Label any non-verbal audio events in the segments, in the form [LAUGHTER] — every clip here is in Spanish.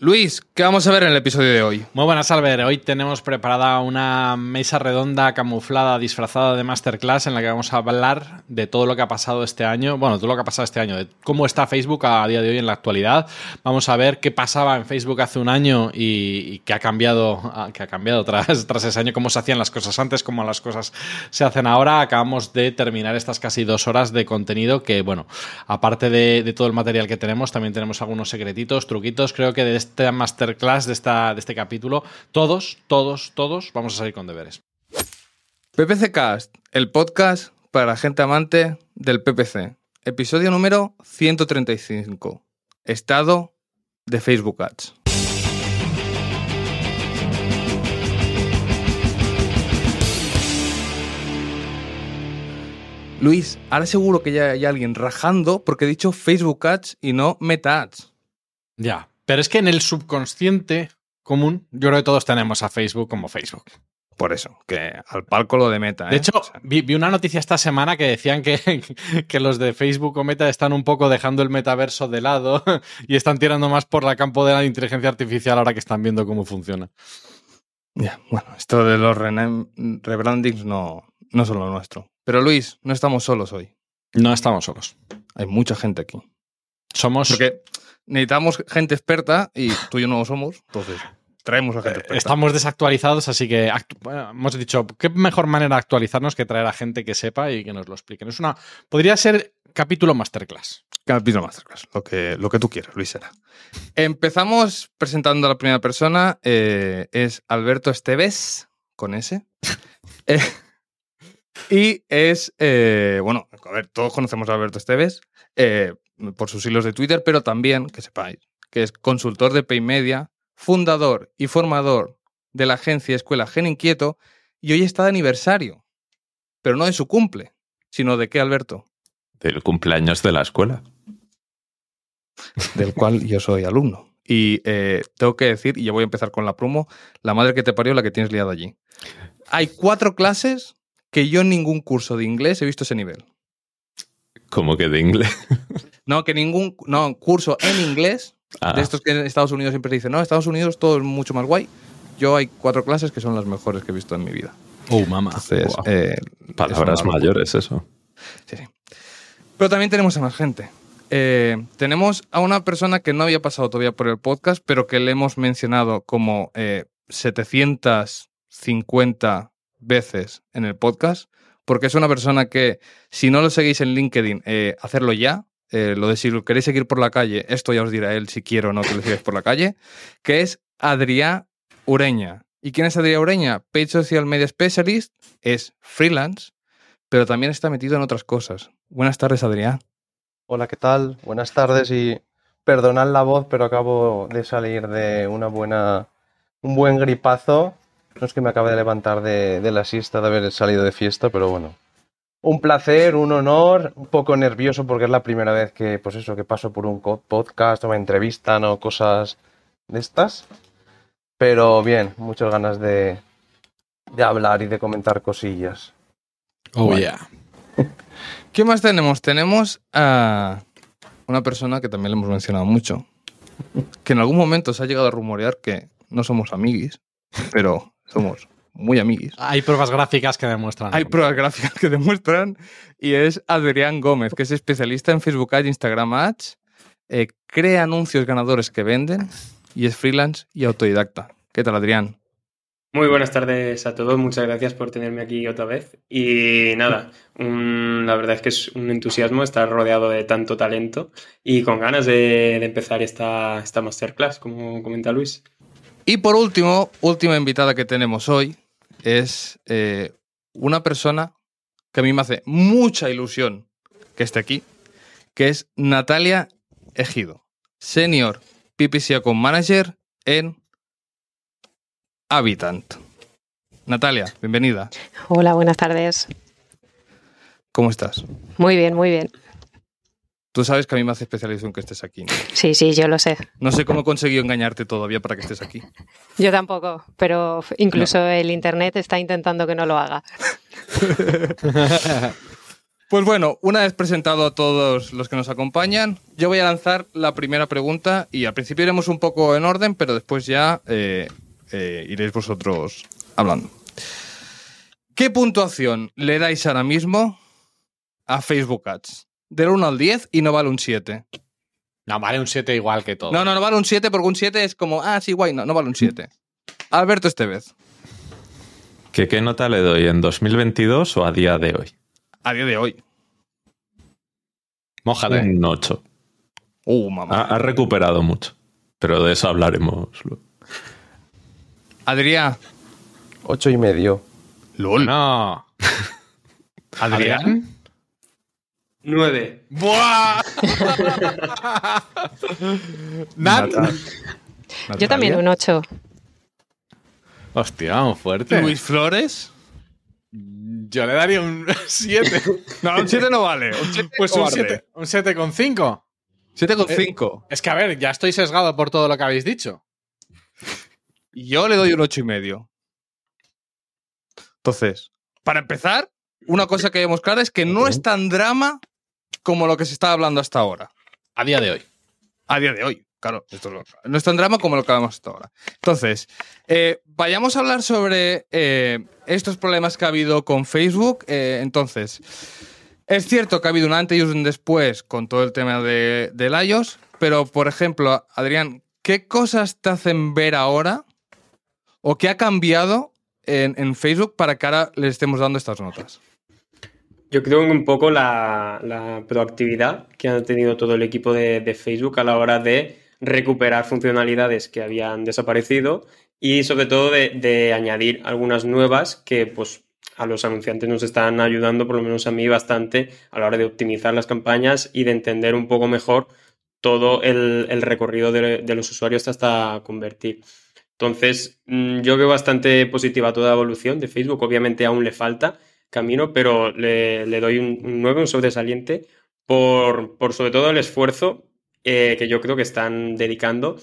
Luis, ¿qué vamos a ver en el episodio de hoy? Muy buenas, Albert. Hoy tenemos preparada una mesa redonda camuflada, disfrazada de masterclass, en la que vamos a hablar de todo lo que ha pasado este año. Bueno, todo lo que ha pasado este año, de cómo está Facebook a día de hoy en la actualidad. Vamos a ver qué pasaba en Facebook hace un año y, qué ha cambiado, ah, qué ha cambiado [LAUGHS] tras, ese año, cómo se hacían las cosas antes, cómo las cosas se hacen ahora. Acabamos de terminar estas casi dos horas de contenido que, bueno, aparte de, todo el material que tenemos, también tenemos algunos secretitos, truquitos. Creo que de masterclass, de, esta, de este capítulo. Todos, todos, todos vamos a salir con deberes. PPC Cast, el podcast para la gente amante del PPC. Episodio número 135. Estado de Facebook Ads. Luis, ahora seguro que ya hay alguien rajando porque he dicho Facebook Ads y no Meta Ads. Ya, pero es que en el subconsciente común, yo creo que todos tenemos a Facebook como Facebook. Por eso, que al palco lo de Meta. ¿eh? De hecho, vi, una noticia esta semana que decían que, [LAUGHS] que, los de Facebook o Meta están un poco dejando el metaverso de lado [LAUGHS] y están tirando más por la campo de la inteligencia artificial ahora que están viendo cómo funciona. Ya, bueno, esto de los rebrandings no, no son lo nuestro. Pero Luis, no estamos solos hoy. No estamos solos. Hay mucha gente aquí. Somos necesitamos gente experta y tú y yo no lo somos, entonces traemos a gente eh, experta. Estamos desactualizados, así que hemos dicho, ¿qué mejor manera de actualizarnos que traer a gente que sepa y que nos lo expliquen? Es una, podría ser capítulo masterclass. Capítulo masterclass, lo que, lo que tú quieras, Luisera. Empezamos presentando a la primera persona, eh, es Alberto Esteves, con S. [LAUGHS] Eh, y es, bueno, a ver, todos conocemos a Alberto Esteves, por sus hilos de Twitter, pero también, que sepáis, que es consultor de Paymedia, fundador y formador de la agencia Escuela Gen Inquieto, y hoy está de aniversario, pero no de su cumple, sino de qué, Alberto? Del cumpleaños de la escuela. Del cual yo soy alumno. Y eh, tengo que decir, y ya voy a empezar con la promo, la madre que te parió, la que tienes liada allí. Hay cuatro clases que yo en ningún curso de inglés he visto ese nivel. ¿Cómo que de inglés? [LAUGHS] No, que ningún curso en inglés, de ah. estos que en Estados Unidos siempre se dice, no, Estados Unidos todo es mucho más guay. Yo hay cuatro clases que son las mejores que he visto en mi vida. Oh, mamá. Eh, Palabras mayores, eso. Sí, sí. Pero también tenemos a más gente. Eh, tenemos a una persona que no había pasado todavía por el podcast, pero que le hemos mencionado como 750 eh, veces en el podcast, porque es una persona que, si no lo seguís en LinkedIn, hacerlo ya, eh, lo de si queréis seguir por la calle, esto ya os dirá él si quiero o no que lo sigáis por la calle, que es Adrià Ureña. ¿Y quién es Adrià Ureña? Page Social Media Specialist, es freelance, pero también está metido en otras cosas. Buenas tardes, Adrián. Hola, ¿qué tal? Buenas tardes y perdonad la voz, pero acabo de salir de una buena, un buen gripazo. No es que me acabe de levantar de, de la siesta de haber salido de fiesta, pero bueno, un placer, un honor, un poco nervioso porque es la primera vez que, pues eso, que paso por un podcast o me entrevistan o cosas de estas. Pero bien, muchas ganas de, hablar y de comentar cosillas. Oh, yeah. [LAUGHS] ¿Qué más tenemos? Tenemos a una persona que también le hemos mencionado mucho, que en algún momento se ha llegado a rumorear que no somos amiguis, pero somos muy amiguis. Hay pruebas gráficas que demuestran. Hay pruebas gráficas que demuestran. Y es Adrián Gómez, que es especialista en Facebook Ads, Instagram Ads, eh, crea anuncios ganadores que venden y es freelance y autodidacta. ¿Qué tal, Adrián? Muy buenas tardes a todos, muchas gracias por tenerme aquí otra vez. Y nada, la verdad es que es un entusiasmo estar rodeado de tanto talento y con ganas de, empezar esta, esta masterclass, como comenta Luis. Y por último, última invitada que tenemos hoy, es eh, una persona que a mí me hace mucha ilusión que esté aquí, que es Natalia Ejido, Senior PPC Account Manager en Habitant. Natalia, bienvenida. Hola, buenas tardes. ¿Cómo estás? Muy bien, muy bien. Tú sabes que a mí me hace especialización que estés aquí. Sí, sí, yo lo sé. No sé cómo he engañarte todavía para que estés aquí. [LAUGHS] Yo tampoco, pero incluso el Internet está intentando que no lo haga. [LAUGHS] pues bueno, una vez presentado a todos los que nos acompañan, yo voy a lanzar la primera pregunta y al principio iremos un poco en orden, pero después ya eh, eh, iréis vosotros hablando. ¿Qué puntuación le dais ahora mismo a Facebook Ads? del 1 al 10 y no vale un 7. No, vale un 7 igual que todo. No, no, no vale un 7 porque un 7 es como, ah, sí, guay, no, no vale un 7. Alberto Estevez. ¿Qué, ¿Qué nota le doy? ¿En 2022 o a día de hoy? A día de hoy. Mójate. Un 8. Uh, mamá. Ha, ha, recuperado mucho, pero de eso hablaremos luego. Adrián. 8 y medio. LOL. No. [LAUGHS] ¿Adrián? 9. ¡Buah! [LAUGHS] Nat. Yo también un 8. Hostia, un fuerte. Luis Flores. Yo le daría un 7. [LAUGHS] No, un 7 no vale. Un siete pues un 7. 7,5. 7,5. Es que a ver, ya estoy sesgado por todo lo que habéis dicho. Yo le doy un 8 y medio. Entonces, para empezar, una cosa que vemos clara es que no es tan drama como lo que se está hablando hasta ahora. A día de hoy. A día de hoy, claro. no es tan drama como lo que hablamos hasta ahora. Entonces, eh, vayamos a hablar sobre eh, estos problemas que ha habido con Facebook. Eh, entonces, es cierto que ha habido un antes y un después con todo el tema de, del iOS, pero, por ejemplo, Adrián, ¿qué cosas te hacen ver ahora o qué ha cambiado en, en Facebook para que ahora le estemos dando estas notas? Yo creo que un poco la, proactividad que ha tenido todo el equipo de, Facebook a la hora de recuperar funcionalidades que habían desaparecido y sobre todo de, añadir algunas nuevas que pues a los anunciantes nos están ayudando, por lo menos a mí, bastante a la hora de optimizar las campañas y de entender un poco mejor todo el, recorrido de, de, los usuarios hasta convertir. Entonces, mm, yo veo bastante positiva toda la evolución de Facebook. Obviamente aún le falta, camino, pero le, doy un nuevo un sobresaliente, por, sobre todo el esfuerzo eh, que yo creo que están dedicando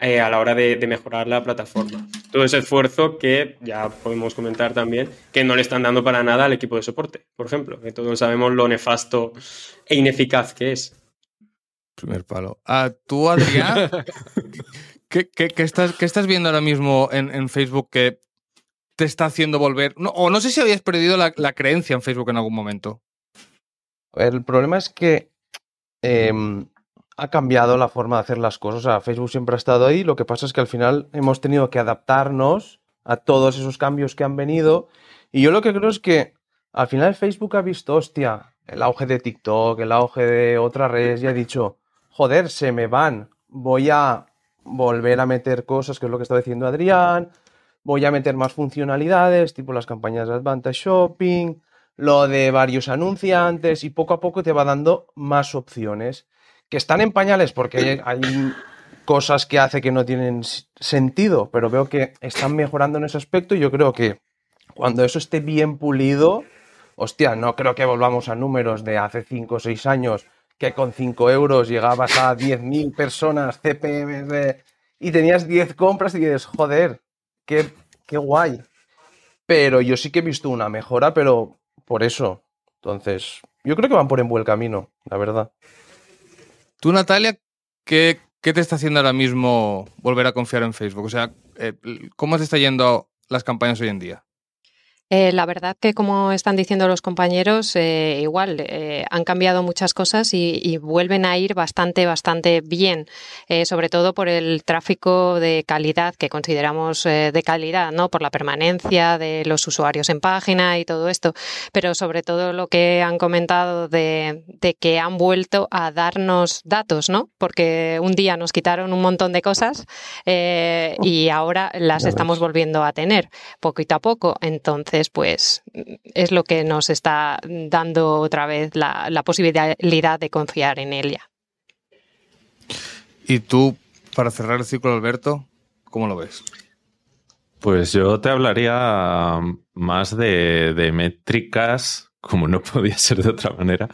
eh, a la hora de, mejorar la plataforma. Todo ese esfuerzo que ya podemos comentar también, que no le están dando para nada al equipo de soporte, por ejemplo, que todos sabemos lo nefasto e ineficaz que es. Primer palo. ¿A ah, tú, Adrián, [LAUGHS] ¿Qué, estás, estás, viendo ahora mismo en, en, Facebook que te está haciendo volver? o no sé si habías perdido la, creencia en Facebook en algún momento. El problema es que em, ha cambiado la forma de hacer las cosas. Facebook siempre ha estado ahí. Lo que pasa es que al final hemos tenido que adaptarnos a todos esos cambios que han venido. Y yo lo que creo es que al final Facebook ha visto, hostia, el auge de TikTok, el auge de otras redes, y ha dicho, joder, se me van. Voy a volver a meter cosas, que es lo que estaba diciendo Adrián, voy a meter más funcionalidades, tipo las campañas de Advantage Shopping, lo de varios anunciantes y poco a poco te va dando más opciones que están en pañales porque hay cosas que hace que no tienen sentido, pero veo que están mejorando en ese aspecto y yo creo que cuando eso esté bien pulido, hostia, no creo que volvamos a números de hace 5 o 6 años que con 5 euros llegabas a 10.000 personas, cpm eh, y tenías 10 compras y dices, joder, qué, guay. Pero yo sí que he visto una mejora, pero por eso. Entonces, yo creo que van por en buen camino, la verdad. Tú, Natalia, ¿qué, qué te está haciendo ahora mismo volver a confiar en Facebook? O sea, eh, ¿cómo te está yendo las campañas hoy en día? Eh, la verdad que, como están diciendo los compañeros, eh, igual eh, han cambiado muchas cosas y, vuelven a ir bastante, bastante bien, sobre todo por el tráfico de calidad que consideramos de calidad, ¿no? Por la permanencia de los usuarios en página y todo esto, pero sobre todo lo que han comentado de, de que han vuelto a darnos datos, ¿no? Porque un día nos quitaron un montón de cosas oh, y ahora las estamos volviendo a tener poquito a poco. Entonces, pues es lo que nos está dando otra vez la, posibilidad de confiar en ella. Y tú, para cerrar el ciclo, Alberto, ¿cómo lo ves? Pues yo te hablaría más de, métricas, como no podía ser de otra manera,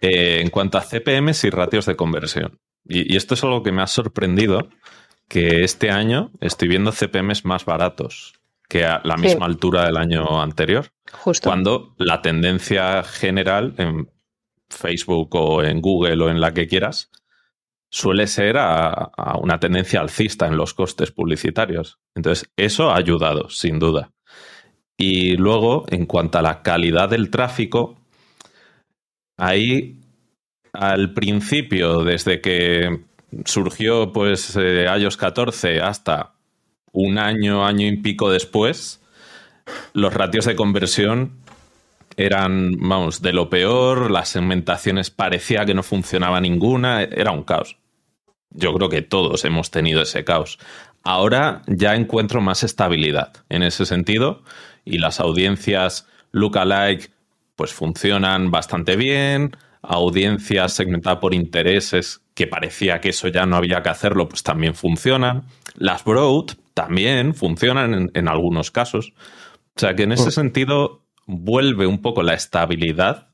eh, en cuanto a CPMs y ratios de conversión. Y, y, esto es algo que me ha sorprendido, que este año estoy viendo CPMs más baratos que a la misma altura del año anterior. Justo. Cuando la tendencia general en Facebook o en Google o en la que quieras suele ser a, una tendencia alcista en los costes publicitarios. Entonces, eso ha ayudado, sin duda. Y luego, en cuanto a la calidad del tráfico, ahí al principio, desde que surgió pues eh, iOS 14 hasta un año, año y pico después, los ratios de conversión eran, vamos, de lo peor, las segmentaciones parecía que no funcionaba ninguna, era un caos. Yo creo que todos hemos tenido ese caos. Ahora ya encuentro más estabilidad en ese sentido y las audiencias lookalike pues funcionan bastante bien, audiencias segmentadas por intereses que parecía que eso ya no había que hacerlo, pues también funcionan. Las broad también funcionan en, algunos casos. O sea que en ese pues- sentido vuelve un poco la estabilidad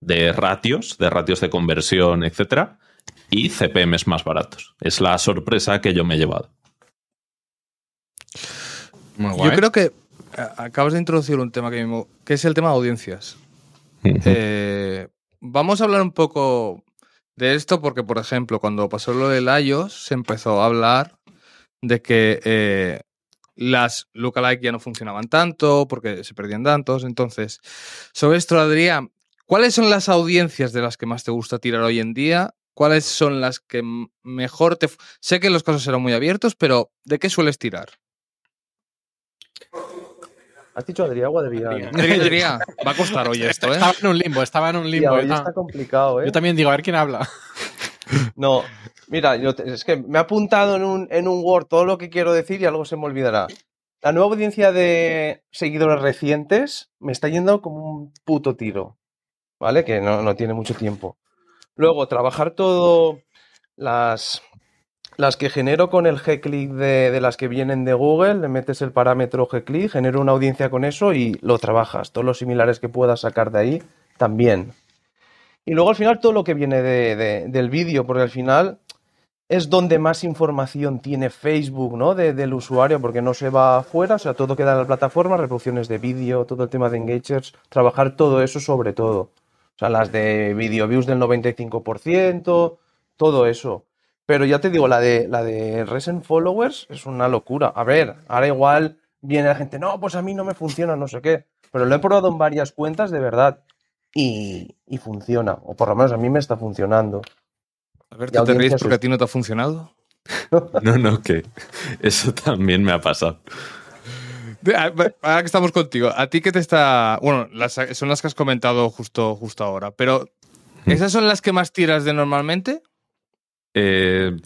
de ratios, de ratios de conversión, etcétera, y CPMs más baratos. Es la sorpresa que yo me he llevado. Yo creo que acabas de introducir un tema que, es el tema de audiencias. Eh, vamos a hablar un poco de esto porque, por ejemplo, cuando pasó lo del iOS, se empezó a hablar de que eh, las lookalike ya no funcionaban tanto porque se perdían tantos Entonces, sobre esto, Adrián, ¿cuáles son las audiencias de las que más te gusta tirar hoy en día? ¿Cuáles son las que mejor te... Sé que los casos eran muy abiertos, pero ¿de qué sueles tirar? ¿Has dicho agua de vida. Adrián, va a costar hoy esto, ¿eh? Estaba en un limbo, estaba en un limbo. ¿eh? está complicado, ¿eh? Yo también digo, a ver quién habla. No, mira, yo es que me ha apuntado en un, en un Word todo lo que quiero decir y algo se me olvidará. La nueva audiencia de seguidores recientes me está yendo como un puto tiro, ¿vale? Que no, no tiene mucho tiempo. Luego, trabajar todo las, las que genero con el G-Click de, de, las que vienen de Google, le metes el parámetro G-Click, genero una audiencia con eso y lo trabajas. Todos los similares que puedas sacar de ahí también. Y luego al final todo lo que viene del vídeo, porque al final es donde más información tiene Facebook, ¿no? De, del usuario, porque no se va afuera, o sea, todo queda en la plataforma, reproducciones de vídeo, todo el tema de engagers, trabajar todo eso sobre todo. O sea, las de video views del 95%, todo eso. Pero ya te digo, la de, la de Recent Followers es una locura. A ver, ahora igual viene la gente, no, pues a mí no me funciona, no sé qué. Pero lo he probado en varias cuentas, de verdad y, funciona, o por lo menos a mí me está funcionando. A ver, te ríes porque a ti no te ha funcionado? [LAUGHS] no, no, que eso también me ha pasado. Ahora que estamos contigo, ¿a ti qué te está...? Bueno, son las que has comentado justo, justo ahora, pero mm. ¿esas son las que más tiras de normalmente? Eh,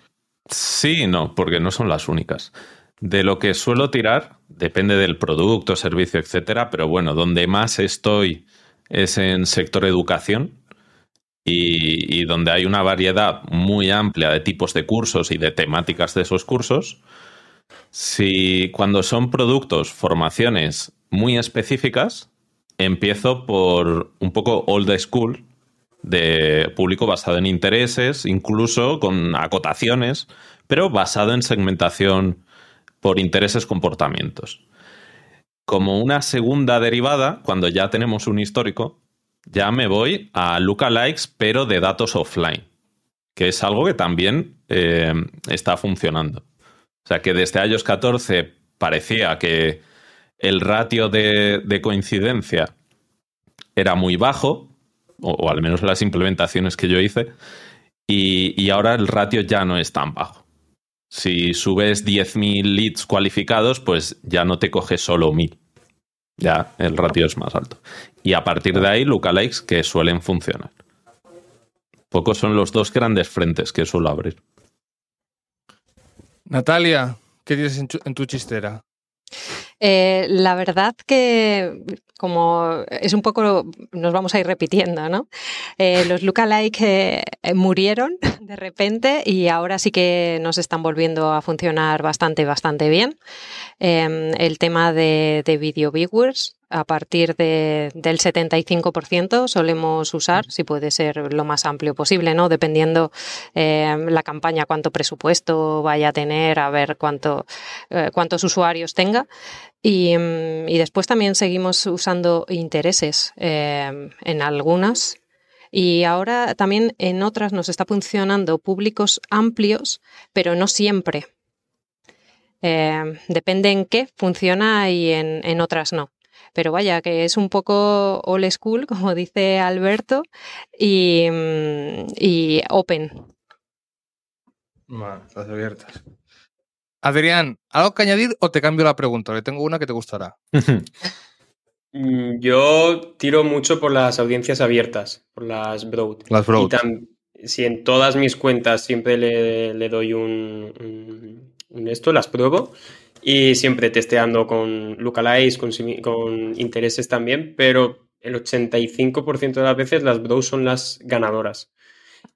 sí, no, porque no son las únicas. De lo que suelo tirar, depende del producto, servicio, etcétera, pero bueno, donde más estoy es en sector educación y, donde hay una variedad muy amplia de tipos de cursos y de temáticas de esos cursos. Si cuando son productos, formaciones muy específicas, empiezo por un poco old school de público basado en intereses, incluso con acotaciones, pero basado en segmentación por intereses comportamientos como una segunda derivada, cuando ya tenemos un histórico, ya me voy a lookalikes, pero de datos offline, que es algo que también eh, está funcionando. O sea que desde años 14 parecía que el ratio de, coincidencia era muy bajo, o, al menos las implementaciones que yo hice, y ahora el ratio ya no es tan bajo. Si subes 10.000 leads cualificados, pues ya no te coges solo 1.000. Ya el ratio es más alto. Y a partir de ahí, lookalikes que suelen funcionar. Pocos son los dos grandes frentes que suelo abrir. Natalia, ¿qué dices en, tu chistera? Eh, la verdad que como es un poco, nos vamos a ir repitiendo, ¿no? Eh, los lookalike eh, murieron de repente y ahora sí que nos están volviendo a funcionar bastante, bastante bien. Em, el tema de, de video viewers a partir del 75% solemos usar, si puede ser lo más amplio posible, ¿no? Dependiendo eh, la campaña, cuánto presupuesto vaya a tener, a ver cuánto, eh, cuántos usuarios tenga. Mm, y, después también seguimos usando intereses eh, en algunas. Y ahora también en otras nos está funcionando públicos amplios, pero no siempre. depende en qué funciona y en otras no. Pero vaya, que es un poco old school, [LAUGHS] como dice Alberto, y, open. las abiertas. Adrián, ¿algo que añadir o te cambio la pregunta? Le tengo una que te gustará. [LAUGHS] Yo tiro mucho por las audiencias abiertas, por las broad. Las broad. si en todas mis cuentas siempre le, doy un, un, esto, las pruebo y siempre testeando con lookalikes, con, con intereses también, pero el 85% de las veces las Bros son las ganadoras.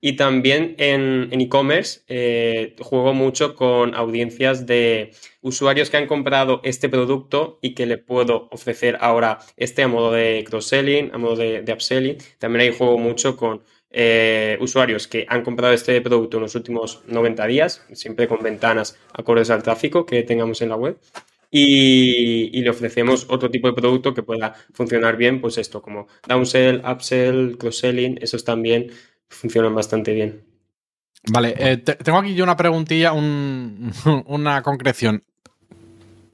Y también en e-commerce eh, juego mucho con audiencias de usuarios que han comprado este producto y que le puedo ofrecer ahora este a modo de cross-selling, a modo de, de upselling. También ahí juego mucho con eh, usuarios que han comprado este producto en los últimos 90 días, siempre con ventanas acordes al tráfico que tengamos en la web. Y, le ofrecemos otro tipo de producto que pueda funcionar bien, pues esto, como downsell, upsell, cross-selling, esos también funcionan bastante bien. Vale, eh, tengo aquí yo una preguntilla, [LAUGHS] una concreción.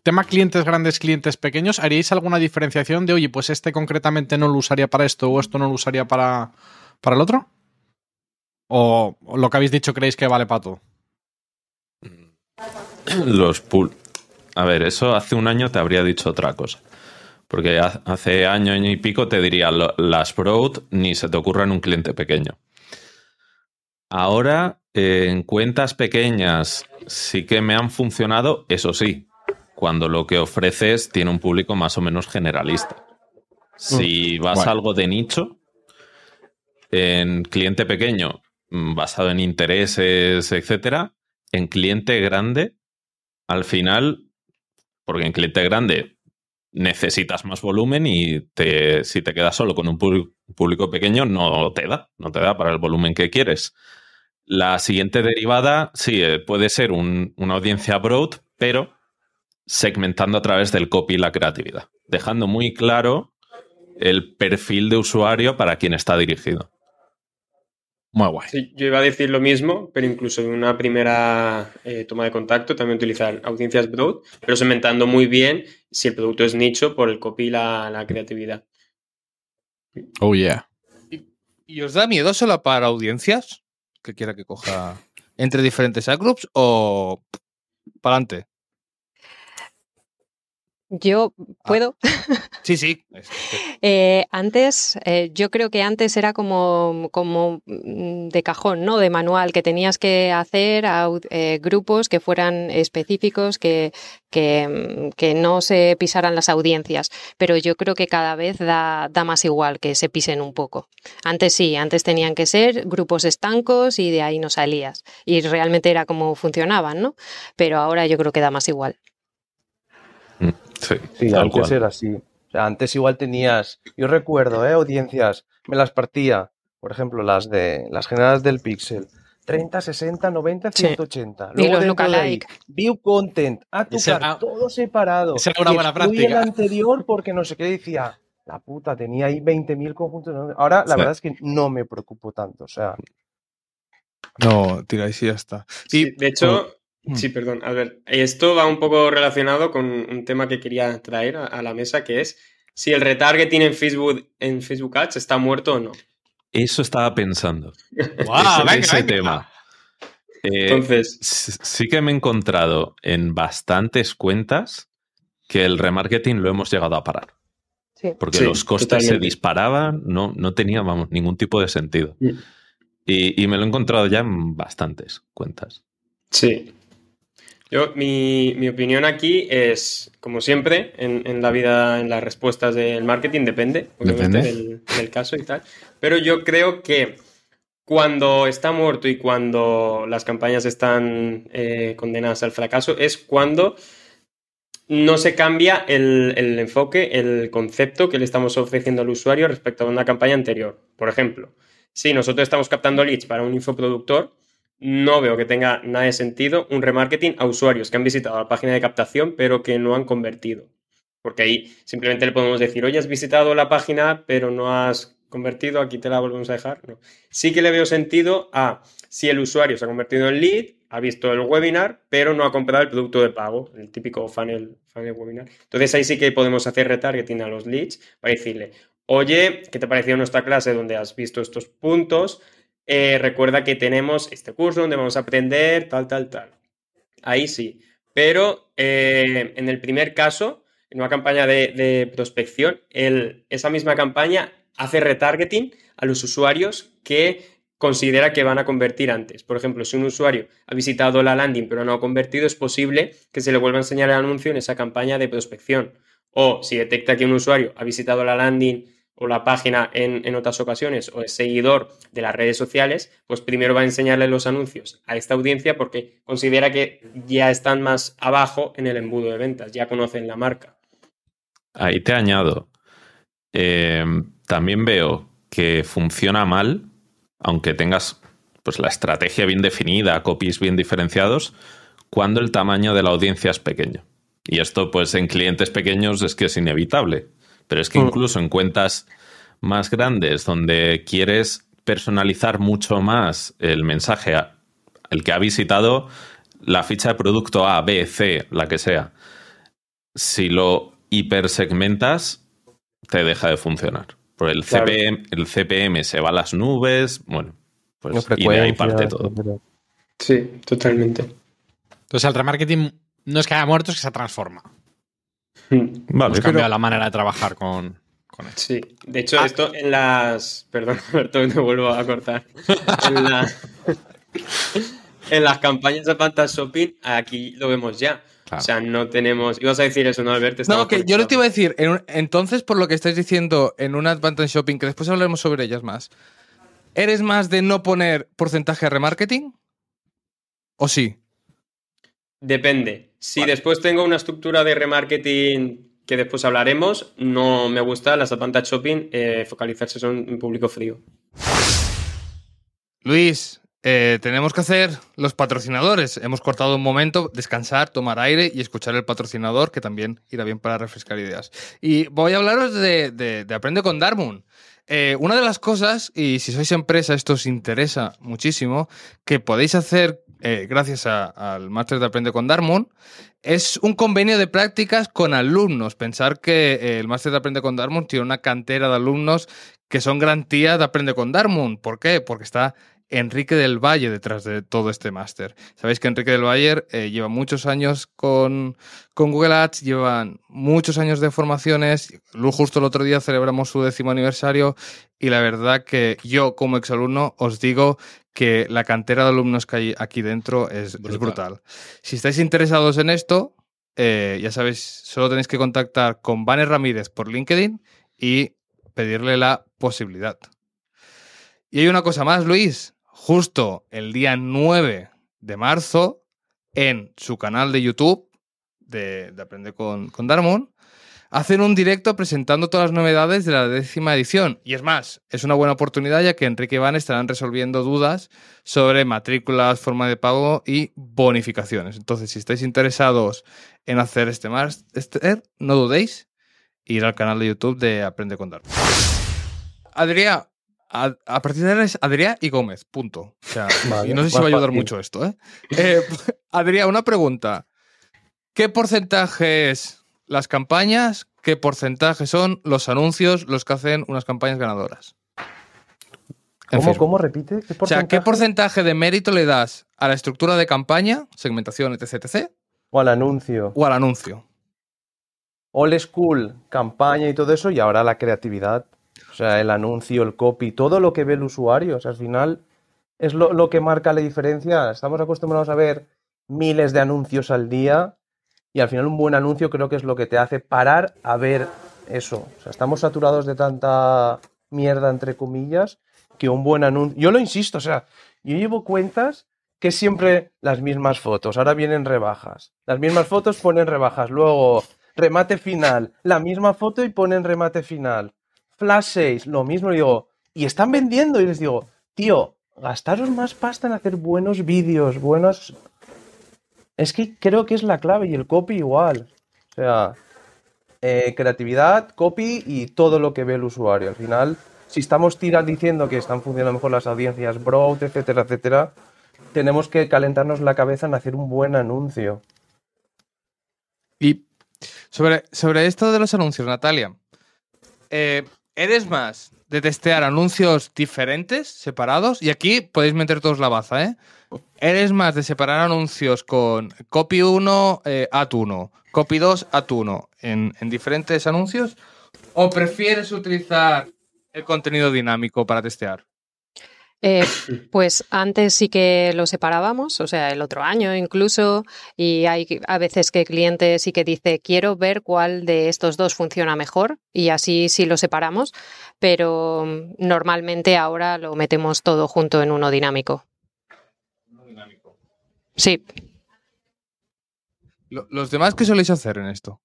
Tema clientes grandes, clientes pequeños, ¿haríais alguna diferenciación de, oye, pues este concretamente no lo usaría para esto o esto no lo usaría para, para el otro? ¿O lo que habéis dicho creéis que vale para todo? [CLEARS THROAT] Los pool. A ver, eso hace un año te habría dicho otra cosa. Porque hace año, y pico te diría las broad ni se te ocurra en un cliente pequeño. Ahora, eh, en cuentas pequeñas sí que me han funcionado, eso sí, cuando lo que ofreces tiene un público más o menos generalista. Si mm, vas a algo de nicho, en cliente pequeño mm, basado en intereses, etcétera, en cliente grande, al final, porque en cliente grande necesitas más volumen y te, si te quedas solo con un público pequeño no te da, no te da para el volumen que quieres. La siguiente derivada, sí, eh, puede ser una audiencia broad, pero segmentando a través del copy y la creatividad, dejando muy claro el perfil de usuario para quien está dirigido. Muy guay. yo iba a decir lo mismo, pero incluso en una primera eh, toma de contacto también utilizar audiencias broad, pero segmentando muy bien si el producto es nicho por el copy y la, creatividad. Oh, yeah. ¿Y, os da miedo solo para audiencias? Que quiera que coja entre diferentes groups o para adelante. Yo ah. puedo. [LAUGHS] sí, sí. Eh, antes, eh, yo creo que antes era como, como mm, de cajón, ¿no? De manual, que tenías que hacer eh, grupos que fueran específicos, que, que, mm, que, no se pisaran las audiencias. Pero yo creo que cada vez da, da más igual que se pisen un poco. Antes sí, antes tenían que ser grupos estancos y de ahí no salías. Y realmente era como funcionaban, ¿no? Pero ahora yo creo que da más igual. Sí, sí antes así. O sea, antes igual tenías, yo recuerdo, eh, audiencias, me las partía, por ejemplo, las de las generadas del Pixel. 30, 60, 90, 180. Luego de View content, a tu todo separado. Esa era una buena práctica. el anterior porque no sé qué decía. La puta, tenía ahí 20.000 conjuntos. Ahora, la verdad es que no me preocupo tanto. O sea. No, tiráis y ya está. Sí, de hecho, Mm. Sí, perdón, A ver, Esto va un poco relacionado con un tema que quería traer a, la mesa, que es si el retargeting en Facebook, en Facebook Ads está muerto o no. Eso estaba pensando. Wow, [LAUGHS] ese, ese tema. Eh, Entonces. Sí que me he encontrado en bastantes cuentas que el remarketing lo hemos llegado a parar. Sí. Porque los costes se disparaban, no, no tenía vamos, ningún tipo de sentido. Mm. Y, y me lo he encontrado ya en bastantes cuentas. Sí, yo, mi, opinión aquí es, como siempre, en, la vida, en las respuestas del marketing, depende, Del, caso y tal. Pero yo creo que cuando está muerto y cuando las campañas están eh, condenadas al fracaso es cuando no se cambia el, el, enfoque, el concepto que le estamos ofreciendo al usuario respecto a una campaña anterior. Por ejemplo, si nosotros estamos captando leads para un infoproductor, no veo que tenga nada de sentido un remarketing a usuarios que han visitado la página de captación pero que no han convertido. Porque ahí simplemente le podemos decir, oye, has visitado la página pero no has convertido, aquí te la volvemos a dejar. Sí que le veo sentido a si el usuario se ha convertido en lead, ha visto el webinar, pero no ha comprado el producto de pago, el típico funnel, funnel webinar. Entonces ahí sí que podemos hacer retargeting a los leads para decirle, oye, ¿qué te pareció nuestra clase donde has visto estos puntos? Eh, recuerda que tenemos este curso donde vamos a aprender tal, tal, tal. Ahí sí. Pero eh, en el primer caso, en una campaña de, prospección, esa misma campaña hace retargeting a los usuarios que considera que van a convertir antes. Por ejemplo, si un usuario ha visitado la landing pero no ha convertido, es posible que se le vuelva a enseñar el anuncio en esa campaña de prospección. O si detecta que un usuario ha visitado la landing o la página en, otras ocasiones o es seguidor de las redes sociales, pues primero va a enseñarle los anuncios a esta audiencia porque considera que ya están más abajo en el embudo de ventas, ya conocen la marca. Ahí te añado. Em, también veo que funciona mal, aunque tengas pues, la estrategia bien definida, copies bien diferenciados, cuando el tamaño de la audiencia es pequeño. Y esto, pues, en clientes pequeños es que es inevitable pero es que mm. incluso en cuentas más grandes donde quieres personalizar mucho más el mensaje el que ha visitado, la ficha de producto A, B, C, la que sea, si lo hipersegmentas, te deja de funcionar. Por el, CPM, el CPM se va a las nubes, bueno, pues y de ahí parte todo. Sí, totalmente. Entonces el remarketing no es que haya muerto, es que se transforma. Hemos cambiado la manera de trabajar con, Sí, de hecho, esto ah. en las. Perdón, [LAUGHS] Alberto, te vuelvo a cortar. en, las campañas de Advantage Shopping, aquí lo vemos ya. O sea, no tenemos. Ibas a decir eso, ¿no, Alberto? No, que yo lo te iba a decir. Entonces, por lo que estáis diciendo en un Advantage Shopping, que después hablaremos sobre ellas más, ¿eres más de no poner porcentaje de remarketing? ¿O sí? Depende. Si después tengo una estructura de remarketing que después hablaremos. No me gusta las advantage shopping eh, focalizarse en un público frío. Luis, eh, tenemos que hacer los patrocinadores. Hemos cortado un momento, descansar, tomar aire y escuchar el patrocinador, que también irá bien para refrescar ideas. Y voy a hablaros de, de, Aprende con Darmoon. Eh, una de las cosas, y si sois empresa, esto os interesa muchísimo, que podéis hacer eh, gracias al máster de Aprende con Darmon, es un convenio de prácticas con alumnos. Pensar que eh, el máster de Aprende con Darmon tiene una cantera de alumnos que son garantía de Aprende con Darmon. ¿Por qué? Porque está Enrique del Valle detrás de todo este máster. Sabéis que Enrique del Valle eh, lleva muchos años con, Google Ads, llevan muchos años de formaciones. Justo el otro día celebramos su décimo aniversario y la verdad que yo como exalumno os digo que la cantera de alumnos que hay aquí dentro es brutal. Si estáis interesados en esto, eh, ya sabéis, solo tenéis que contactar con Vanes Ramírez por LinkedIn y pedirle la posibilidad. Y hay una cosa más, Luis. Justo el día 9 de marzo, en su canal de YouTube de, de Aprende con, con Darmon, hacen un directo presentando todas las novedades de la décima edición. Y es más, es una buena oportunidad ya que Enrique y Iván estarán resolviendo dudas sobre matrículas, forma de pago y bonificaciones. Entonces, si estáis interesados en hacer este master, no dudéis ir al canal de YouTube de Aprende Contar. Adrián, a, partir de ahora es Adrián y Gómez, punto. [LAUGHS] y no sé si va a ayudar mucho esto. ¿eh? eh [LAUGHS] Adrián, una pregunta. ¿Qué porcentajes las campañas, qué porcentaje son los anuncios los que hacen unas campañas ganadoras. ¿Cómo, repite? ¿Qué porcentaje? O sea, ¿qué porcentaje de mérito le das a la estructura de campaña, segmentación, etc, etc? O al anuncio. O al anuncio. Old school, campaña y todo eso, y ahora la creatividad. O sea, el anuncio, el copy, todo lo que ve el usuario. O sea, al final es lo que marca la diferencia. Estamos acostumbrados a ver miles de anuncios al día y al final un buen anuncio creo que es lo que te hace parar a ver eso. O sea, estamos saturados de tanta mierda, entre comillas, que un buen anuncio... Yo lo insisto, o sea, yo llevo cuentas que siempre las mismas fotos, ahora vienen rebajas. Las mismas fotos ponen rebajas, luego remate final, la misma foto y ponen remate final. Flash 6, lo mismo, digo, y están vendiendo y les digo, tío, gastaros más pasta en hacer buenos vídeos, buenos es que creo que es la clave y el copy igual. O sea, eh, creatividad, copy y todo lo que ve el usuario. Al final, si estamos tirando diciendo que están funcionando mejor las audiencias broad, etcétera, etcétera, tenemos que calentarnos la cabeza en hacer un buen anuncio. Y sobre, sobre esto de los anuncios, Natalia, eh, ¿eres más de testear anuncios diferentes, separados? Y aquí podéis meter todos la baza, ¿eh? Eres más de separar anuncios con copy 1, a at 1, copy 2, at 1 en, diferentes anuncios o prefieres utilizar el contenido dinámico para testear? Eh, pues antes sí que lo separábamos, o sea, el otro año incluso, y hay a veces que el cliente sí que dice, quiero ver cuál de estos dos funciona mejor, y así sí lo separamos, pero mm, normalmente ahora lo metemos todo junto en uno dinámico. Sí. ¿Los demás qué soléis hacer en esto?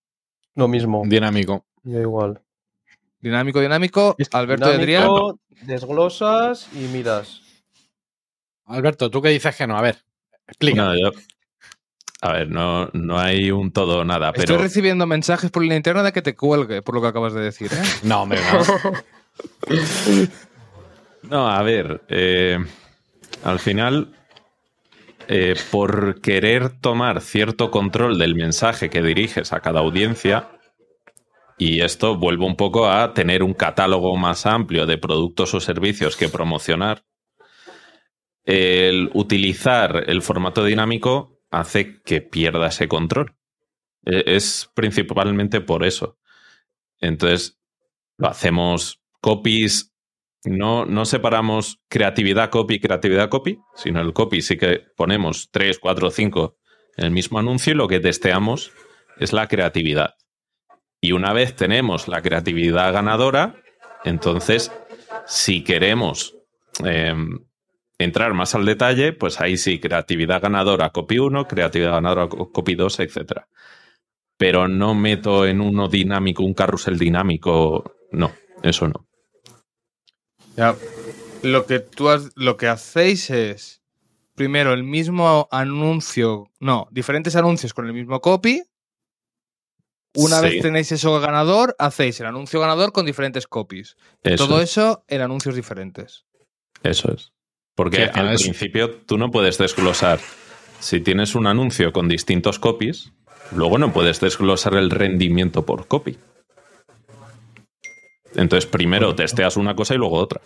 Lo mismo. Dinámico. Yo igual. Dinámico, dinámico. Alberto y Adrián. Desglosas y miras. Alberto, tú qué dices que no. A ver, explica. A ver, no, no hay un todo o nada, Estoy recibiendo mensajes por la interna de que te cuelgue por lo que acabas de decir. ¿eh? No, no. [LAUGHS] no, a ver, eh, al final eh, por querer tomar cierto control del mensaje que diriges a cada audiencia, y esto vuelve un poco a tener un catálogo más amplio de productos o servicios que promocionar, el utilizar el formato dinámico hace que pierda ese control. E, es principalmente por eso. Entonces, lo hacemos copies no, separamos creatividad copy, creatividad copy, sino el copy sí que ponemos 3, 4, 5 en el mismo anuncio y lo que testeamos es la creatividad. Y una vez tenemos la creatividad ganadora, entonces si queremos eh, entrar más al detalle, pues ahí sí, creatividad ganadora, copy 1, creatividad ganadora, copy 2, etc. Pero no meto en uno dinámico, un carrusel dinámico, no, eso no. Ya. Lo que tú lo que hacéis es primero el mismo anuncio, no, diferentes anuncios con el mismo copy. Una vez tenéis eso ganador, hacéis el anuncio ganador con diferentes copies. Todo eso en anuncios diferentes. Eso es. Porque al principio tú no puedes desglosar. Si tienes un anuncio con distintos copies, luego no puedes desglosar el rendimiento por copy. Entonces, primero testeas una cosa y luego otra.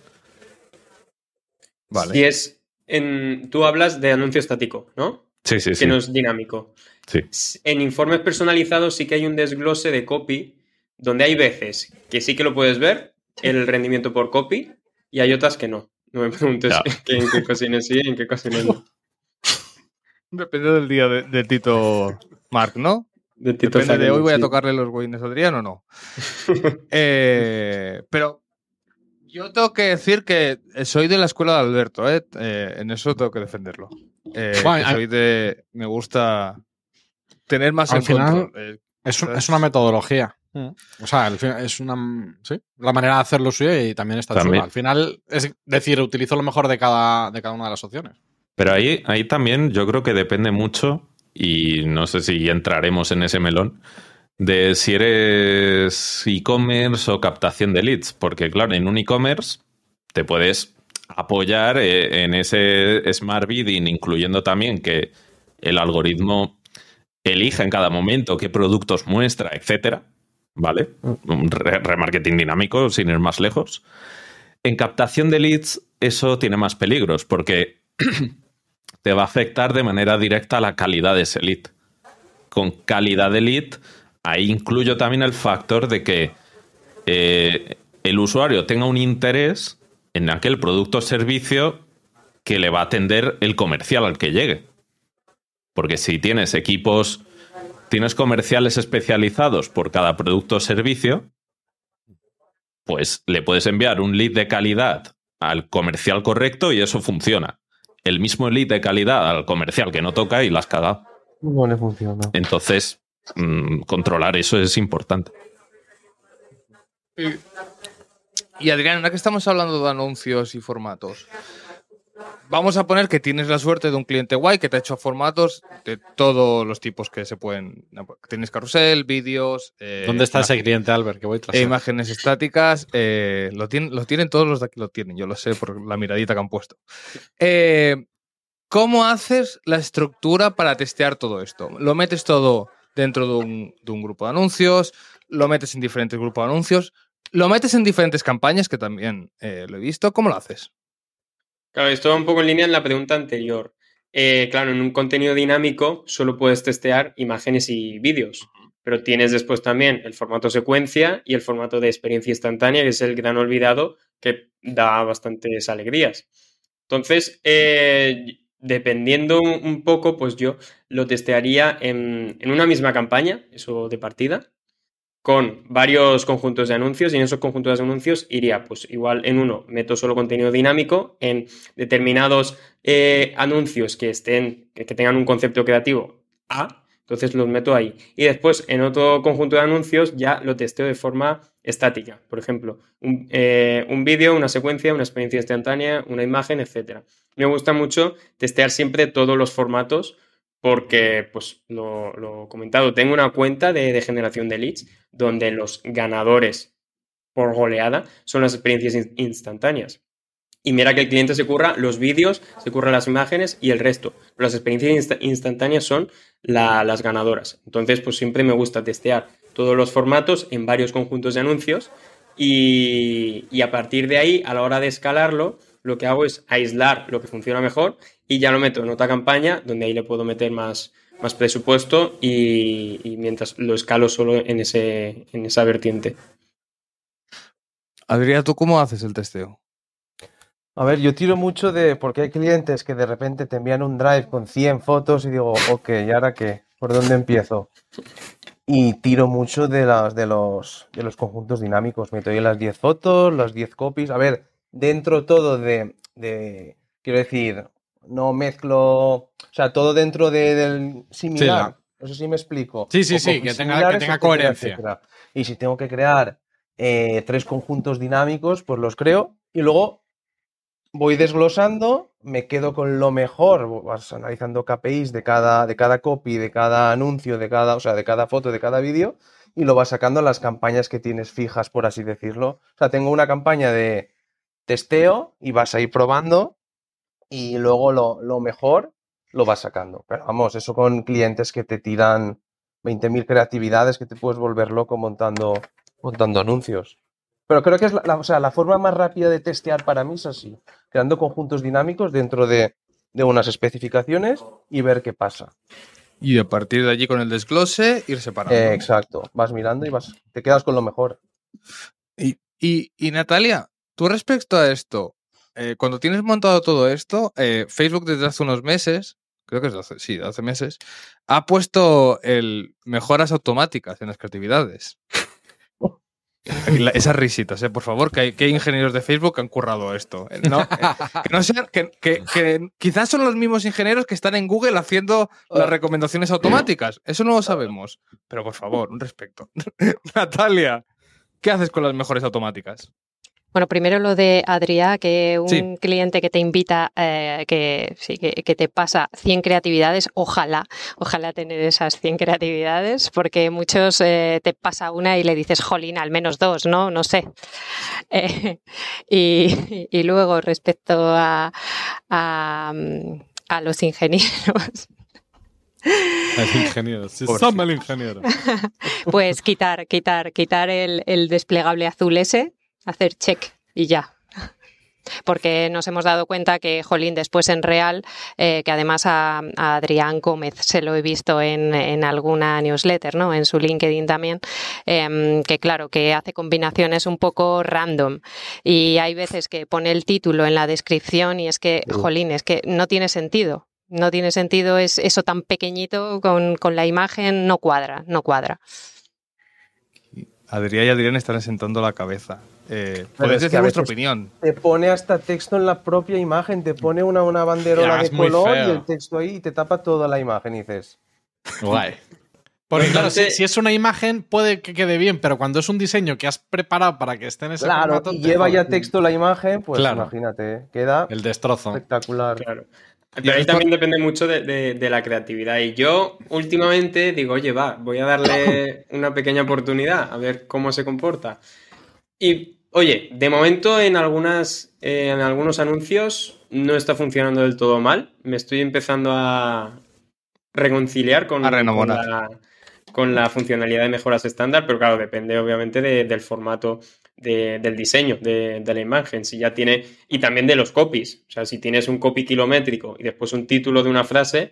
Vale. Si es. En, tú hablas de anuncio estático, ¿no? Sí, sí, sí. Que no es dinámico. Sí. En informes personalizados sí que hay un desglose de copy, donde hay veces que sí que lo puedes ver, el rendimiento por copy, y hay otras que no. No me preguntes [LAUGHS] en qué sí y en qué ocasiones no. [LAUGHS] Depende del día de, de Tito Mark, ¿no? De Depende de hoy voy a tocarle los guines a Adrián o no. [LAUGHS] Eh, pero yo tengo que decir que eh, soy de la escuela de Alberto, ¿eh? eh en eso tengo que defenderlo. soy de, me gusta tener más al final, es, una metodología. Mm. O sea, es una la manera de hacerlo suyo y también está también. Al final es decir, utilizo lo mejor de cada, de cada una de las opciones. Pero ahí, ahí también yo creo que depende mucho y no sé si entraremos en ese melón, de si eres e-commerce o captación de leads, porque claro, en un e-commerce te puedes apoyar eh, en ese smart bidding, incluyendo también que el algoritmo elija en cada momento qué productos muestra, etcétera, ¿vale? remarketing dinámico, sin ir más lejos. En captación de leads eso tiene más peligros, porque [CLEARS THROAT] te va a afectar de manera directa la calidad de ese lead. Con calidad de lead, ahí incluyo también el factor de que eh, el usuario tenga un interés en aquel producto o servicio que le va a atender el comercial al que llegue. Porque si tienes equipos, tienes comerciales especializados por cada producto o servicio, pues le puedes enviar un lead de calidad al comercial correcto y eso funciona el mismo elite de calidad al comercial que no toca y las caga. No le funciona. Entonces, mm, controlar eso es importante. Y Adrián, ahora que estamos hablando de anuncios y formatos, vamos a poner que tienes la suerte de un cliente guay que te ha hecho formatos de todos los tipos que se pueden. Tienes carrusel, vídeos. Eh, ¿Dónde está ese cliente, Albert? Que voy e imágenes estáticas. Eh, lo, tienen, lo, todos los de aquí, lo tienen. Yo lo sé por la miradita que han puesto. Eh, ¿Cómo haces la estructura para testear todo esto? ¿Lo metes todo dentro de un grupo de anuncios? ¿Lo metes en diferentes grupos de anuncios? ¿Lo metes en diferentes campañas? Que también lo he visto. ¿Cómo lo haces? Claro, esto va un poco en línea en la pregunta anterior. Eh, claro, en un contenido dinámico solo puedes testear imágenes y vídeos, pero tienes después también el formato secuencia y el formato de experiencia instantánea, que es el gran olvidado que da bastantes alegrías. Entonces, eh, dependiendo un poco, pues yo lo testearía en, en, una misma campaña, eso de partida, con varios conjuntos de anuncios y en esos conjuntos de anuncios iría, pues igual en uno meto solo contenido dinámico, en determinados eh, anuncios que estén, que tengan un concepto creativo A, entonces los meto ahí. Y después en otro conjunto de anuncios ya lo testeo de forma estática, por ejemplo, un, eh, un vídeo, una secuencia, una experiencia instantánea, una imagen, etc. Me gusta mucho testear siempre todos los formatos porque, pues lo, he comentado, tengo una cuenta de, generación de leads donde los ganadores por goleada son las experiencias instantáneas. Y mira que el cliente se curra los vídeos, se curran las imágenes y el resto. Pero las experiencias instantáneas son las ganadoras. Entonces, pues siempre me gusta testear todos los formatos en varios conjuntos de anuncios y, y a partir de ahí, a la hora de escalarlo, lo que hago es aislar lo que funciona mejor y ya lo meto en otra campaña donde ahí le puedo meter más, más presupuesto y, mientras lo escalo solo en, en esa vertiente. Adrián, ¿tú cómo haces el testeo? A ver, yo tiro mucho de. porque hay clientes que de repente te envían un drive con 100 fotos y digo, ok, ¿y ahora qué? ¿Por dónde empiezo? Y tiro mucho de, las, de, los, de los conjuntos dinámicos. Meto ahí las 10 fotos, las 10 copies. A ver, dentro todo de, de. quiero decir, no mezclo, o sea, todo dentro del similar. Sí, No sé si me explico. Sí, sí, sí, que tenga, coherencia. Y si tengo que crear eh, tres conjuntos dinámicos, pues los creo y luego voy desglosando, me quedo con lo mejor, vas analizando KPIs de cada, de cada copy, de cada anuncio, de cada, o sea, de cada foto, de cada vídeo, y lo vas sacando a las campañas que tienes fijas, por así decirlo. O sea, tengo una campaña de testeo y vas a ir probando y luego lo, mejor lo vas sacando. Pero vamos, eso con clientes que te tiran 20.000 creatividades que te puedes volver loco montando, montando anuncios. Pero creo que es la, o sea, la forma más rápida de testear para mí es así, creando conjuntos dinámicos dentro de, unas especificaciones y ver qué pasa. Y a partir de allí con el desglose, ir separando. exacto, vas mirando y vas, te quedas con lo mejor. Y, y Natalia, tú respecto a esto, eh, cuando tienes montado todo esto, eh, Facebook desde hace unos meses, creo que es hace, meses, ha puesto mejoras automáticas en las creatividades. esas risitas, eh, por favor, que hay, ingenieros de Facebook que han currado esto. quizás son los mismos ingenieros que están en Google haciendo las recomendaciones automáticas. Eso no lo sabemos. Pero por favor, un respecto [LAUGHS] Natalia, ¿qué haces con las mejores automáticas? Bueno, primero lo de Adrià, que un cliente que te invita, eh, que, sí, que, te pasa 100 creatividades, ojalá, ojalá tener esas 100 creatividades, porque muchos eh, te pasa una y le dices, jolín, al menos dos, ¿no? No sé. [LAUGHS] Eh, y, luego, respecto a, a, a los ingenieros. sí, son mal ingenieros. [LAUGHS] Pues quitar, quitar, quitar el, desplegable azul ese, hacer check y ya. Porque nos hemos dado cuenta que, jolín, después en Real, eh, que además a, Adrián Gómez se lo he visto en, alguna newsletter, ¿no? En su LinkedIn también, em, que claro, que hace combinaciones un poco random. Y hay veces que pone el título en la descripción y es que, jolín, es que no tiene sentido. No tiene sentido es, eso tan pequeñito con, con la imagen, no cuadra, no cuadra. Adrián y Adrián están sentando la cabeza. Eh, decir vuestra opinión. Te pone hasta texto en la propia imagen, te pone una, una banderola de color y el texto ahí y te tapa toda la imagen y dices. Guay. Porque claro, si, es una imagen puede que quede bien, pero cuando es un diseño que has preparado para que esté en ese claro, lleva ya texto la imagen, pues imagínate, queda el destrozo espectacular. Pero ahí también depende mucho de, la creatividad. Y yo últimamente digo, oye, va, voy a darle [COUGHS] una pequeña oportunidad a ver cómo se comporta. Y Oye, de momento en, algunas, eh, en algunos anuncios no está funcionando del todo mal. Me estoy empezando a reconciliar con, la, funcionalidad de mejoras estándar, pero claro, depende obviamente del formato del diseño de, la imagen, si ya tiene, y también de los copies. O sea, si tienes un copy kilométrico y después un título de una frase,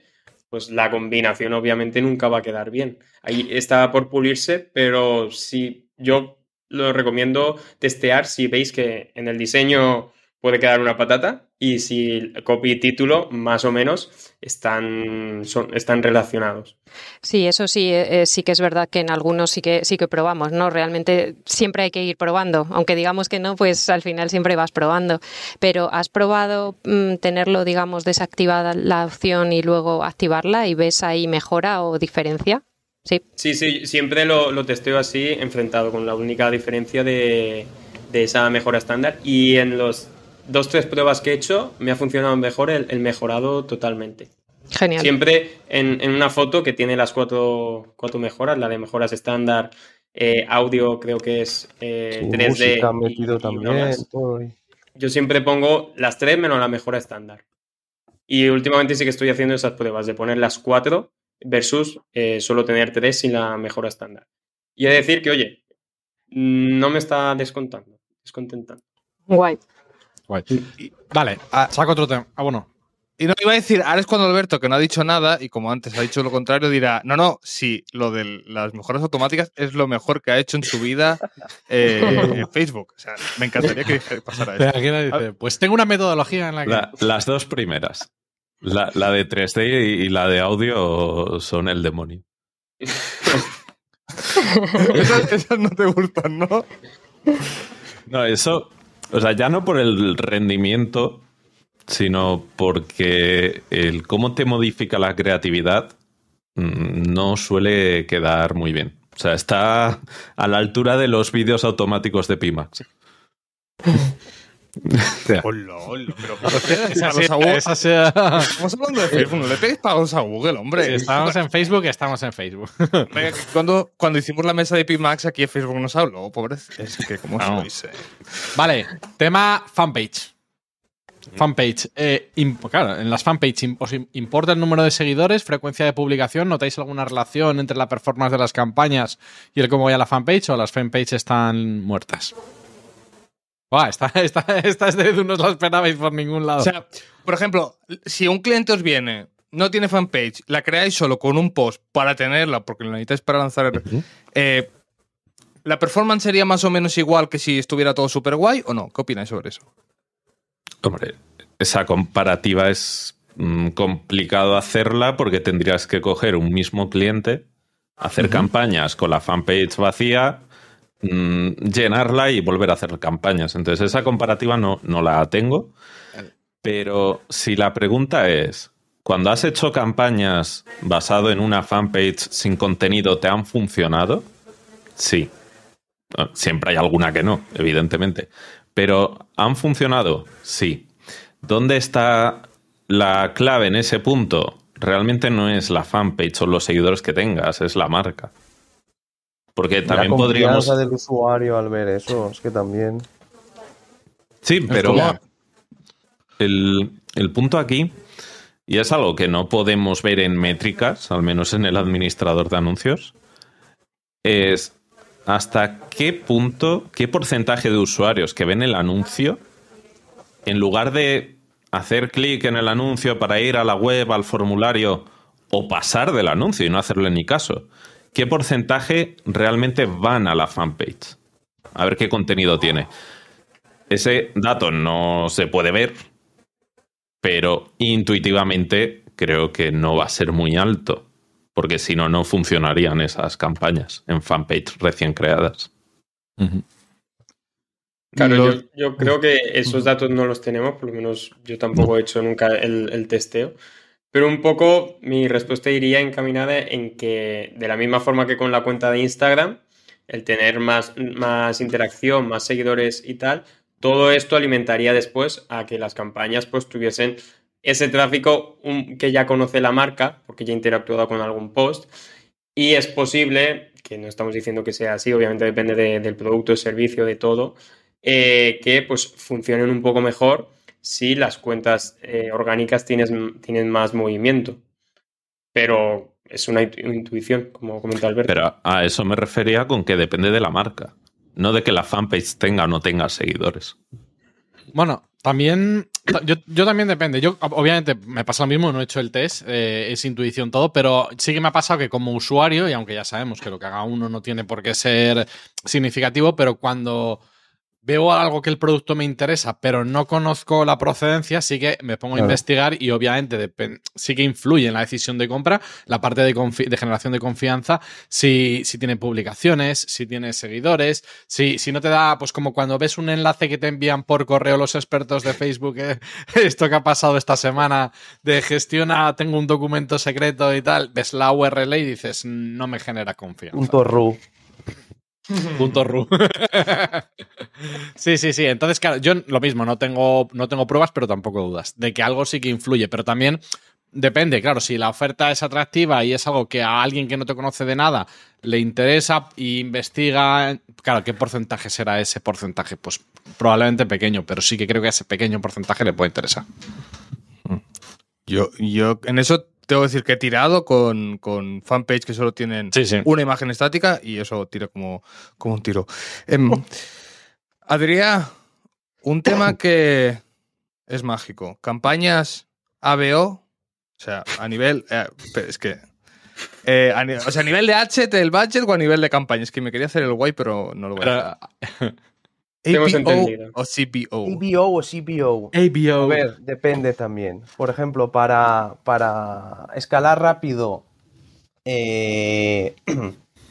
pues la combinación obviamente nunca va a quedar bien. Ahí está por pulirse, pero si yo lo recomiendo testear si veis que en el diseño puede quedar una patata y si copy y título más o menos están, están relacionados. Sí, eso sí, eh, eh, sí que es verdad que en algunos sí que, sí que probamos, ¿no? Realmente siempre hay que ir probando, aunque digamos que no, pues al final siempre vas probando. Pero ¿has probado mm, tenerlo, digamos, desactivada la opción y luego activarla y ves ahí mejora o diferencia? Sí. Sí, siempre lo, testeo así, enfrentado, con la única diferencia de, esa mejora estándar. Y en las dos, tres pruebas que he hecho, me ha funcionado mejor el, mejorado totalmente. Genial. Siempre en, una foto que tiene las cuatro, cuatro mejoras, la de mejoras estándar, eh, audio creo que es 3D. Eh, Yo siempre pongo las tres menos la mejora estándar. Y últimamente sí que estoy haciendo esas pruebas de poner las cuatro versus eh, solo tener tres sin la mejora estándar. Y he de decir que, oye, no me está descontando, descontentando. Guay. Guay. vale, ah, saco otro tema. Ah, bueno. Y no iba a decir, ahora es cuando Alberto, que no ha dicho nada, y como antes ha dicho lo contrario, dirá, no, no, sí, lo de las mejoras automáticas es lo mejor que ha hecho en su vida eh, [LAUGHS] en Facebook. O sea, me encantaría que [LAUGHS] pasara eso. pues tengo una metodología en la que... las dos primeras. La, de 3D y, la de audio son el demonio. [LAUGHS] esas, esas no te gustan, ¿no? No, eso. O sea, ya no por el rendimiento, sino porque el cómo te modifica la creatividad mm, no suele quedar muy bien. O sea, está a la altura de los vídeos automáticos de Pimax. [LAUGHS] [LAUGHS] Hola, hola, pero [LAUGHS] [LAUGHS] Estamos hablando de Facebook, no le pedís pagos a Google, hombre. estamos en Facebook, estamos en Facebook. cuando, cuando hicimos la mesa de Pimax, aquí en Facebook nos habló, pobre. Es que como Vale, tema fanpage. Fanpage. Eh, claro, en las fanpage os importa el número de seguidores, frecuencia de publicación. ¿Notáis alguna relación entre la performance de las campañas y el cómo vaya la fanpage o las fanpage están muertas? Buah, esta, [LAUGHS] es de no os la esperabais por ningún lado. O sea, por ejemplo, si un cliente os viene, no tiene fanpage, la creáis solo con un post para tenerla, porque la necesitáis para lanzar. Eh, ¿La performance sería más o menos igual que si estuviera todo súper guay o no? ¿Qué opináis sobre eso? Hombre, esa comparativa es mm, complicado hacerla porque tendrías que coger un mismo cliente, hacer campañas con la fanpage vacía Mm, llenarla y volver a hacer campañas. Entonces, esa comparativa no, no la tengo. Pero si la pregunta es, cuando has hecho campañas basado en una fanpage sin contenido, ¿te han funcionado? Sí. Ah, siempre hay alguna que no, evidentemente. Pero ¿han funcionado? Sí. ¿Dónde está la clave en ese punto? Realmente no es la fanpage o los seguidores que tengas, es la marca. Porque también podríamos. del usuario al ver eso, es que también. Sí, pero el, punto aquí, y es algo que no podemos ver en métricas, al menos en el administrador de anuncios, es hasta qué punto, qué porcentaje de usuarios que ven el anuncio, en lugar de hacer clic en el anuncio para ir a la web, al formulario, o pasar del anuncio y no hacerle ni caso, ¿qué porcentaje realmente van a la fanpage? A ver qué contenido tiene. Ese dato no se puede ver, pero intuitivamente creo que no va a ser muy alto, porque si no, no funcionarían esas campañas en fanpage recién creadas. Claro, yo, creo que esos datos no los tenemos, por lo menos yo tampoco he hecho nunca el testeo. Pero un poco mi respuesta iría encaminada en que de la misma forma que con la cuenta de Instagram, el tener más, más interacción, más seguidores y tal, todo esto alimentaría después a que las campañas pues tuviesen ese tráfico que ya conoce la marca, porque ya ha interactuado con algún post, y es posible, que no estamos diciendo que sea así, obviamente depende del producto, el servicio, de todo, eh, que pues funcionen un poco mejor Sí, las cuentas eh, orgánicas tienen, tienen más movimiento. Pero es una intuición, como comenta Alberto. Pero a eso me refería con que depende de la marca, no de que la fanpage tenga o no tenga seguidores. Bueno, también, yo, también depende. Yo, obviamente, me pasa lo mismo, no he hecho el test, eh, es intuición todo, pero sí que me ha pasado que como usuario, y aunque ya sabemos que lo que haga uno no tiene por qué ser significativo, pero cuando veo algo que el producto me interesa, pero no conozco la procedencia, sí que me pongo a investigar y obviamente sí que influye en la decisión de compra la parte de, generación de confianza, si, si, tiene publicaciones, si tiene seguidores, si, si no te da, pues como cuando ves un enlace que te envían por correo los expertos de Facebook, eh, [LAUGHS] esto que ha pasado esta semana de gestiona, tengo un documento secreto y tal, ves la URL y dices, no me genera confianza. Un torru. Punto [LAUGHS] ru. [LAUGHS] sí, sí, sí. Entonces, claro, yo lo mismo, no tengo, no tengo pruebas, pero tampoco dudas de que algo sí que influye, pero también depende, claro, si la oferta es atractiva y es algo que a alguien que no te conoce de nada le interesa e investiga, claro, ¿qué porcentaje será ese porcentaje? Pues probablemente pequeño, pero sí que creo que ese pequeño porcentaje le puede interesar. Mm. Yo, yo en eso tengo que decir que he tirado con, fanpage que solo tienen una imagen estática y eso tira como, como un tiro. Eh, em, Adrián, un tema que es mágico. Campañas ABO, o sea, a nivel. Eh, es eh, o sea, a nivel de H el budget o a nivel de campaña. Es que me quería hacer el guay, pero no lo voy a hacer. [LAUGHS] ABO o CBO. ABO o CBO. ABO. A ver, depende también. Por ejemplo, para, para escalar rápido eh,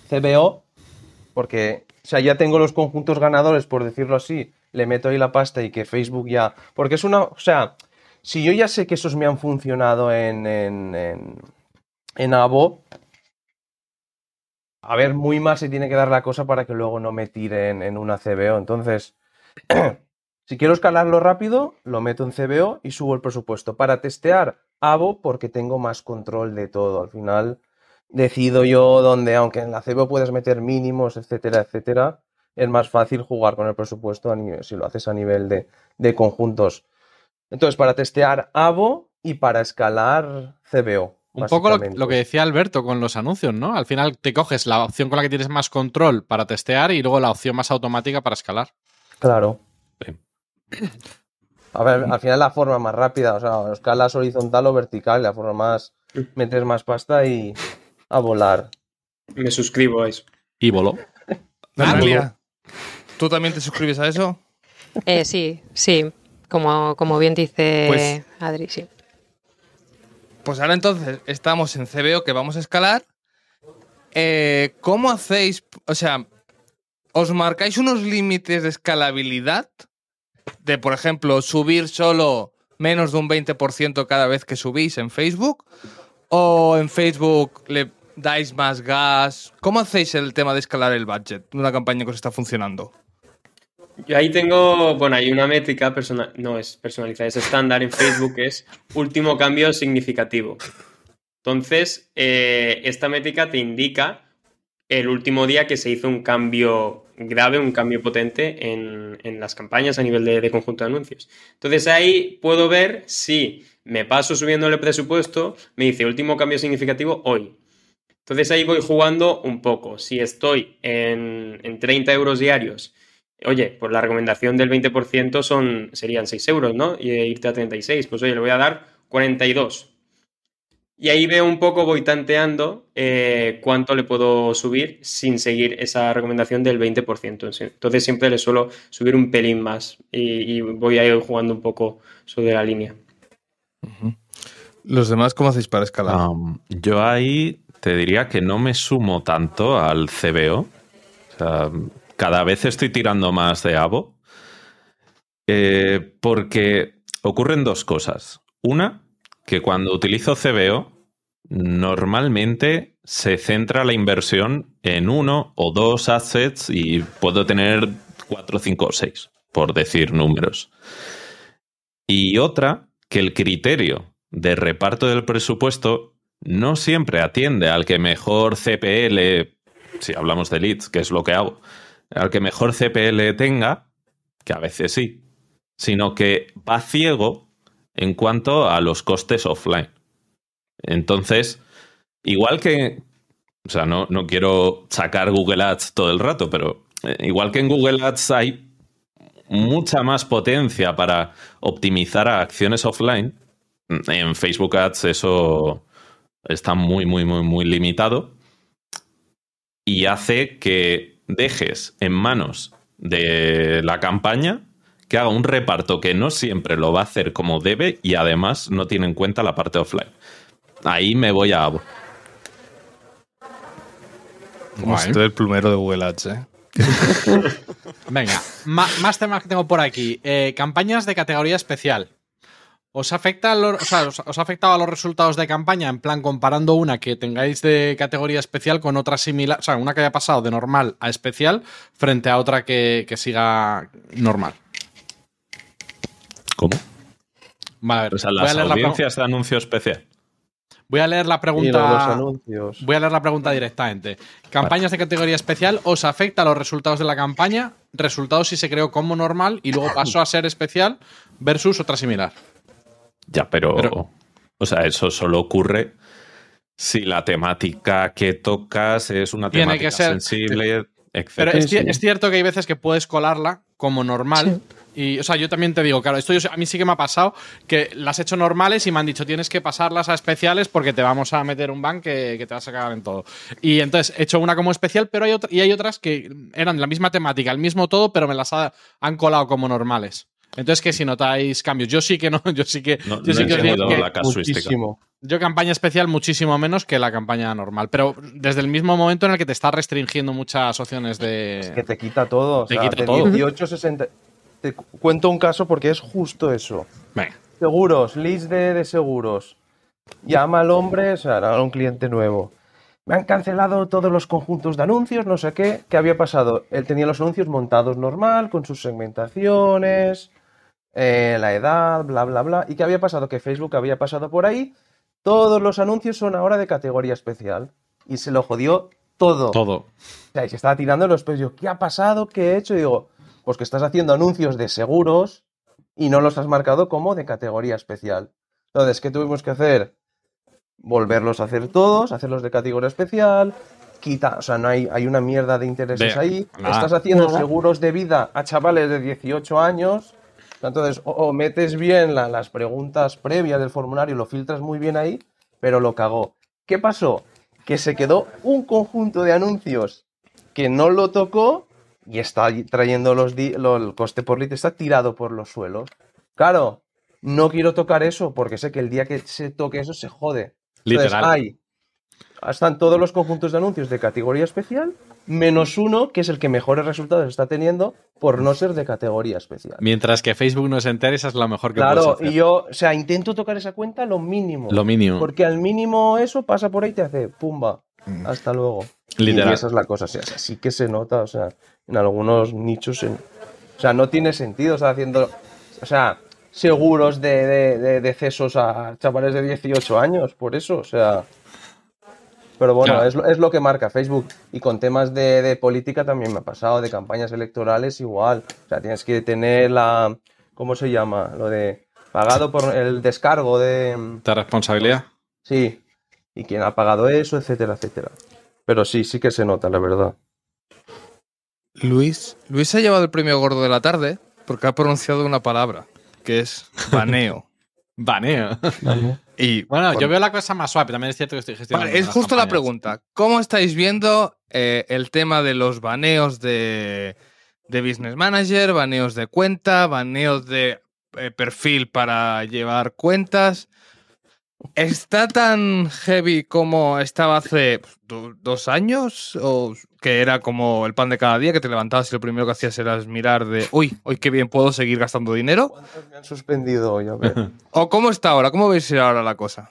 CBO, [CLEARS THROAT] porque sea, ya tengo los conjuntos ganadores, por decirlo así, le meto ahí la pasta y que Facebook ya... Porque es una... O sea, si yo ya sé que esos me han funcionado en, en, en, en Abo, a ver, muy mal se tiene que dar la cosa para que luego no me tiren en una CBO. Entonces, [CLEARS THROAT] si quiero escalarlo rápido, lo meto en CBO y subo el presupuesto. Para testear, ABO, porque tengo más control de todo. Al final, decido yo dónde, aunque en la CBO puedes meter mínimos, etcétera, etcétera, es más fácil jugar con el presupuesto si lo haces a nivel de conjuntos. Entonces, para testear ABO y para escalar CBO. Un poco lo, que decía Alberto con los anuncios, ¿no? Al final te coges la opción con la que tienes más control para testear y luego la opción más automática para escalar. Claro. A ver, al final la forma más rápida, o sea, escalas horizontal o vertical, la forma más. metes más pasta y. a volar. Me suscribo a eso. Y voló. [LAUGHS] Ah, ¿tú también te suscribes a eso? Eh, sí, sí. Como, bien dice pues Adri, sí. Pues ahora entonces estamos en CBO que vamos a escalar. Eh, ¿Cómo hacéis? O sea, ¿os marcáis unos límites de escalabilidad? De, por ejemplo, subir solo menos de un 20% cada vez que subís en Facebook. ¿O en Facebook le dais más gas? ¿Cómo hacéis el tema de escalar el budget de una campaña que os está funcionando? Yo ahí tengo, bueno, hay una métrica personal, no es personalizada, es estándar en Facebook, es último cambio significativo. Entonces, eh, esta métrica te indica el último día que se hizo un cambio grave, un cambio potente en, las campañas a nivel de, conjunto de anuncios. Entonces ahí puedo ver si me paso subiendo el presupuesto, me dice último cambio significativo hoy. Entonces ahí voy jugando un poco. Si estoy en, en 30 euros diarios oye, pues la recomendación del 20% son, serían 6 euros, ¿no? Y irte a 36, pues oye, le voy a dar 42. Y ahí veo un poco, voy tanteando eh, cuánto le puedo subir sin seguir esa recomendación del 20%. Entonces siempre le suelo subir un pelín más y, voy a ir jugando un poco sobre la línea. ¿Los demás cómo hacéis para escalar? yo ahí te diría que no me sumo tanto al CBO. O sea, cada vez estoy tirando más de abo eh, porque ocurren dos cosas. Una, que cuando utilizo CBO, normalmente se centra la inversión en uno o dos assets y puedo tener cuatro, cinco o seis, por decir números. Y otra, que el criterio de reparto del presupuesto no siempre atiende al que mejor CPL, si hablamos de leads, que es lo que hago, al que mejor CPL tenga, que a veces sí, sino que va ciego en cuanto a los costes offline. Entonces, igual que, o sea, no, quiero sacar Google Ads todo el rato, pero eh, igual que en Google Ads hay mucha más potencia para optimizar a acciones offline, en Facebook Ads eso está muy, muy, muy, muy limitado y hace que dejes en manos de la campaña que haga un reparto que no siempre lo va a hacer como debe y además no tiene en cuenta la parte offline. Ahí me voy a Abo. el plumero de Google Ads, ¿eh? [LAUGHS] Venga, más temas que tengo por aquí. Eh, campañas de categoría especial. ¿Os, afecta os, ha afectado a los resultados de campaña? En plan, comparando una que tengáis de categoría especial con otra similar, o sea, una que haya pasado de normal a especial frente a otra que, siga normal. ¿Cómo? Vale, pues voy a leer la de anuncio especial. Voy a leer la pregunta. voy a leer la pregunta directamente. Campañas de categoría especial, ¿os afecta a los resultados de la campaña? Resultados si se creó como normal y luego pasó a ser especial versus otra similar. Ya, pero, O sea, eso solo ocurre si la temática que tocas es una temática sensible, etc. Pero es, cierto que hay veces que puedes colarla como normal. Y, o sea, yo también te digo, claro, esto a mí sí que me ha pasado que las he hecho normales y me han dicho tienes que pasarlas a especiales porque te vamos a meter un ban que, te vas a cagar en todo. Y entonces he hecho una como especial, pero hay y hay otras que eran la misma temática, el mismo todo, pero me las han colado como normales. Entonces, que si notáis cambios, yo sí que no, [LAUGHS] yo sí que. yo este, Yo campaña especial muchísimo menos que la campaña normal, pero desde el mismo momento en el que te está restringiendo muchas opciones de. Es que te quita todo. Te quita todo. Te cuento un caso porque es justo eso. Seguros, list de, de seguros. Llama al hombre, o sea, a un cliente nuevo me han cancelado todos los conjuntos de anuncios, no sé qué, ¿qué había pasado? Él tenía los anuncios montados normal, con sus segmentaciones, eh, la edad, bla, bla, bla. ¿Y qué había pasado? Que Facebook había pasado por ahí. Todos los anuncios son ahora de categoría especial. Y se lo jodió todo. Todo. O sea, y se estaba tirando los pues Yo, ¿qué ha pasado? ¿Qué he hecho? Y digo, pues que estás haciendo anuncios de seguros y no los has marcado como de categoría especial. Entonces, ¿qué tuvimos que hacer? Volverlos a hacer todos, hacerlos de categoría especial, quita, o sea, no hay, hay una mierda de intereses ahí. Estás haciendo seguros de vida a chavales de 18 años entonces, o, metes bien las preguntas previas del formulario, lo filtras muy bien ahí, pero lo cagó. ¿Qué pasó? Que se quedó un conjunto de anuncios que no lo tocó y está trayendo los, el coste por litro, está tirado por los suelos. Claro, no quiero tocar eso porque sé que el día que se toque eso se jode. Literal están todos los conjuntos de anuncios de categoría especial, menos uno, que es el que mejores resultados está teniendo por no ser de categoría especial. Mientras que Facebook no se entere, esa es la mejor que claro, y yo, o sea, intento tocar esa cuenta lo mínimo. Lo mínimo. Porque al mínimo eso pasa por ahí y te hace pumba. Mm. Hasta luego. Literal. Y esa es la cosa. O sea, sí que se nota, o sea, en algunos nichos. O sea, no tiene sentido, estar haciendo. O sea, seguros de, de, de decesos a chavales de 18 años, por eso, o sea. Pero bueno, es, lo, es, lo, que marca Facebook. Y con temas de, política también me ha pasado, de campañas electorales igual. O sea, tienes que tener la. ¿Cómo se llama? Lo de. Pagado por el descargo de. ¿De responsabilidad? Sí. Y quien ha pagado eso, etcétera, etcétera. Pero sí, sí que se nota, la verdad. Luis. Luis ha llevado el premio gordo de la tarde porque ha pronunciado una palabra, que es baneo. [LAUGHS] baneo. Y, bueno, yo veo la cosa más suave, también es cierto que estoy gestionando. es justo la pregunta. ¿Cómo estáis viendo eh, el tema de los baneos de, Business Manager, baneos de cuenta, baneos de eh, perfil para llevar cuentas? ¿Está tan heavy como estaba hace dos años? ¿O que era como el pan de cada día, que te levantabas y lo primero que hacías era mirar de, uy, hoy qué bien puedo seguir gastando dinero? ¿Cuántos me han suspendido hoy? A ver. [LAUGHS] ¿O cómo está ahora? ¿Cómo veis ahora la cosa?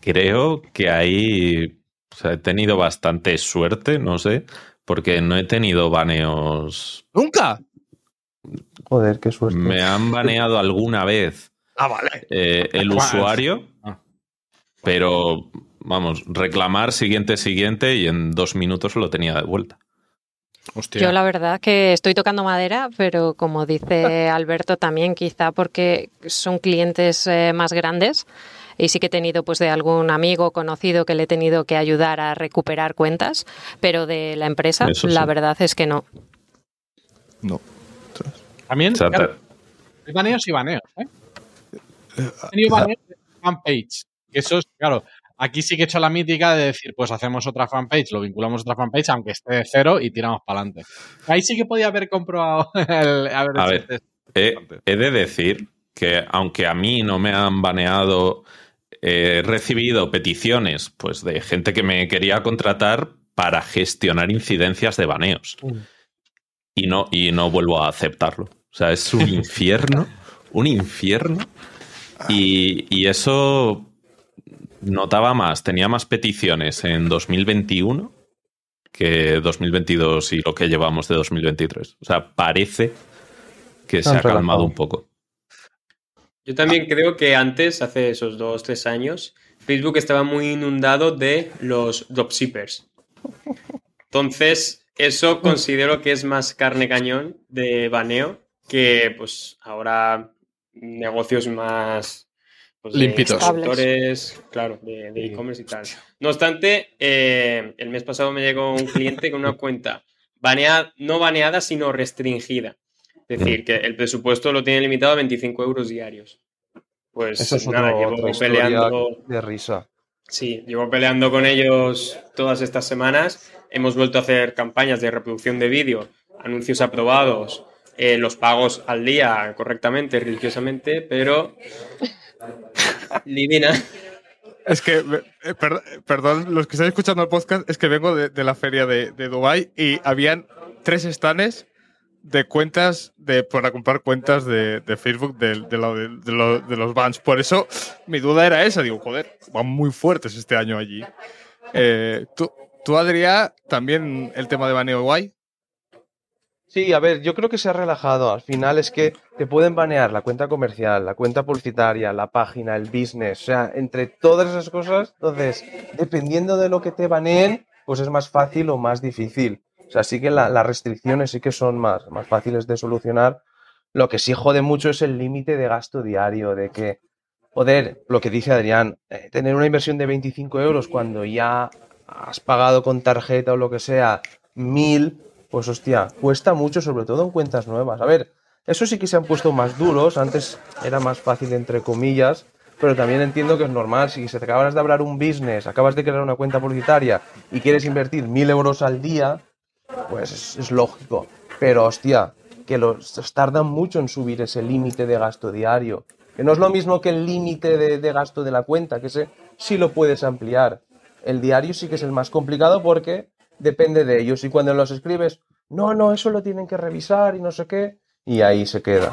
Creo que ahí o he tenido bastante suerte, no sé, porque no he tenido baneos. ¿Nunca? Joder, qué suerte. Me han baneado alguna vez ah, vale. Eh, el usuario, ah. pero vamos, reclamar siguiente, siguiente y en dos minutos lo tenía de vuelta. Yo la verdad que estoy tocando madera, pero como dice [LAUGHS] Alberto también, quizá porque son clientes eh, más grandes y sí que he tenido pues de algún amigo conocido que le he tenido que ayudar a recuperar cuentas, pero de la empresa la verdad es que no. No. También baneos y baneos, ¿eh? Eh, tenido fanpage. Eso es, claro, aquí sí que he hecho la mítica de decir, pues hacemos otra fanpage, lo vinculamos a otra fanpage, aunque esté de cero y tiramos para adelante. Ahí sí que podía haber comprobado [LAUGHS] a ver, este he, de decir que aunque a mí no me han baneado, eh, he recibido peticiones pues, de gente que me quería contratar para gestionar incidencias de baneos. Y no, y no vuelvo a aceptarlo. O sea, es un [LAUGHS] infierno, un infierno Ah. Y, eso notaba más, tenía más peticiones en 2021 que 2022 y lo que llevamos de 2023. O sea, parece que se ha calmado un poco. Yo también creo que antes, hace esos dos, tres años, Facebook estaba muy inundado de los dropshippers. Entonces, eso considero que es más carne cañón de baneo que pues ahora negocios más pues, limpitos, claro, de e-commerce y tal. No obstante, eh, el mes pasado me llegó un cliente con una cuenta baneada, no baneada, sino restringida. Es decir, que el presupuesto lo tiene limitado a 25 euros diarios. Pues Eso es nada, llevo peleando. De risa. Sí, llevo peleando con ellos todas estas semanas. Hemos vuelto a hacer campañas de reproducción de vídeo, anuncios aprobados, eh, los pagos al día correctamente, religiosamente, pero divina. Es que, eh, perdón, los que están escuchando el podcast, es que vengo de, la feria de, Dubai Dubái y habían tres stands de cuentas de, para comprar cuentas de, Facebook de, los bans. Por eso mi duda era esa. Digo, joder, van muy fuertes este año allí. Eh, tú, tú, también el tema de Baneo Guay. Sí, a ver, yo creo que se ha relajado. Al final es que te pueden banear la cuenta comercial, la cuenta publicitaria, la página, el business, o sea, entre todas esas cosas. Entonces, dependiendo de lo que te baneen, pues es más fácil o más difícil. O sea, sí que las restricciones sí que son más, más fáciles de solucionar. Lo que sí jode mucho es el límite de gasto diario, de que, poder, lo que dice Adrián, eh, tener una inversión de 25 euros cuando ya has pagado con tarjeta o lo que sea, mil pues hostia, cuesta mucho, sobre todo en cuentas nuevas. A ver, eso sí que se han puesto más duros, antes era más fácil entre comillas, pero también entiendo que es normal, si se te acabas de hablar un business, acabas de crear una cuenta publicitaria y quieres invertir mil euros al día, pues es, lógico. Pero hostia, que los tardan mucho en subir ese límite de gasto diario. Que no es lo mismo que el límite de, de, gasto de la cuenta, que ese sí lo puedes ampliar. El diario sí que es el más complicado porque depende de ellos. Y cuando los escribes, no, no, eso lo tienen que revisar y no sé qué, y ahí se queda.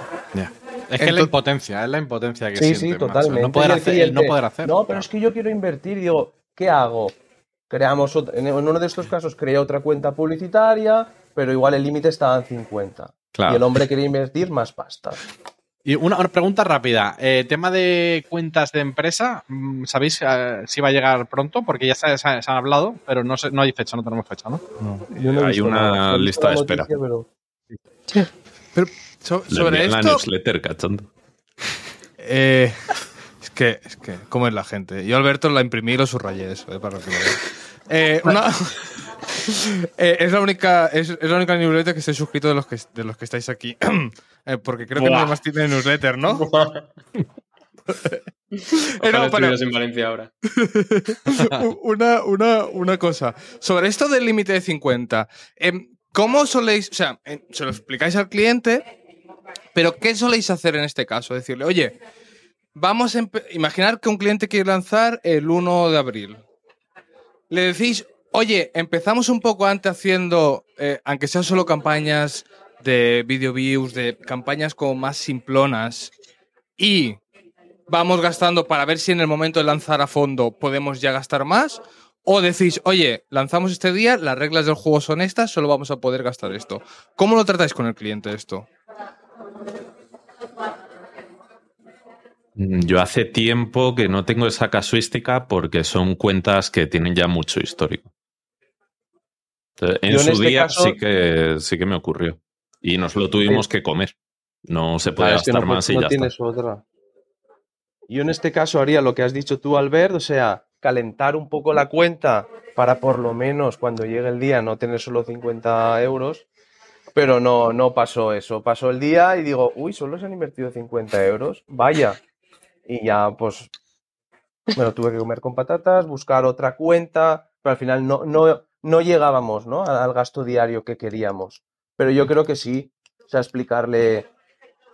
Es que la impotencia, es la impotencia que sí, sí, totalmente. No poder, hacer, el no poder hacer. No, pero es que yo quiero invertir. Digo, ¿qué hago? Creamos en uno de estos casos creé otra cuenta publicitaria, pero igual el límite estaba en 50. Y el hombre quiere invertir más pasta. Y una, pregunta rápida. Eh, tema de cuentas de empresa, mm, ¿sabéis eh, si va a llegar pronto? Porque ya se, han hablado, pero no, hay fecha, no tenemos fecha, ¿no? hay una lista de espera. sobre esto... La newsletter, eh, es que, es que, ¿cómo es la gente? Yo, Alberto, la imprimí y lo subrayé eso, una... [LAUGHS] [LAUGHS] Eh, es, la única, es, la única newsletter que estoy suscrito de los que, de los que estáis aquí. [CLEARS THROAT] Eh, porque creo que más tiene newsletter, ¿no? [LAUGHS] Ojalá eh, no, en Valencia ahora. [LAUGHS] una, una, una, cosa. Sobre esto del límite de 50, em, ¿cómo soléis, o sea, se lo explicáis al cliente, pero ¿qué soléis hacer en este caso? Decirle, oye, vamos a imaginar que un cliente quiere lanzar el 1 de abril. Le decís, Oye, empezamos un poco antes haciendo, eh, aunque sean solo campañas de video views, de campañas como más simplonas, y vamos gastando para ver si en el momento de lanzar a fondo podemos ya gastar más, o decís, oye, lanzamos este día, las reglas del juego son estas, solo vamos a poder gastar esto. ¿Cómo lo tratáis con el cliente esto? Mm, yo hace tiempo que no tengo esa casuística porque son cuentas que tienen ya mucho histórico. En su este día sí, que, me ocurrió. Y nos lo tuvimos que comer. No se puede más y ya Yo en este caso haría lo que has dicho tú, Albert, o sea, calentar un poco la cuenta para por lo menos cuando llegue el día no tener solo 50 euros. Pero no, no pasó eso. Pasó el día y digo, uy, solo se han invertido 50 euros. Vaya. Y ya, pues, bueno, tuve que comer con patatas, buscar otra cuenta, pero al final no, no, no llegábamos ¿no? al gasto diario que queríamos. Pero yo creo que sí, o sea, explicarle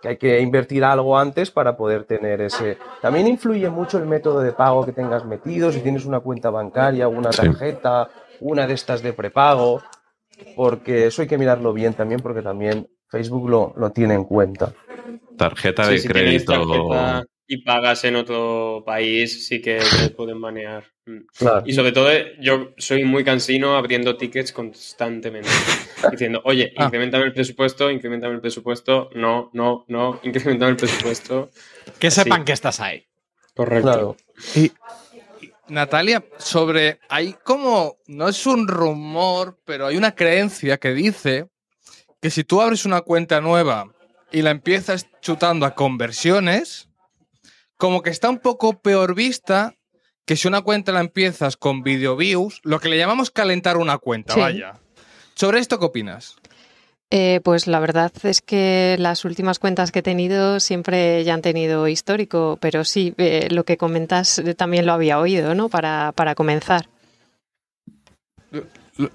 que hay que invertir algo antes para poder tener ese. También influye mucho el método de pago que tengas metido, si tienes una cuenta bancaria, una tarjeta, una de estas de prepago, porque eso hay que mirarlo bien también, porque también Facebook lo, lo tiene en cuenta. Tarjeta de crédito y pagas en otro país, sí que te pueden manejar. Mm. Y sobre todo, eh, yo soy muy cansino abriendo tickets constantemente, [LAUGHS] diciendo, oye, ah. incrementame el presupuesto, incrementame el presupuesto, no, no, no, incrementame el presupuesto. Que sepan que estás ahí. Correcto. Natalia, sobre, hay como, no es un rumor, pero hay una creencia que dice que si tú abres una cuenta nueva y la empiezas chutando a conversiones, como que está un poco peor vista que si una cuenta la empiezas con video views, lo que le llamamos calentar una cuenta, vaya. ¿Sobre esto qué opinas? Eh, pues la verdad es que las últimas cuentas que he tenido siempre ya han tenido histórico, pero sí, eh, lo que comentas también lo había oído, ¿no? Para, comenzar.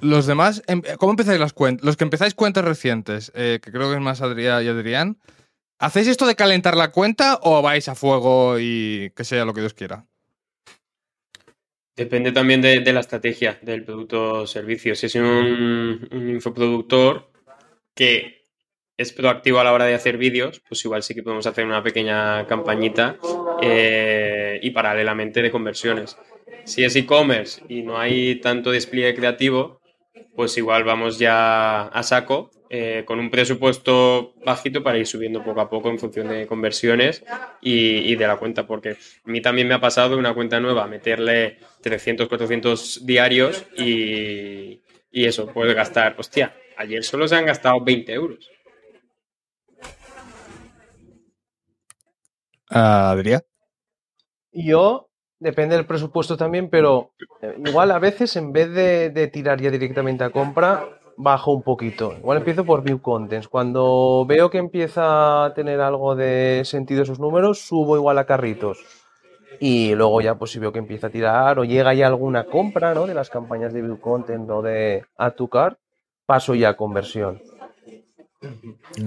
Los demás, em, ¿cómo empezáis las cuentas? Los que empezáis cuentas recientes, eh, que creo que es más Adrián y Adrián, ¿Hacéis esto de calentar la cuenta o vais a fuego y que sea lo que Dios quiera? Depende también de, la estrategia del producto o servicio. Si es un, infoproductor que es proactivo a la hora de hacer vídeos, pues igual sí que podemos hacer una pequeña campañita eh, y paralelamente de conversiones. Si es e-commerce y no hay tanto despliegue creativo, pues igual vamos ya a saco eh, con un presupuesto bajito para ir subiendo poco a poco en función de conversiones y, de la cuenta, porque a mí también me ha pasado una cuenta nueva, meterle 300, 400 diarios y, eso, puedes gastar, hostia, ayer solo se han gastado 20 euros. Adrián. Yo, depende del presupuesto también, pero igual a veces en vez de tirar ya directamente a compra, bajo un poquito. Igual empiezo por View Contents. Cuando veo que empieza a tener algo de sentido esos números, subo igual a carritos. Y luego ya, pues si veo que empieza a tirar o llega ya alguna compra, ¿no? De las campañas de View Content o de Atucar, paso ya a conversión.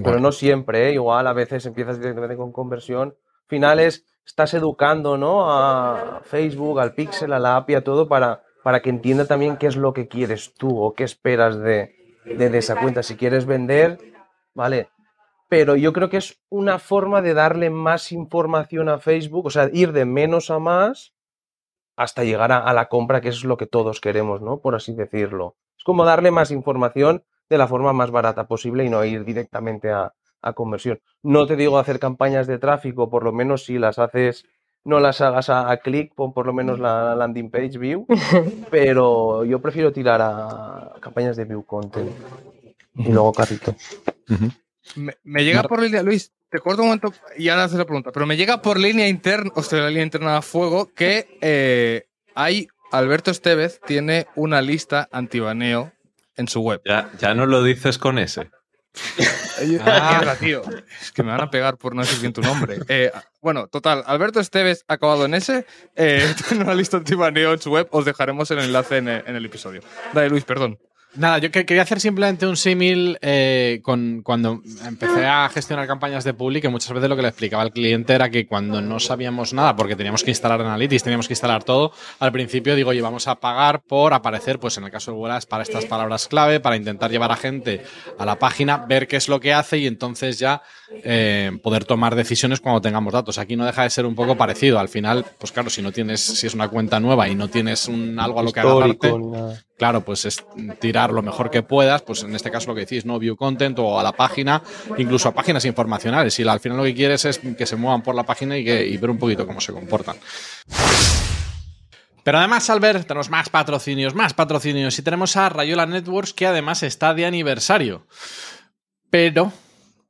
Pero no siempre, ¿eh? Igual a veces empiezas directamente con conversión. Finales, estás educando, ¿no? A Facebook, al Pixel, a la API, a todo para para que entienda también qué es lo que quieres tú o qué esperas de, de esa cuenta si quieres vender, ¿vale? Pero yo creo que es una forma de darle más información a Facebook, o sea, ir de menos a más hasta llegar a, la compra, que es lo que todos queremos, ¿no? Por así decirlo. Es como darle más información de la forma más barata posible y no ir directamente a conversión. No te digo hacer campañas de tráfico, por lo menos si las haces no las hagas a, clic, pon por lo menos la [LAUGHS] landing page view, [LAUGHS] pero yo prefiero tirar a campañas de view content y luego carrito. me, llega por línea, Luis, te corto un momento y ahora haces la pregunta, pero me llega por línea interna, o sea, la línea interna a fuego, que hay, eh, Alberto Estevez tiene una lista antibaneo en su web. Ya, ya no lo dices con ese ah, ah tío. Es que me van a pegar por no decir bien tu nombre. Eh, bueno, total, Alberto Esteves ha acabado en ese. Eh, [LAUGHS] en una lista activa en su web os dejaremos el enlace en el episodio. Dale, Luis, perdón. Nada, yo quería hacer simplemente un símil eh, con cuando empecé a gestionar campañas de public muchas veces lo que le explicaba al cliente era que cuando no sabíamos nada, porque teníamos que instalar Analytics, teníamos que instalar todo, al principio digo, oye, vamos a pagar por aparecer, pues en el caso de Google Ads, para estas palabras clave, para intentar llevar a gente a la página, ver qué es lo que hace y entonces ya eh, poder tomar decisiones cuando tengamos datos. Aquí no deja de ser un poco parecido. Al final, pues claro, si no tienes, si es una cuenta nueva y no tienes un, algo a lo que agarrarte, claro, pues es tirar lo mejor que puedas, pues en este caso lo que decís, ¿no? View content o a la página, incluso a páginas informacionales. Y al final lo que quieres es que se muevan por la página y, que, ver un poquito cómo se comportan. Pero además, Albert, tenemos más patrocinios, más patrocinios. Y tenemos a Rayola Networks, que además está de aniversario. Pero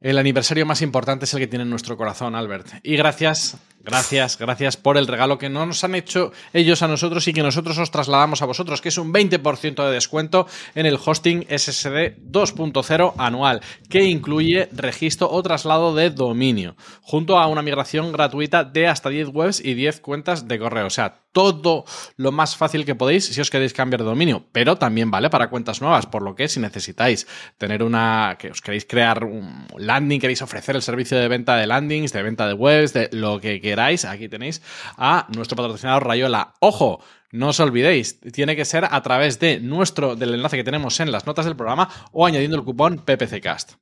el aniversario más importante es el que tiene en nuestro corazón, Albert. Y gracias Gracias, gracias por el regalo que no nos han hecho ellos a nosotros y que nosotros os trasladamos a vosotros, que es un 20% de descuento en el hosting SSD 2.0 anual, que incluye registro o traslado de dominio, junto a una migración gratuita de hasta 10 webs y 10 cuentas de correo. sat todo lo más fácil que podéis si os queréis cambiar de dominio, pero también vale para cuentas nuevas, por lo que si necesitáis tener una, que os queréis crear un landing, queréis ofrecer el servicio de venta de landings, de venta de webs, de lo que queráis, aquí tenéis a nuestro patrocinador Rayola. Ojo, no os olvidéis, tiene que ser a través de nuestro, del enlace que tenemos en las notas del programa o añadiendo el cupón PPCcast.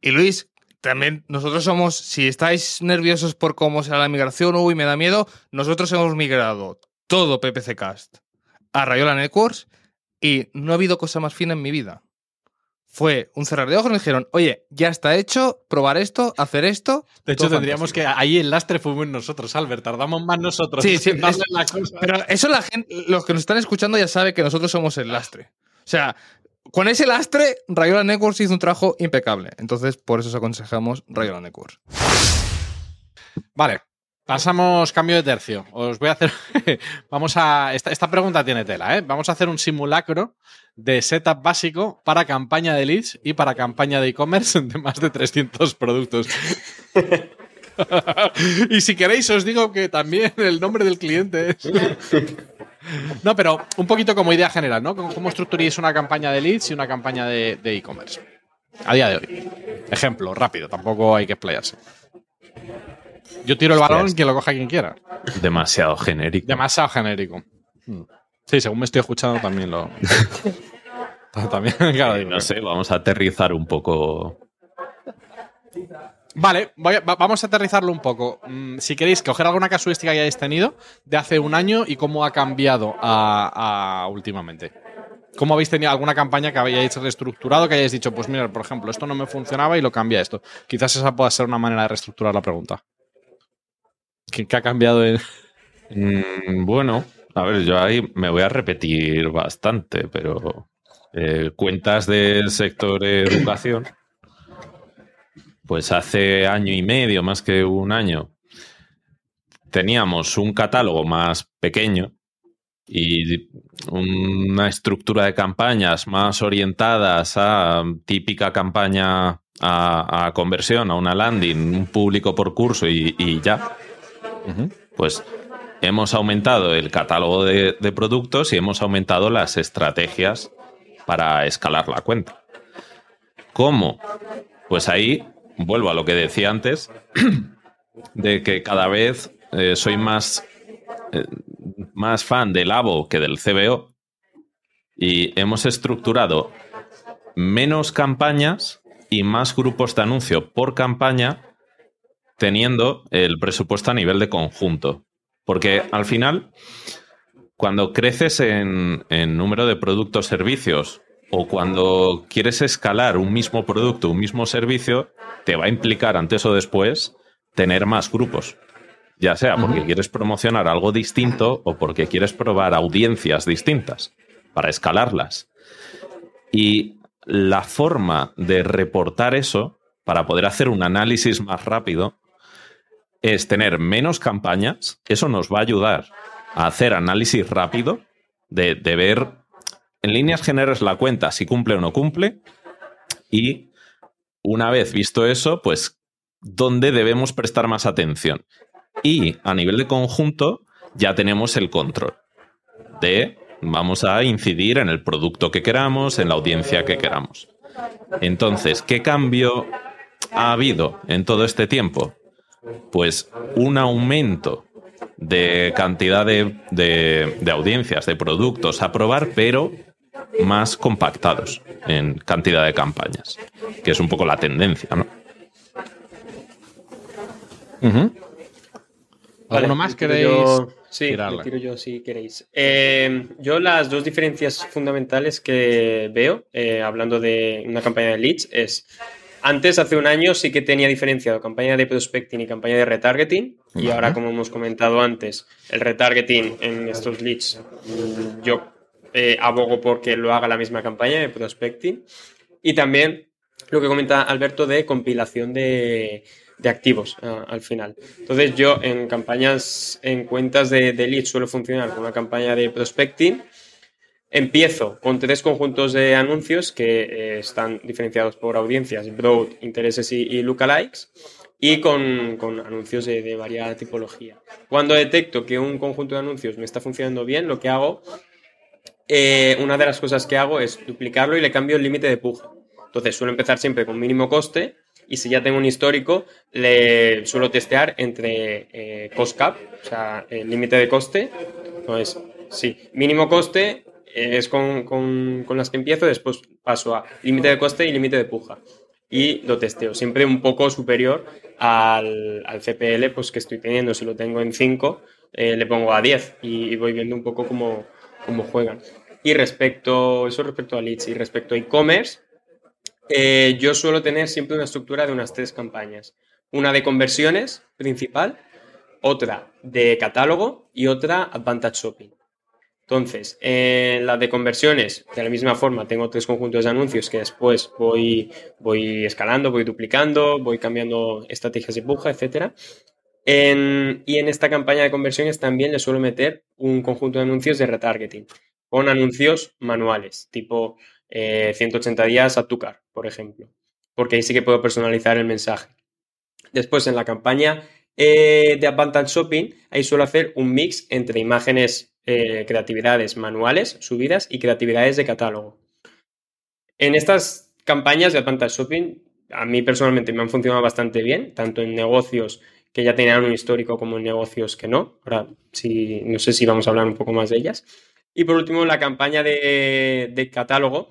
Y Luis, también nosotros somos, si estáis nerviosos por cómo será la migración, uy, me da miedo, nosotros hemos migrado todo PPC a Rayola Networks y no ha habido cosa más fina en mi vida. Fue un cerrar de ojos, nos dijeron, oye, ya está hecho, probar esto, hacer esto. De hecho, tendríamos que. Ahí el lastre fuimos nosotros, Albert, tardamos más nosotros. Sí, sí, la cosa. Pero eso la gente, los que nos están escuchando ya saben que nosotros somos el lastre. O sea, con ese lastre, Rayola Networks hizo un trabajo impecable. Entonces, por eso os aconsejamos Rayola Networks. Vale. Pasamos cambio de tercio. Os voy a hacer. [LAUGHS] vamos a. Esta, pregunta tiene tela, ¿eh? Vamos a hacer un simulacro de setup básico para campaña de leads y para campaña de e-commerce de más de 300 productos. [LAUGHS] [LAUGHS] y si queréis, os digo que también el nombre del cliente es. No, pero un poquito como idea general, ¿no? ¿Cómo estructuréis una campaña de leads y una campaña de e-commerce? a día de hoy. Ejemplo, rápido, tampoco hay que explayarse. Yo tiro el balón, que lo coja quien quiera. Demasiado genérico. Demasiado genérico. Hmm. Sí, según me estoy escuchando también lo... [LAUGHS] [LAUGHS] también, no sé, vamos a aterrizar un poco Vale, vamos a aterrizarlo un poco. Mm, si queréis coger alguna casuística que hayáis tenido de hace un año y cómo ha cambiado a, últimamente. ¿Cómo habéis tenido alguna campaña que hayáis reestructurado, que hayáis dicho, pues mira, por ejemplo, esto no me funcionaba y lo cambia esto? Quizás esa pueda ser una manera de reestructurar la pregunta. ¿Qué, ha cambiado en.? Mm, bueno, a ver, yo ahí me voy a repetir bastante, pero eh, cuentas del sector educación pues hace año y medio, más que un año, teníamos un catálogo más pequeño y una estructura de campañas más orientadas a típica campaña a, conversión, a una landing, un público por curso y, ya. Pues hemos aumentado el catálogo de, productos y hemos aumentado las estrategias para escalar la cuenta. ¿Cómo? Pues ahí vuelvo a lo que decía antes, [CLEARS THROAT] de que cada vez eh, soy más, eh, más fan del ABO que del CBO y hemos estructurado menos campañas y más grupos de anuncio por campaña teniendo el presupuesto a nivel de conjunto. Porque al final, cuando creces en, en número de productos, servicios o cuando quieres escalar un mismo producto, un mismo servicio, te va a implicar antes o después tener más grupos. Ya sea porque quieres promocionar algo distinto o porque quieres probar audiencias distintas para escalarlas. Y la forma de reportar eso para poder hacer un análisis más rápido es tener menos campañas. Eso nos va a ayudar a hacer análisis rápido de, de ver en líneas generales la cuenta, si cumple o no cumple. Y una vez visto eso, pues, ¿dónde debemos prestar más atención? Y a nivel de conjunto, ya tenemos el control de vamos a incidir en el producto que queramos, en la audiencia que queramos. Entonces, ¿qué cambio ha habido en todo este tiempo? Pues un aumento de cantidad de, audiencias, de productos a probar, pero más compactados en cantidad de campañas, que es un poco la tendencia, ¿no? ¿Alguno más queréis? Yo, sí, tiro yo si queréis. Eh, yo las dos diferencias fundamentales que veo, eh, hablando de una campaña de leads, es antes, hace un año, sí que tenía diferenciado campaña de prospecting y campaña de retargeting. Y ahora, como hemos comentado antes, el retargeting en estos leads, yo eh, abogo porque lo haga la misma campaña de prospecting. Y también lo que comenta Alberto de compilación de, activos eh, al final. Entonces yo en campañas, en cuentas de, de lead suelo funcionar con una campaña de prospecting. Empiezo con tres conjuntos de anuncios que eh, están diferenciados por audiencias, broad, intereses y, lookalikes, y con, anuncios de, de, variada tipología. Cuando detecto que un conjunto de anuncios me está funcionando bien, lo que hago eh, una de las cosas que hago es duplicarlo y le cambio el límite de puja. Entonces suelo empezar siempre con mínimo coste y si ya tengo un histórico, le suelo testear entre eh, cost cap, o sea, el límite de coste. Entonces, sí, mínimo coste eh, es con, las que empiezo, después paso a límite de coste y límite de puja. Y lo testeo, siempre un poco superior al, CPL pues, que estoy teniendo. Si lo tengo en 5, le pongo a 10 y, voy viendo un poco cómo, cómo juegan. Y respecto, eso respecto a leads y respecto a e-commerce, eh, yo suelo tener siempre una estructura de unas tres campañas. Una de conversiones principal, otra de catálogo y otra Advantage Shopping. Entonces, en eh, la de conversiones, de la misma forma, tengo tres conjuntos de anuncios que después voy, voy escalando, voy duplicando, voy cambiando estrategias de puja, etc. y en esta campaña de conversiones también le suelo meter un conjunto de anuncios de retargeting con anuncios manuales, tipo 180 eh, días a tu car, por ejemplo, porque ahí sí que puedo personalizar el mensaje. Después, en la campaña eh, de Advantage Shopping, ahí suelo hacer un mix entre imágenes, eh, creatividades manuales, subidas y creatividades de catálogo. En estas campañas de Advantage Shopping, a mí personalmente me han funcionado bastante bien, tanto en negocios que ya tenían un histórico como en negocios que no. Ahora, no sé si vamos a hablar un poco más de ellas. Y por último, la campaña de, catálogo,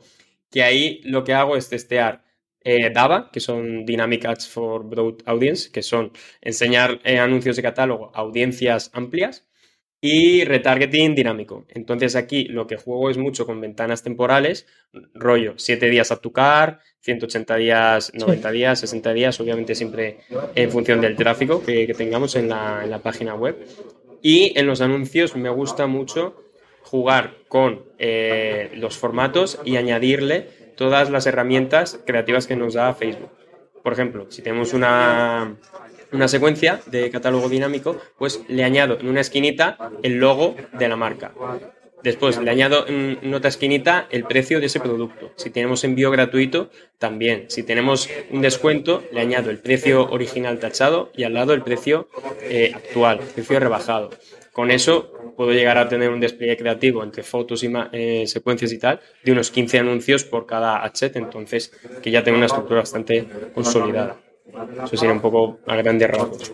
que ahí lo que hago es testear eh, DABA, que son Dynamic Ads for Broad Audience, que son enseñar eh, anuncios de catálogo a audiencias amplias y retargeting dinámico. Entonces aquí lo que juego es mucho con ventanas temporales, rollo 7 días a tu car, 180 días, 90 días, 60 días, obviamente siempre en función del tráfico que, tengamos en la página web. Y en los anuncios me gusta mucho jugar con eh, los formatos y añadirle todas las herramientas creativas que nos da Facebook. Por ejemplo, si tenemos una, secuencia de catálogo dinámico, pues le añado en una esquinita el logo de la marca. Después le añado en otra esquinita el precio de ese producto. Si tenemos envío gratuito, también. Si tenemos un descuento, le añado el precio original tachado y al lado el precio eh, actual, el precio rebajado. Con eso puedo llegar a tener un despliegue creativo entre fotos y eh, secuencias y tal, de unos 15 anuncios por cada set entonces que ya tengo una estructura bastante consolidada. Eso sería un poco a grandes rasgos.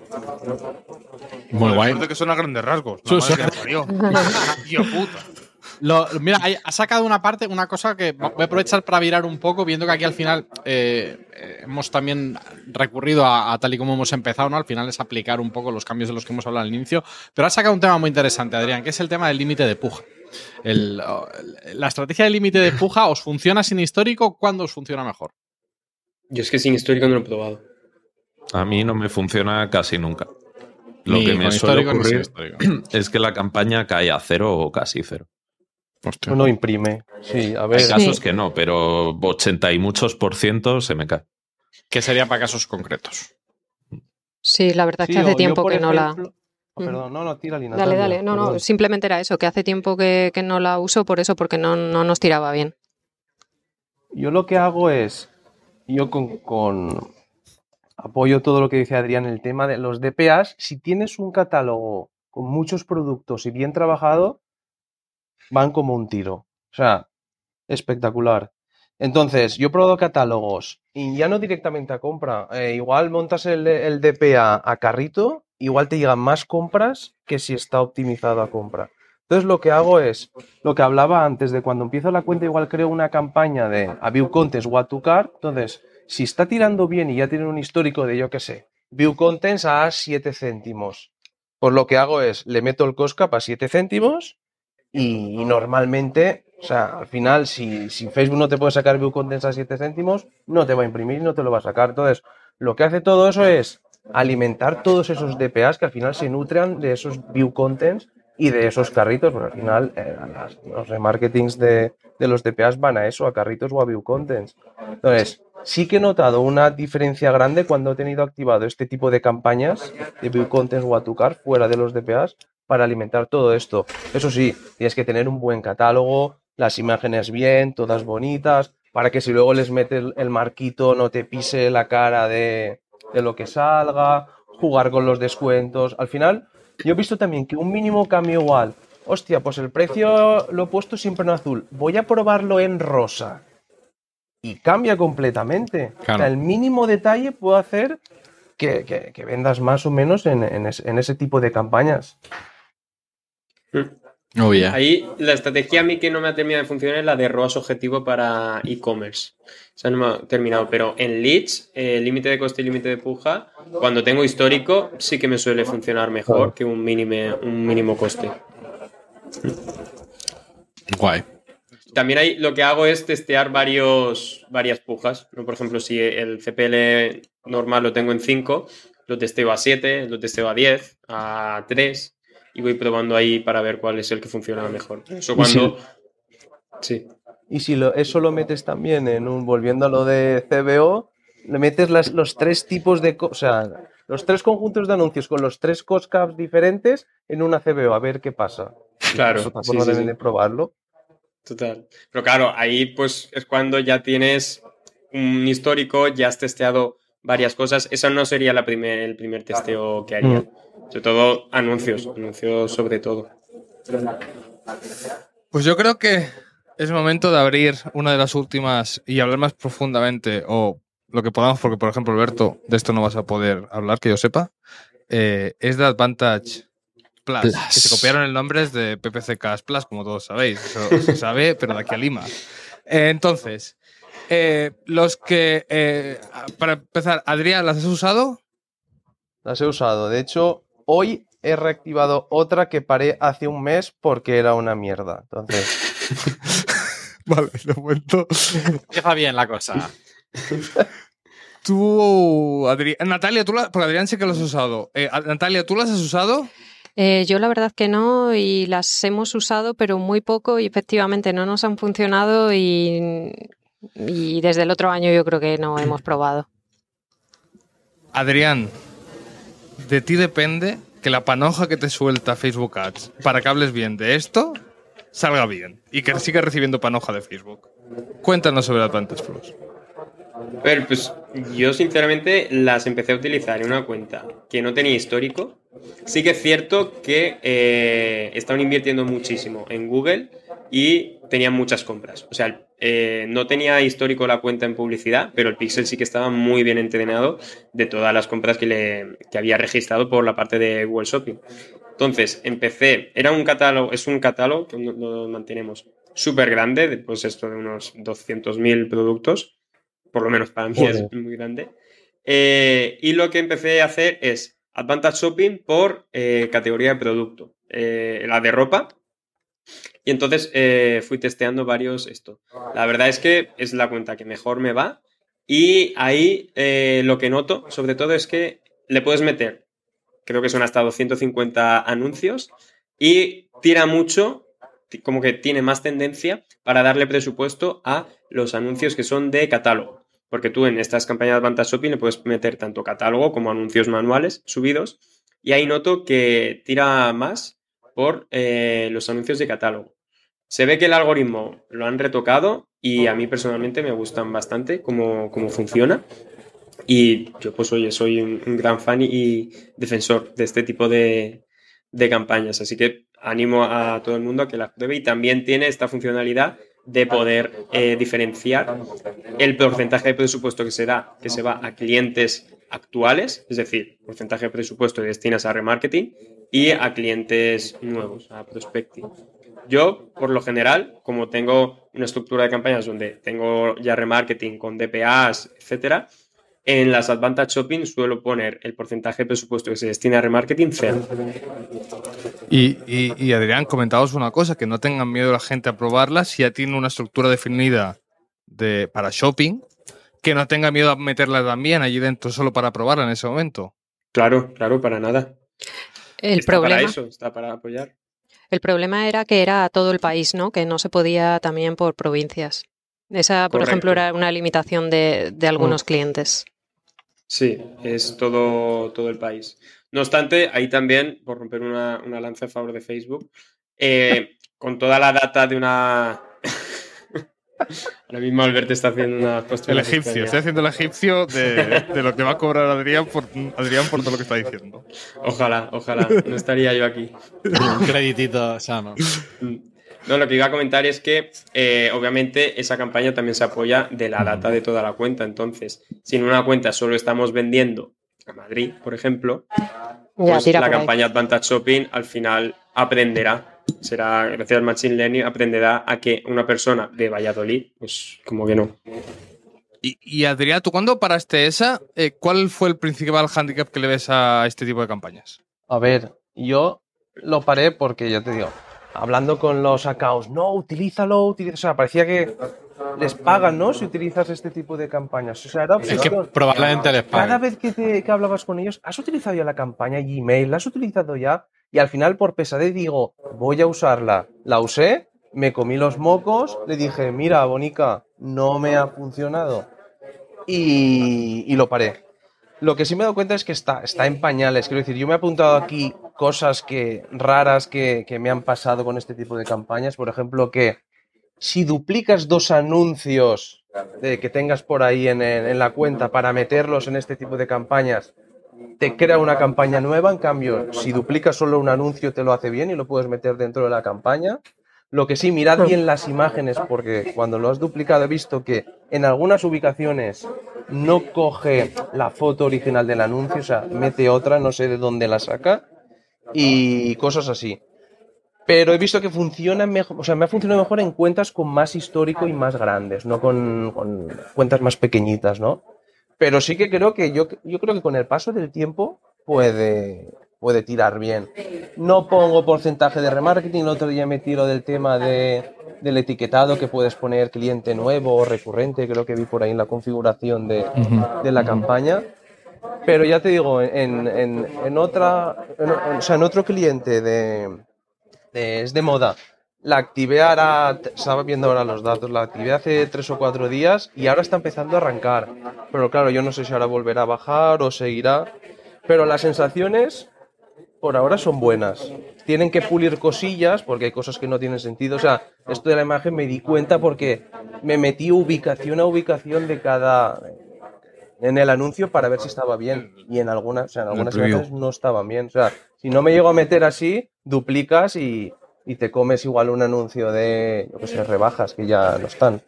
Muy guay. que son a grandes rasgos. La madre [LAUGHS] puta mira, ha sacado una parte, una cosa que voy a aprovechar para virar un poco, viendo que aquí al final eh, eh, hemos también recurrido a, tal y como hemos empezado, ¿no? Al final es aplicar un poco los cambios de los que hemos hablado al inicio. Pero ha sacado un tema muy interesante, Adrián, que es el tema del límite de puja. la estrategia del límite de puja, ¿os funciona sin histórico? ¿Cuándo os funciona mejor? Yo es que sin histórico no lo he probado. A mí no me funciona casi nunca. Lo que me suele ocurrir [CLEARS THROAT] es que la campaña cae a cero o casi cero no Uno imprime. a Hay casos que no, pero 80 y muchos por ciento se me cae. que sería para casos concretos? Sí, la verdad es que hace tiempo que no la. Oh, mm. perdón, no, no, tira Lina. Dale, dale. No, no, simplemente era eso, que hace tiempo que, no la uso por eso, porque no, no, nos tiraba bien. Yo lo que hago es. Yo con, con. Apoyo todo lo que dice Adrián, el tema de los DPAs. Si tienes un catálogo con muchos productos y bien trabajado, van como un tiro. O sea, espectacular. Entonces, yo he probado catálogos y ya no directamente a compra. Eh, igual montas el, el DPA a carrito, igual te llegan más compras que si está optimizado a compra. Entonces lo que hago es, lo que hablaba antes de cuando empiezo la cuenta, igual creo una campaña de a View Contents o a tu car. Entonces, si está tirando bien y ya tiene un histórico de yo qué sé, View Contents a 7 céntimos. Pues lo que hago es, le meto el Coscap a 7 céntimos y, normalmente, o sea, al final, si, si Facebook no te puede sacar view contents a 7 céntimos, no te va a imprimir, no te lo va a sacar. Entonces, lo que hace todo eso es alimentar todos esos DPAs que al final se nutran de esos view contents y de esos carritos, porque al final eh, los remarketings de, de, los DPAs van a eso, a carritos o a view contents. Entonces, sí que he notado una diferencia grande cuando he tenido activado este tipo de campañas de view contents o a tu car fuera de los DPAs para alimentar todo esto. Eso sí, tienes que tener un buen catálogo, las imágenes bien, todas bonitas, para que si luego les metes el marquito no te pise la cara de, de lo que salga, jugar con los descuentos. Al final, yo he visto también que un mínimo cambio igual. Hostia, pues el precio lo he puesto siempre en azul. Voy a probarlo en rosa. Y cambia completamente. el mínimo detalle puede hacer que, vendas más o menos en, en ese tipo de campañas. Oh, Ahí la estrategia a mí que no me ha terminado de funcionar es la de ROAS objetivo para e-commerce. O sea, no me ha terminado, pero en leads, eh, límite de coste y límite de puja, cuando tengo histórico sí que me suele funcionar mejor que un, un mínimo coste. Guay. También hay, lo que hago es testear varios, varias pujas. Por ejemplo, si el CPL normal lo tengo en 5, lo testeo a 7, lo testeo a 10, a 3 y voy probando ahí para ver cuál es el que funciona mejor. Eso cuando... Sí. Y si lo, eso lo metes también en un, volviendo a lo de CBO, le metes los tres tipos de, o sea, los tres conjuntos de anuncios con los tres coscaps diferentes en una CBO, a ver qué pasa. Claro. deben de probarlo. Total. Pero claro, ahí pues es cuando ya tienes un histórico, ya has testeado varias cosas. Esa no sería la el primer testeo que haría. Mm. Sobre todo anuncios, anuncios sobre todo. Pues yo creo que es momento de abrir una de las últimas y hablar más profundamente o lo que podamos, porque por ejemplo, Alberto, de esto no vas a poder hablar, que yo sepa, eh, es de Advantage Plus, que se copiaron el nombre de PPC Plus, como todos sabéis, eso [LAUGHS] se sabe, pero de aquí a Lima. Eh, entonces, eh, los que, para empezar, Adrián, ¿las has usado? Las he usado, de hecho, Hoy he reactivado otra que paré hace un mes porque era una mierda. Entonces. [LAUGHS] vale, lo cuento. Deja bien la cosa. [LAUGHS] Tú, Natalia, tú Adrián que las has usado. Eh, Natalia, ¿tú las has usado? Eh, yo la verdad que no y las hemos usado, pero muy poco y efectivamente no nos han funcionado y desde el otro año yo creo que no hemos probado. Adrián, de ti depende que la panoja que te suelta Facebook Ads para que hables bien de esto salga bien y que sigas recibiendo panoja de Facebook. Cuéntanos sobre Atlantis Plus. A ver, pues yo sinceramente las empecé a utilizar en una cuenta que no tenía histórico. Sí que es cierto que eh, estaban invirtiendo muchísimo en Google y tenía muchas compras. O sea, eh, no tenía histórico la cuenta en publicidad, pero el Pixel sí que estaba muy bien entrenado de todas las compras que, le, había registrado por la parte de Google Shopping. Entonces, empecé, era un catálogo, es un catálogo que lo mantenemos súper grande, pues esto de unos 200.000 productos, por lo menos para mí es muy grande. Eh, y lo que empecé a hacer es Advantage Shopping por eh, categoría de producto. la de ropa, y entonces eh, fui testeando varios esto. La verdad es que es la cuenta que mejor me va. Y ahí eh, lo que noto, sobre todo, es que le puedes meter, creo que son hasta 250 anuncios, y tira mucho, como que tiene más tendencia para darle presupuesto a los anuncios que son de catálogo. Porque tú en estas campañas de Shopping le puedes meter tanto catálogo como anuncios manuales subidos. Y ahí noto que tira más por eh, los anuncios de catálogo. Se ve que el algoritmo lo han retocado y a mí personalmente me gustan bastante cómo, funciona. Y yo pues oye, soy un, gran fan y defensor de este tipo de, de campañas. Así que animo a todo el mundo a que la pruebe y también tiene esta funcionalidad de poder eh, diferenciar el porcentaje de presupuesto que se da, que se va a clientes actuales, es decir, porcentaje de presupuesto que destinas a remarketing y a clientes nuevos, a prospecting. Yo, por lo general, como tengo una estructura de campañas donde tengo ya remarketing con DPAs, etcétera, en las Advantage Shopping suelo poner el porcentaje de presupuesto que se destina a remarketing cero. Y, Adrián, comentados una cosa, que no tengan miedo la gente a probarla si ya tiene una estructura definida de, para shopping, que no tenga miedo a meterla también allí dentro solo para probarla en ese momento. Claro, claro, para nada. El está Para eso, está para apoyar. El problema era que era todo el país, ¿no? Que no se podía también por provincias. Esa, por ejemplo, era una limitación de, algunos mm. clientes. Sí, es todo, todo el país. No obstante, ahí también, por romper una, lanza a favor de Facebook, eh, con toda la data de una Ahora mismo Alberto está haciendo una postura. El egipcio, estoy haciendo el egipcio de, lo que va a cobrar Adrián por, Adrián por todo lo que está diciendo. Ojalá, ojalá. No estaría yo aquí. Un creditito sano. No, lo que iba a comentar es que eh, obviamente esa campaña también se apoya de la data de toda la cuenta. Entonces, si en una cuenta solo estamos vendiendo a Madrid, por ejemplo, pues la campaña Advantage Shopping al final aprenderá será gracias al Machine Learning, aprenderá a que una persona de Valladolid, pues como que no. Y, y Adrián, ¿tú cuándo paraste esa? Eh, ¿Cuál fue el principal handicap que le ves a este tipo de campañas? A ver, yo lo paré porque, ya te digo, hablando con los accounts, no, utilízalo, utilízalo. O sea, parecía que les pagan, ¿no? Si utilizas este tipo de campañas. O sea, era es que probablemente les pagan. Cada vez que, hablabas con ellos, ¿has utilizado ya la campaña Gmail? ¿La has utilizado ya? Y al final, por pesadez, digo, voy a usarla. La usé, me comí los mocos, le dije, mira, Bonica, no me ha funcionado. Y, y lo paré. Lo que sí me he dado cuenta es que está, está en pañales. Quiero decir, yo me he apuntado aquí cosas que, raras que, me han pasado con este tipo de campañas. Por ejemplo, que si duplicas dos anuncios que tengas por ahí en, la cuenta para meterlos en este tipo de campañas, te crea una campaña nueva. En cambio, si duplicas solo un anuncio, te lo hace bien y lo puedes meter dentro de la campaña. Lo que sí, mirad bien las imágenes, porque cuando lo has duplicado he visto que en algunas ubicaciones no coge la foto original del anuncio, o sea, mete otra, no sé de dónde la saca, y cosas así. Pero he visto que funciona mejor, o sea, me ha funcionado mejor en cuentas con más histórico y más grandes, no con, cuentas más pequeñitas, ¿no? Pero sí que creo que yo, yo creo que con el paso del tiempo puede, puede tirar bien. No pongo porcentaje de remarketing, el otro día me tiro del tema de, del etiquetado que puedes poner cliente nuevo o recurrente, creo que vi por ahí en la configuración de, la campaña. Pero ya te digo, en, otra, sea, en otro cliente de, es de moda, la activé ahora, estaba viendo ahora los datos, la activé hace tres o cuatro días y ahora está empezando a arrancar. Pero claro, yo no sé si ahora volverá a bajar o seguirá. Pero las sensaciones por ahora son buenas. Tienen que pulir cosillas porque hay cosas que no tienen sentido. O sea, esto de la imagen me di cuenta porque me metí ubicación a ubicación de cada en el anuncio para ver si estaba bien y en algunas, o sea, en algunas no estaban bien. O sea, si no me llego a meter así, duplicas y, te comes igual un anuncio de, yo que sé, rebajas que ya no están,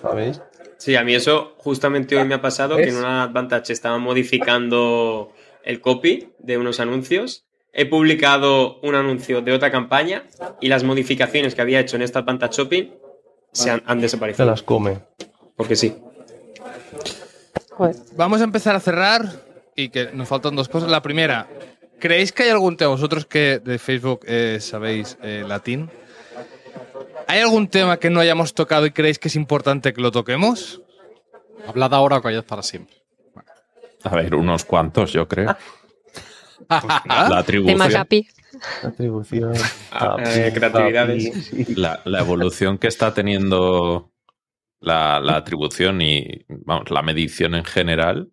¿sabéis? Sí, a mí eso justamente hoy me ha pasado que en una Advantage estaba modificando el copy de unos anuncios he publicado un anuncio de otra campaña y las modificaciones que había hecho en esta pantalla shopping se han, desaparecido. Se las come. Porque sí. Vamos a empezar a cerrar y que nos faltan dos cosas. La primera, ¿creéis que hay algún tema, vosotros que de Facebook eh, sabéis eh, latín? ¿Hay algún tema que no hayamos tocado y creéis que es importante que lo toquemos? Hablad ahora o callad para siempre. A ver, unos cuantos, yo creo. Ah. Pues [LAUGHS] la atribución. Atribución. creatividades. La, evolución que está teniendo la, atribución y vamos, la medición en general.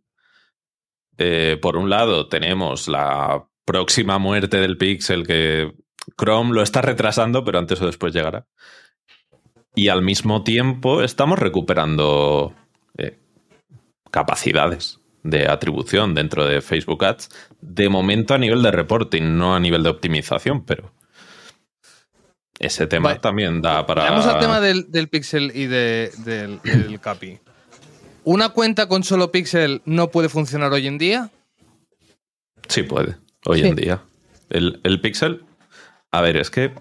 Eh, por un lado, tenemos la próxima muerte del Pixel que Chrome lo está retrasando, pero antes o después llegará. Y al mismo tiempo estamos recuperando eh, capacidades de atribución dentro de Facebook Ads, de momento a nivel de reporting, no a nivel de optimización, pero ese tema también da para... Vamos al tema del, del pixel y del, CAPI. ¿Una cuenta con solo pixel no puede funcionar hoy en día? Sí puede, hoy en día. El, el pixel, a ver, es que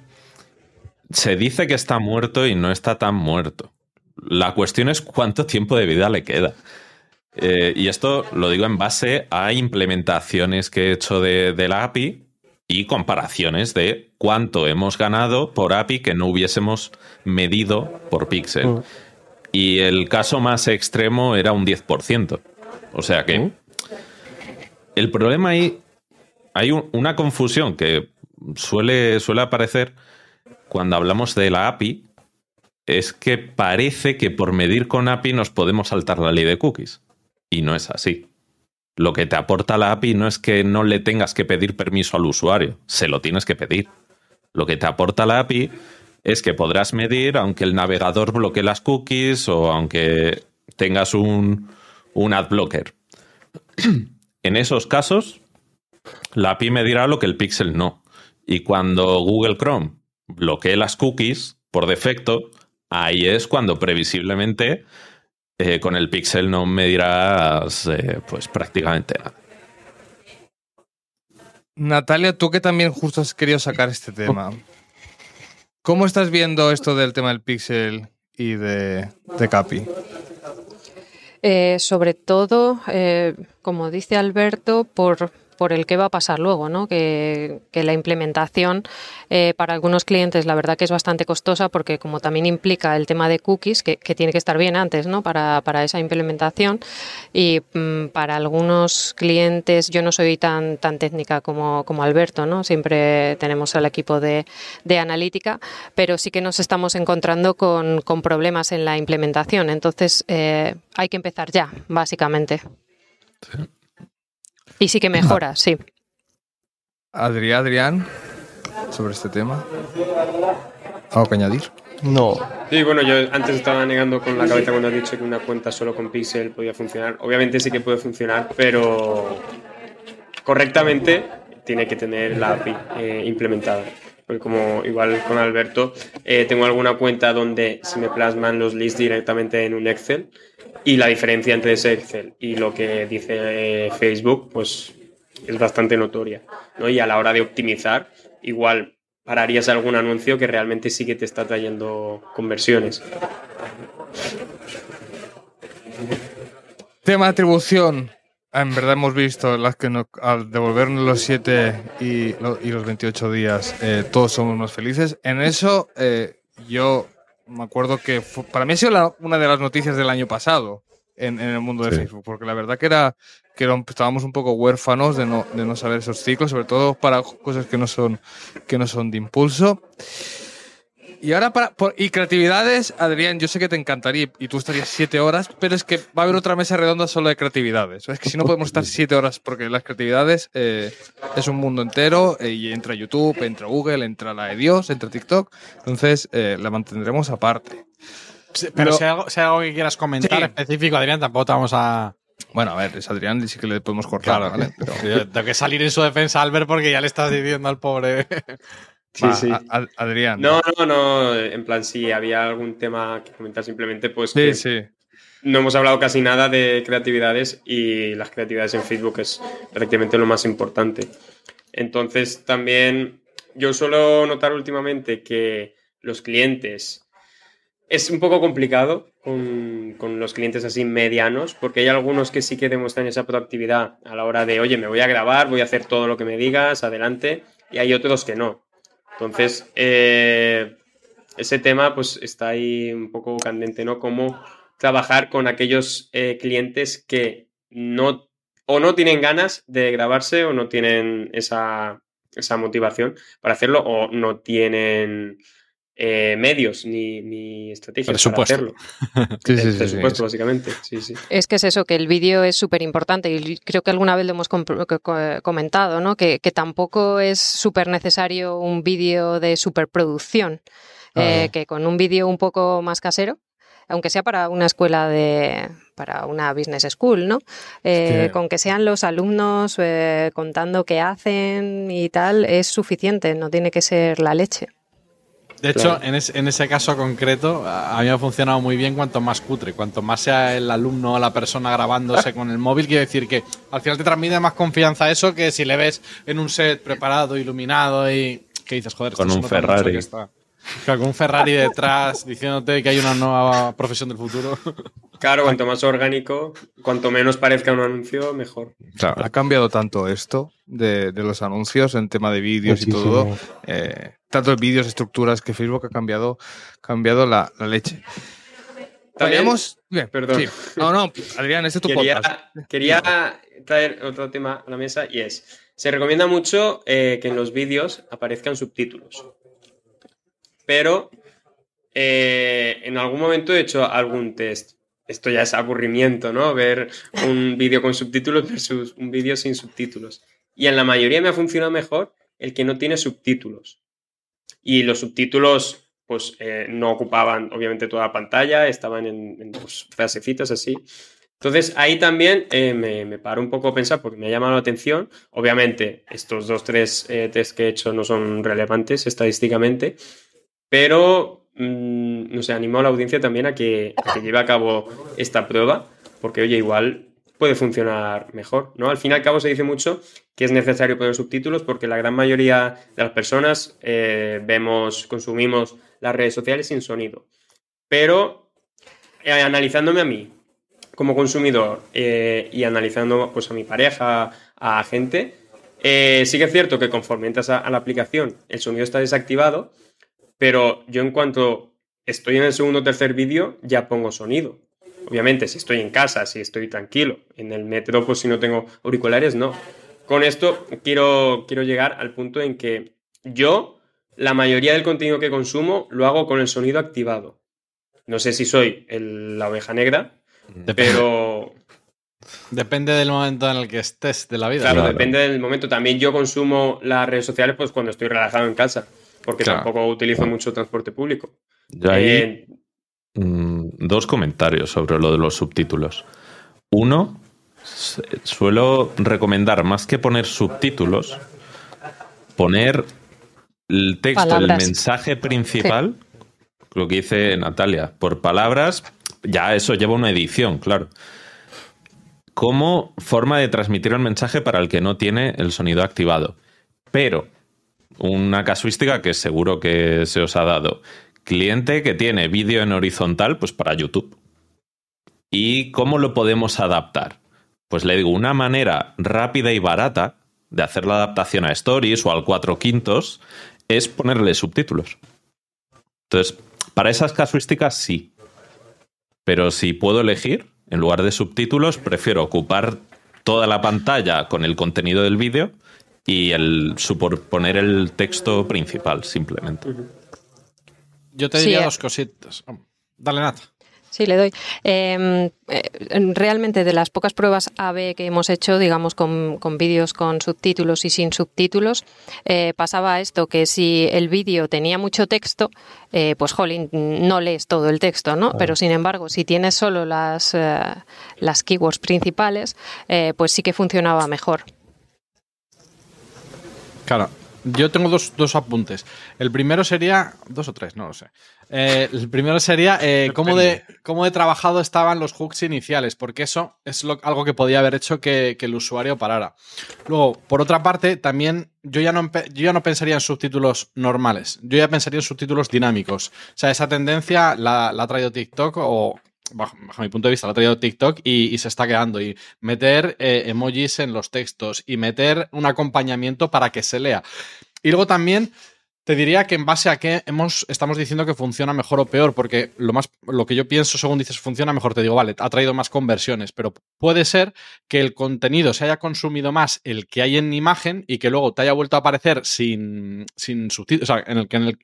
se dice que está muerto y no está tan muerto. La cuestión es cuánto tiempo de vida le queda. Eh, y esto lo digo en base a implementaciones que he hecho de, la API y comparaciones de cuánto hemos ganado por API que no hubiésemos medido por píxel. Mm. Y el caso más extremo era un 10%. O sea que mm. el problema ahí, hay una confusión que suele, suele aparecer cuando hablamos de la API, es que parece que por medir con API nos podemos saltar la ley de cookies. Y no es así. Lo que te aporta la API no es que no le tengas que pedir permiso al usuario, se lo tienes que pedir. Lo que te aporta la API es que podrás medir aunque el navegador bloquee las cookies o aunque tengas un, un ad blocker. [CLEARS THROAT] en esos casos, la API medirá lo que el Pixel no. Y cuando Google Chrome bloquee las cookies por defecto, ahí es cuando previsiblemente eh, con el Pixel no me dirás eh, pues prácticamente nada. Natalia, tú que también justo has querido sacar este tema. ¿Cómo estás viendo esto del tema del Pixel y de, de Capi? Eh, sobre todo, como dice Alberto, por por el que va a pasar luego, ¿no? que, la implementación eh, para algunos clientes la verdad que es bastante costosa porque como también implica el tema de cookies, que, tiene que estar bien antes ¿no? para, esa implementación y mm, para algunos clientes yo no soy tan, tan técnica como, Alberto, ¿no? siempre tenemos al equipo de, analítica, pero sí que nos estamos encontrando con, problemas en la implementación, entonces eh, hay que empezar ya, básicamente. Y sí que mejora, ah. sí. Adrián, Adrián, sobre este tema. ¿Algo que añadir? No. Sí, bueno, yo antes estaba negando con la cabeza cuando he dicho que una cuenta solo con Pixel podía funcionar. Obviamente sí que puede funcionar, pero correctamente tiene que tener la API eh, implementada. Porque como igual con Alberto, eh, tengo alguna cuenta donde se me plasman los lists directamente en un Excel y la diferencia entre ese Excel y lo que dice eh, Facebook, pues es bastante notoria. ¿no? Y a la hora de optimizar, igual pararías algún anuncio que realmente sí que te está trayendo conversiones. Tema atribución. Ah, en verdad hemos visto las que al devolvernos los 7 y, los 28 días, eh, todos somos más felices. En eso eh, yo me acuerdo que para mí ha sido una de las noticias del año pasado en, el mundo de Facebook, porque la verdad que era que estábamos un poco huérfanos de no, de no saber esos ciclos, sobre todo para cosas que no son, que no son de impulso. Y ahora para. y creatividades, Adrián, yo sé que te encantaría y tú estarías siete horas, pero es que va a haber otra mesa redonda solo de creatividades. Es que si no podemos estar [LAUGHS] siete horas, porque las creatividades eh, es un mundo entero eh, y entra YouTube, entra Google, entra la de Dios, entra TikTok. Entonces eh, la mantendremos aparte. Pero, si, hay algo, que quieras comentar específico, Adrián, tampoco te vamos a. Bueno, a ver, es Adrián y sí que le podemos cortar, ¿vale? Tengo que salir en su defensa, Albert, porque ya le estás diciendo al pobre. Sí, sí. Adrián. No, no, no. En plan, si había algún tema que comentar simplemente, pues. que No hemos hablado casi nada de creatividades y las creatividades en Facebook es prácticamente lo más importante. Entonces, también yo suelo notar últimamente que los clientes. Es un poco complicado con, con los clientes así medianos, porque hay algunos que sí que demuestran esa proactividad a la hora de, oye, me voy a grabar, voy a hacer todo lo que me digas, adelante, y hay otros que no entonces, eh, ese tema pues está ahí un poco candente, ¿no? Cómo trabajar con aquellos eh, clientes que no o no tienen ganas de grabarse o no tienen esa, esa motivación para hacerlo o no tienen eh, medios ni, estrategia, estrategias para hacerlo. [LAUGHS] sí, sí, básicamente. Es que es eso, que el vídeo es súper importante y creo que alguna vez lo hemos comentado, ¿no? Que, tampoco es súper necesario un vídeo de superproducción, ah, eh, que con un vídeo un poco más casero, aunque sea para una escuela de para una business school, ¿no? Eh, con que sean los alumnos contando qué hacen y tal, es suficiente, no tiene que ser la leche. De hecho, en, ese caso concreto, a mí me ha funcionado muy bien cuanto más cutre, cuanto más sea el alumno o la persona grabándose ah. con el móvil, quiero decir que al final te transmite más confianza eso que si le ves en un set preparado, iluminado y que dices, joder, con un Ferrari. Está. con un Ferrari detrás [LAUGHS] diciéndote que hay una nueva profesión del futuro. Claro, cuanto más orgánico, cuanto menos parezca un anuncio, mejor. Claro. Ha cambiado tanto esto de, los anuncios en tema de vídeos y todo tantos vídeos, estructuras, que Facebook ha cambiado, cambiado la, la leche. teníamos Perdón. No, no, Adrián, este es tu quería, podcast. Quería traer otro tema a la mesa y es: se recomienda mucho eh, que en los vídeos aparezcan subtítulos. Pero eh, en algún momento he hecho algún test. Esto ya es aburrimiento, ¿no? Ver un vídeo con subtítulos versus un vídeo sin subtítulos. Y en la mayoría me ha funcionado mejor el que no tiene subtítulos y los subtítulos pues eh, no ocupaban obviamente toda la pantalla, estaban en, en pues, frasecitas así. Entonces ahí también eh, me, me, paro un poco a pensar porque me ha llamado la atención. Obviamente estos dos, tres eh, test que he hecho no son relevantes estadísticamente, pero nos mm, no sé, animó a la audiencia también a que, a que lleve a cabo esta prueba porque oye, igual puede funcionar mejor, ¿no? Al fin y al cabo se dice mucho que es necesario poner subtítulos porque la gran mayoría de las personas eh, vemos, consumimos las redes sociales sin sonido. Pero eh, analizándome a mí como consumidor eh, y analizando pues, a mi pareja, a gente, sí que es cierto que conforme entras a, a la aplicación el sonido está desactivado, pero yo en cuanto estoy en el segundo o tercer vídeo ya pongo sonido. Obviamente, si estoy en casa, si estoy tranquilo, en el metro, pues si no tengo auriculares, no. Con esto quiero, quiero llegar al punto en que yo, la mayoría del contenido que consumo, lo hago con el sonido activado. No sé si soy la oveja negra, pero... [LAUGHS] Depende del momento en el que estés de la vida. Claro, depende del momento. También yo consumo las redes sociales pues cuando estoy relajado en casa, porque tampoco utilizo mucho transporte público. Yo ahí... Eh, Mm, dos comentarios sobre lo de los subtítulos. Uno, suelo recomendar más que poner subtítulos, poner el texto, el mensaje principal, lo que dice Natalia, por palabras, ya eso lleva una edición, claro. Como forma de transmitir el mensaje para el que no tiene el sonido activado. Pero, una casuística que seguro que se os ha dado, cliente que tiene vídeo en horizontal, pues para YouTube. ¿Y cómo lo podemos adaptar? Pues le digo, una manera rápida y barata de hacer la adaptación a Stories o al 4 quintos es ponerle subtítulos. Entonces, para esas casuísticas sí. Pero si puedo elegir, en lugar de subtítulos, prefiero ocupar toda la pantalla con el contenido del vídeo y el, poner el texto principal, simplemente. Yo te diría eh. dos cositas. Dale, Nata. Sí, le doy. Em, eh, realmente de las pocas pruebas AB que hemos hecho, digamos, con, vídeos con subtítulos y sin subtítulos, eh, pasaba esto, que si el vídeo tenía mucho texto, pues jolín, no lees todo el texto, ¿no? Pero sin embargo, si tienes solo las, las keywords principales, pues sí que funcionaba mejor. Claro, yo tengo dos, apuntes. El primero sería. Dos o tres, no lo sé. Eh, el primero sería eh, cómo, de, cómo trabajado estaban los hooks iniciales, porque eso es lo, algo que podía haber hecho que, el usuario parara. Luego, por otra parte, también yo ya, no yo no pensaría en subtítulos normales, yo ya pensaría en subtítulos dinámicos. O sea, esa tendencia la, la ha traído TikTok o bajo, mi punto de vista, lo ha traído TikTok y, se está quedando. Y meter eh, emojis en los textos y meter un acompañamiento para que se lea. Y luego también te diría que en base a qué hemos, estamos diciendo que funciona mejor o peor, porque lo, más, lo que yo pienso, según dices, funciona mejor, te digo, vale, ha traído más conversiones, pero puede ser que el contenido se haya consumido más el que hay en imagen y que luego te haya vuelto a aparecer sin, sin subtítulos, o sea, en el, en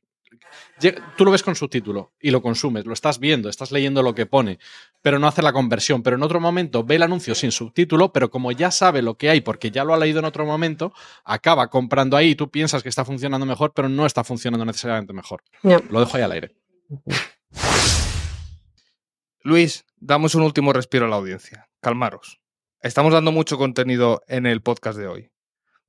tú lo ves con subtítulo y lo consumes, lo estás viendo, estás leyendo lo que pone, pero no hace la conversión. Pero en otro momento ve el anuncio sin subtítulo, pero como ya sabe lo que hay porque ya lo ha leído en otro momento, acaba comprando ahí y tú piensas que está funcionando mejor, pero no está funcionando necesariamente mejor. Lo dejo ahí al aire. Luis, damos un último respiro a la audiencia. Calmaros. Estamos dando mucho contenido en el podcast de hoy,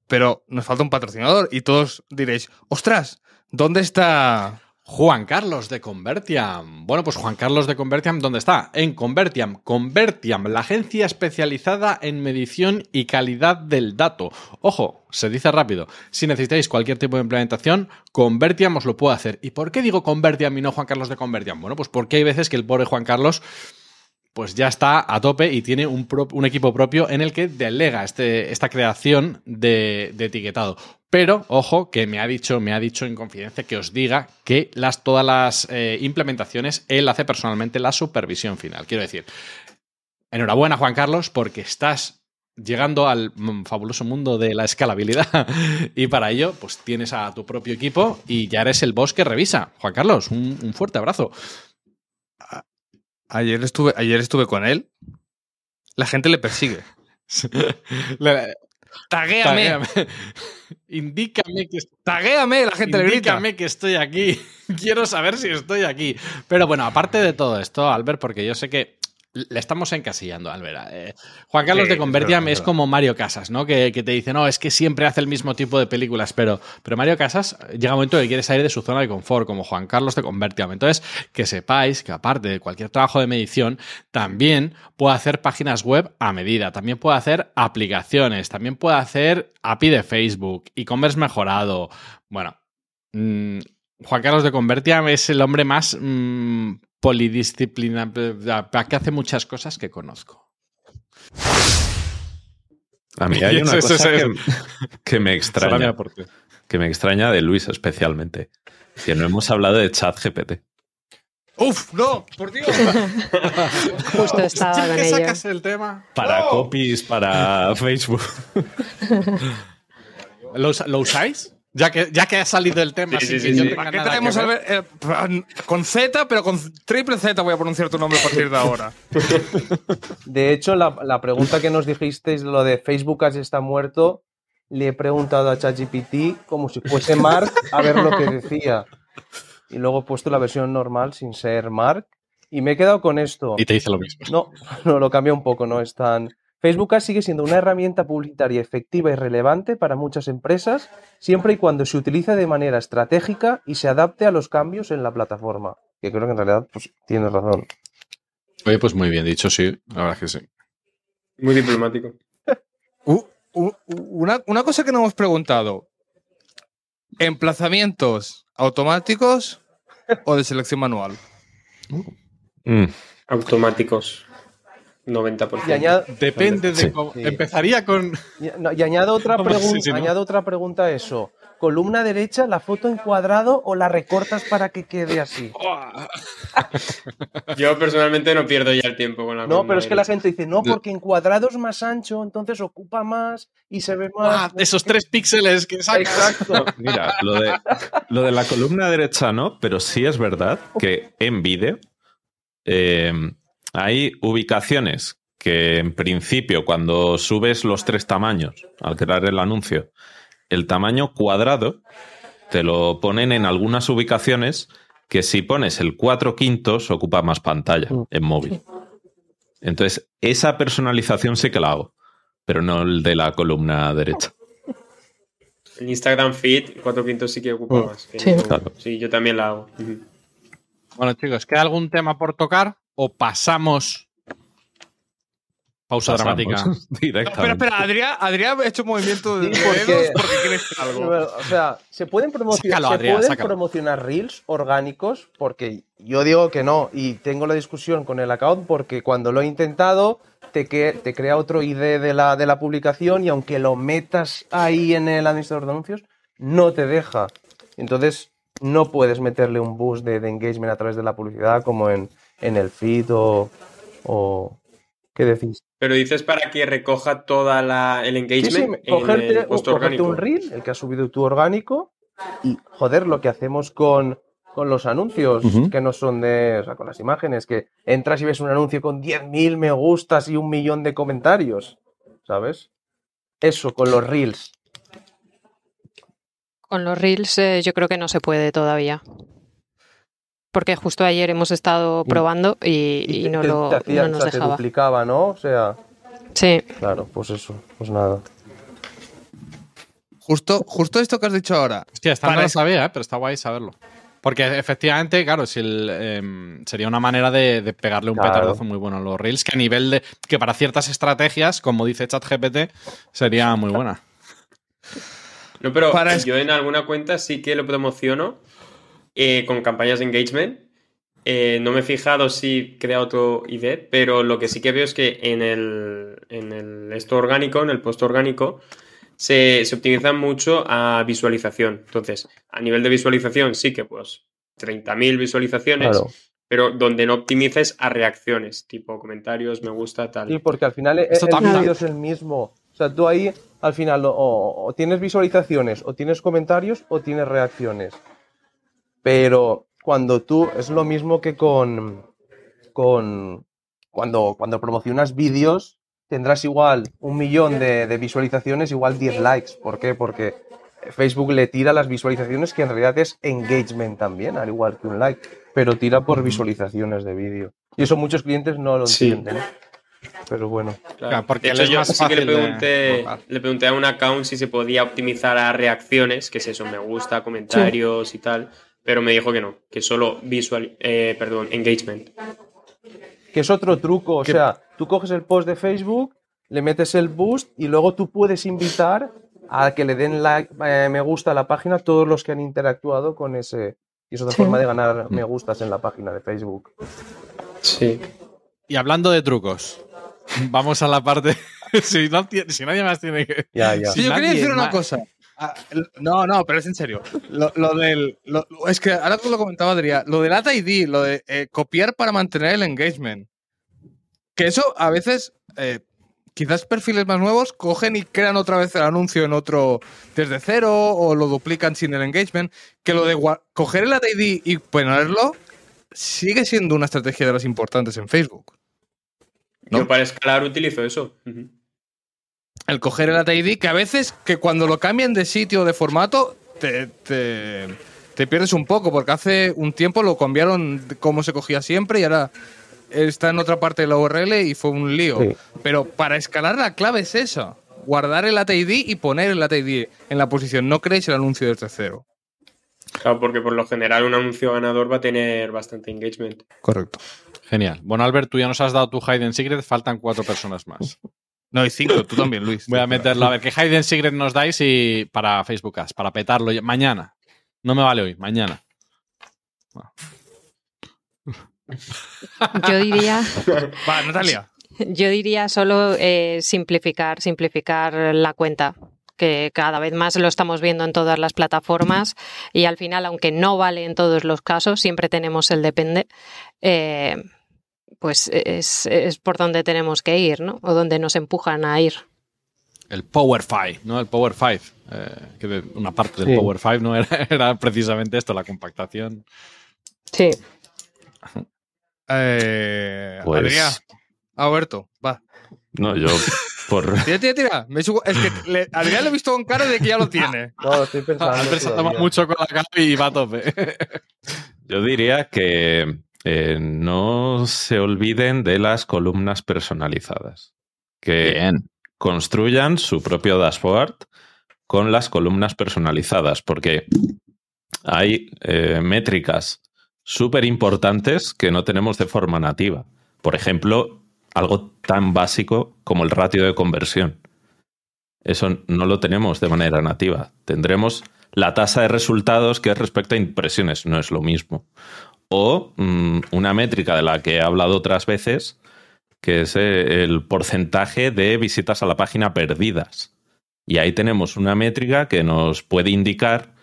pero nos falta un patrocinador y todos diréis, ostras, ¿Dónde está Juan Carlos de Convertiam? Bueno, pues Juan Carlos de Convertiam, ¿dónde está? En Convertiam. Convertiam, la agencia especializada en medición y calidad del dato. Ojo, se dice rápido. Si necesitáis cualquier tipo de implementación, Convertiam os lo puede hacer. ¿Y por qué digo Convertiam y no Juan Carlos de Convertiam? Bueno, pues porque hay veces que el pobre Juan Carlos pues ya está a tope y tiene un, equipo propio en el que delega este, esta creación de, etiquetado. Pero, ojo, que me ha dicho, me ha dicho en confidencia que os diga que las, todas las eh, implementaciones él hace personalmente la supervisión final. Quiero decir, enhorabuena, Juan Carlos, porque estás llegando al mm, fabuloso mundo de la escalabilidad. [LAUGHS] y para ello, pues tienes a tu propio equipo y ya eres el boss que revisa. Juan Carlos, un fuerte abrazo. Ah, Ayer estuve, ayer estuve con él. La gente le persigue. ¡Tagueame! Taguéame. Indícame que la gente le grita. Indícame que estoy aquí. [LAUGHS] Quiero saber si estoy aquí. Pero bueno, aparte de todo esto, Albert, porque yo sé que le estamos encasillando, Alvera. Eh, Juan Carlos de Convertiam es, como Mario Casas, ¿no? Que, te dice, no, es que siempre hace el mismo tipo de películas, pero, pero Mario Casas eh, llega un momento que quiere salir de su zona de confort, como Juan Carlos de Convertiam. Entonces, que sepáis que aparte de cualquier trabajo de medición, también puede hacer páginas web a medida, también puede hacer aplicaciones, también puede hacer API de Facebook, e-commerce mejorado. Bueno, mm, Juan Carlos de Convertiam es el hombre más mm, polidisciplina, que hace muchas cosas que conozco. A mí hay [LAUGHS] una cosa que, me extraña. Que me extraña de Luis especialmente. Que no hemos hablado de chat GPT. ¡Uf! ¡No! ¡Por Dios! [LAUGHS] Justo estaba Para copies, para [LAUGHS] Facebook. los ¿Lo usáis? Ya que, ya que ha salido el tema, traemos ver? Eh, con Z, pero con triple Z voy a pronunciar tu nombre a partir de ahora. [LAUGHS] De hecho, la, pregunta que nos dijisteis, lo de Facebook has está muerto, le he preguntado a ChatGPT como si fuese Mark a ver lo que [LAUGHS] decía. Y luego he puesto la versión normal sin ser Mark. Y me he quedado con esto. Y te dice lo mismo. No, [LAUGHS] no lo cambia un poco, no es tan. Facebook sigue siendo una herramienta publicitaria efectiva y relevante para muchas empresas, siempre y cuando se utiliza de manera estratégica y se adapte a los cambios en la plataforma. Que creo que en realidad pues, tienes razón. Oye, pues muy bien dicho, sí, la verdad es que sí. Muy diplomático. [LAUGHS] una, cosa que no hemos preguntado: ¿emplazamientos automáticos o de selección manual? Mm. Automáticos. 90%. Depende de cómo. Empezaría con. Y, añado otra, [LAUGHS] pregunta, añado otra pregunta a eso. ¿Columna derecha, la foto en cuadrado o la recortas para que quede así? [LAUGHS] Yo personalmente no pierdo ya el tiempo con la No, pero es que la gente dice, no, porque en cuadrado es más ancho, entonces ocupa más y se ve ah, más. Ah, esos tres píxeles que sacas. Exacto. [LAUGHS] Mira, lo de, la columna derecha no, pero sí es verdad que en vídeo. Eh, hay ubicaciones que en principio cuando subes los tres tamaños al crear el anuncio, el tamaño cuadrado te lo ponen en algunas ubicaciones que si pones el 4 quintos ocupa más pantalla mm. en móvil. Entonces, esa personalización sí que la hago, pero no el de la columna derecha. En Instagram Feed, 4 quintos sí que ocupa mm. más. Sí. sí. yo también la hago. Bueno, chicos, ¿queda algún tema por tocar? o pasamos Pausa dramática. [LAUGHS] Directa. espera, espera, Adrián, ha hecho movimiento de dedos porque, porque algo. O sea, se pueden, promocionar, reels orgánicos porque yo digo que no y tengo la discusión con el account porque cuando lo he intentado te, crea otro ID de la, de la publicación y aunque lo metas ahí en el administrador de anuncios, no te deja. Entonces, no puedes meterle un boost de engagement a través de la publicidad como en, en el feed o, ¿qué decís? Pero dices para que recoja toda la, el engagement sí, cogerte, el un reel, el que ha subido tu orgánico y joder, lo que hacemos con, con los anuncios que no son de, o sea, con las imágenes, que entras y ves un anuncio con 10.000 me gustas y un millón de comentarios, ¿sabes? Eso con los reels. Con los reels eh, yo creo que no se puede todavía porque justo ayer hemos estado probando y, no, lo, no nos dejaba. duplicaba, ¿no? O sea. Sí. Claro, pues eso, pues nada. Justo, justo esto que has dicho ahora. Hostia, esta sabía, ¿eh? pero está guay saberlo. Porque efectivamente, claro, si em, sería una manera de, pegarle un petardozo muy bueno a los Reels, que a nivel de. que para ciertas estrategias, como dice ChatGPT, sería muy buena. No, pero yo en alguna cuenta sí que lo promociono eh, con campañas de engagement. Eh, no me he fijado si crea otro ID, pero lo que sí que veo es que en el, esto orgánico, en el post orgánico, se, se optimiza mucho a visualización. Entonces, a nivel de visualización, sí que pues 30.000 visualizaciones, pero donde no optimices a reacciones, tipo comentarios, me gusta, tal. Sí, porque al final es el mismo. O sea, tú ahí al final o, tienes visualizaciones, o tienes comentarios, o tienes reacciones. Pero cuando tú, es lo mismo que con, con cuando, cuando promocionas vídeos, tendrás igual un millón de, visualizaciones, igual 10 likes. ¿Por qué? Porque Facebook le tira las visualizaciones, que en realidad es engagement también, al igual que un like, pero tira por visualizaciones de vídeo. Y eso muchos clientes no lo entienden. ¿eh? Pero bueno. porque yo sí que le pregunté, a un account si se podía optimizar a reacciones, que es eso, me gusta, comentarios y tal pero me dijo que no, que solo visual, eh, perdón, engagement. Que es otro truco, o sea, tú coges el post de Facebook, le metes el boost y luego tú puedes invitar a que le den like, eh, me gusta a la página todos los que han interactuado con ese. Y es otra forma de ganar me gustas en la página de Facebook. Sí. Y hablando de trucos, vamos a la parte. [LAUGHS] si, nadie más tiene que. Si yo quería decir una cosa. Ah, no, no, pero es en serio. Lo, del. es que ahora tú lo comentaba, Adrián. Lo del Ad ID, lo de eh, copiar para mantener el engagement. Que eso a veces. Eh, quizás perfiles más nuevos cogen y crean otra vez el anuncio en otro desde cero o lo duplican sin el engagement. Que lo de coger el Ad ID y ponerlo sigue siendo una estrategia de las importantes en Facebook. ¿no? Yo para escalar utilizo eso el coger el ATID, que a veces que cuando lo cambian de sitio o de formato, te, pierdes un poco, porque hace un tiempo lo cambiaron como se cogía siempre y ahora está en otra parte de la URL y fue un lío. Pero para escalar la clave es esa, guardar el ATID y poner el ATID en la posición, no creéis el anuncio del tercero. Claro, porque por lo general un anuncio ganador va a tener bastante engagement. Correcto. Genial. Bueno, Albert, tú ya nos has dado tu hidden secret, faltan cuatro personas más. [LAUGHS] No, y cinco, tú también, Luis. Voy a meterlo. A ver, ¿qué Hayden Secret nos dais y para Facebook Ads? Para petarlo mañana. No me vale hoy, mañana. Yo diría. [LAUGHS] Va, Natalia. [LAUGHS] Yo diría solo eh, simplificar, simplificar la cuenta que cada vez más lo estamos viendo en todas las plataformas y al final, aunque no vale en todos los casos, siempre tenemos el depende. Eh, pues e-, es, por donde tenemos que ir, ¿no? O donde nos empujan a ir. El Power Five, ¿no? El Power Five. Eh, que una parte del Power Five ¿no? [LAUGHS] Era, precisamente esto, la compactación. Sí. [LAUGHS] Eh, pues... Adrián, Alberto, ah, va. No, yo por... [LAUGHS] Tira, tira, tira. Me Es que Adrián lo he visto con cara de que ya lo tiene. No, estoy pensando. mucho con la cara y va a tope. yo diría que eh, no se olviden de las columnas personalizadas. Que construyan su propio dashboard con las columnas personalizadas, porque hay eh, métricas súper importantes que no tenemos de forma nativa. Por ejemplo, algo tan básico como el ratio de conversión. Eso no lo tenemos de manera nativa. Tendremos la tasa de resultados que es respecto a impresiones, no es lo mismo o mm, una métrica de la que he hablado otras veces, que es eh, el porcentaje de visitas a la página perdidas. Y ahí tenemos una métrica que nos puede indicar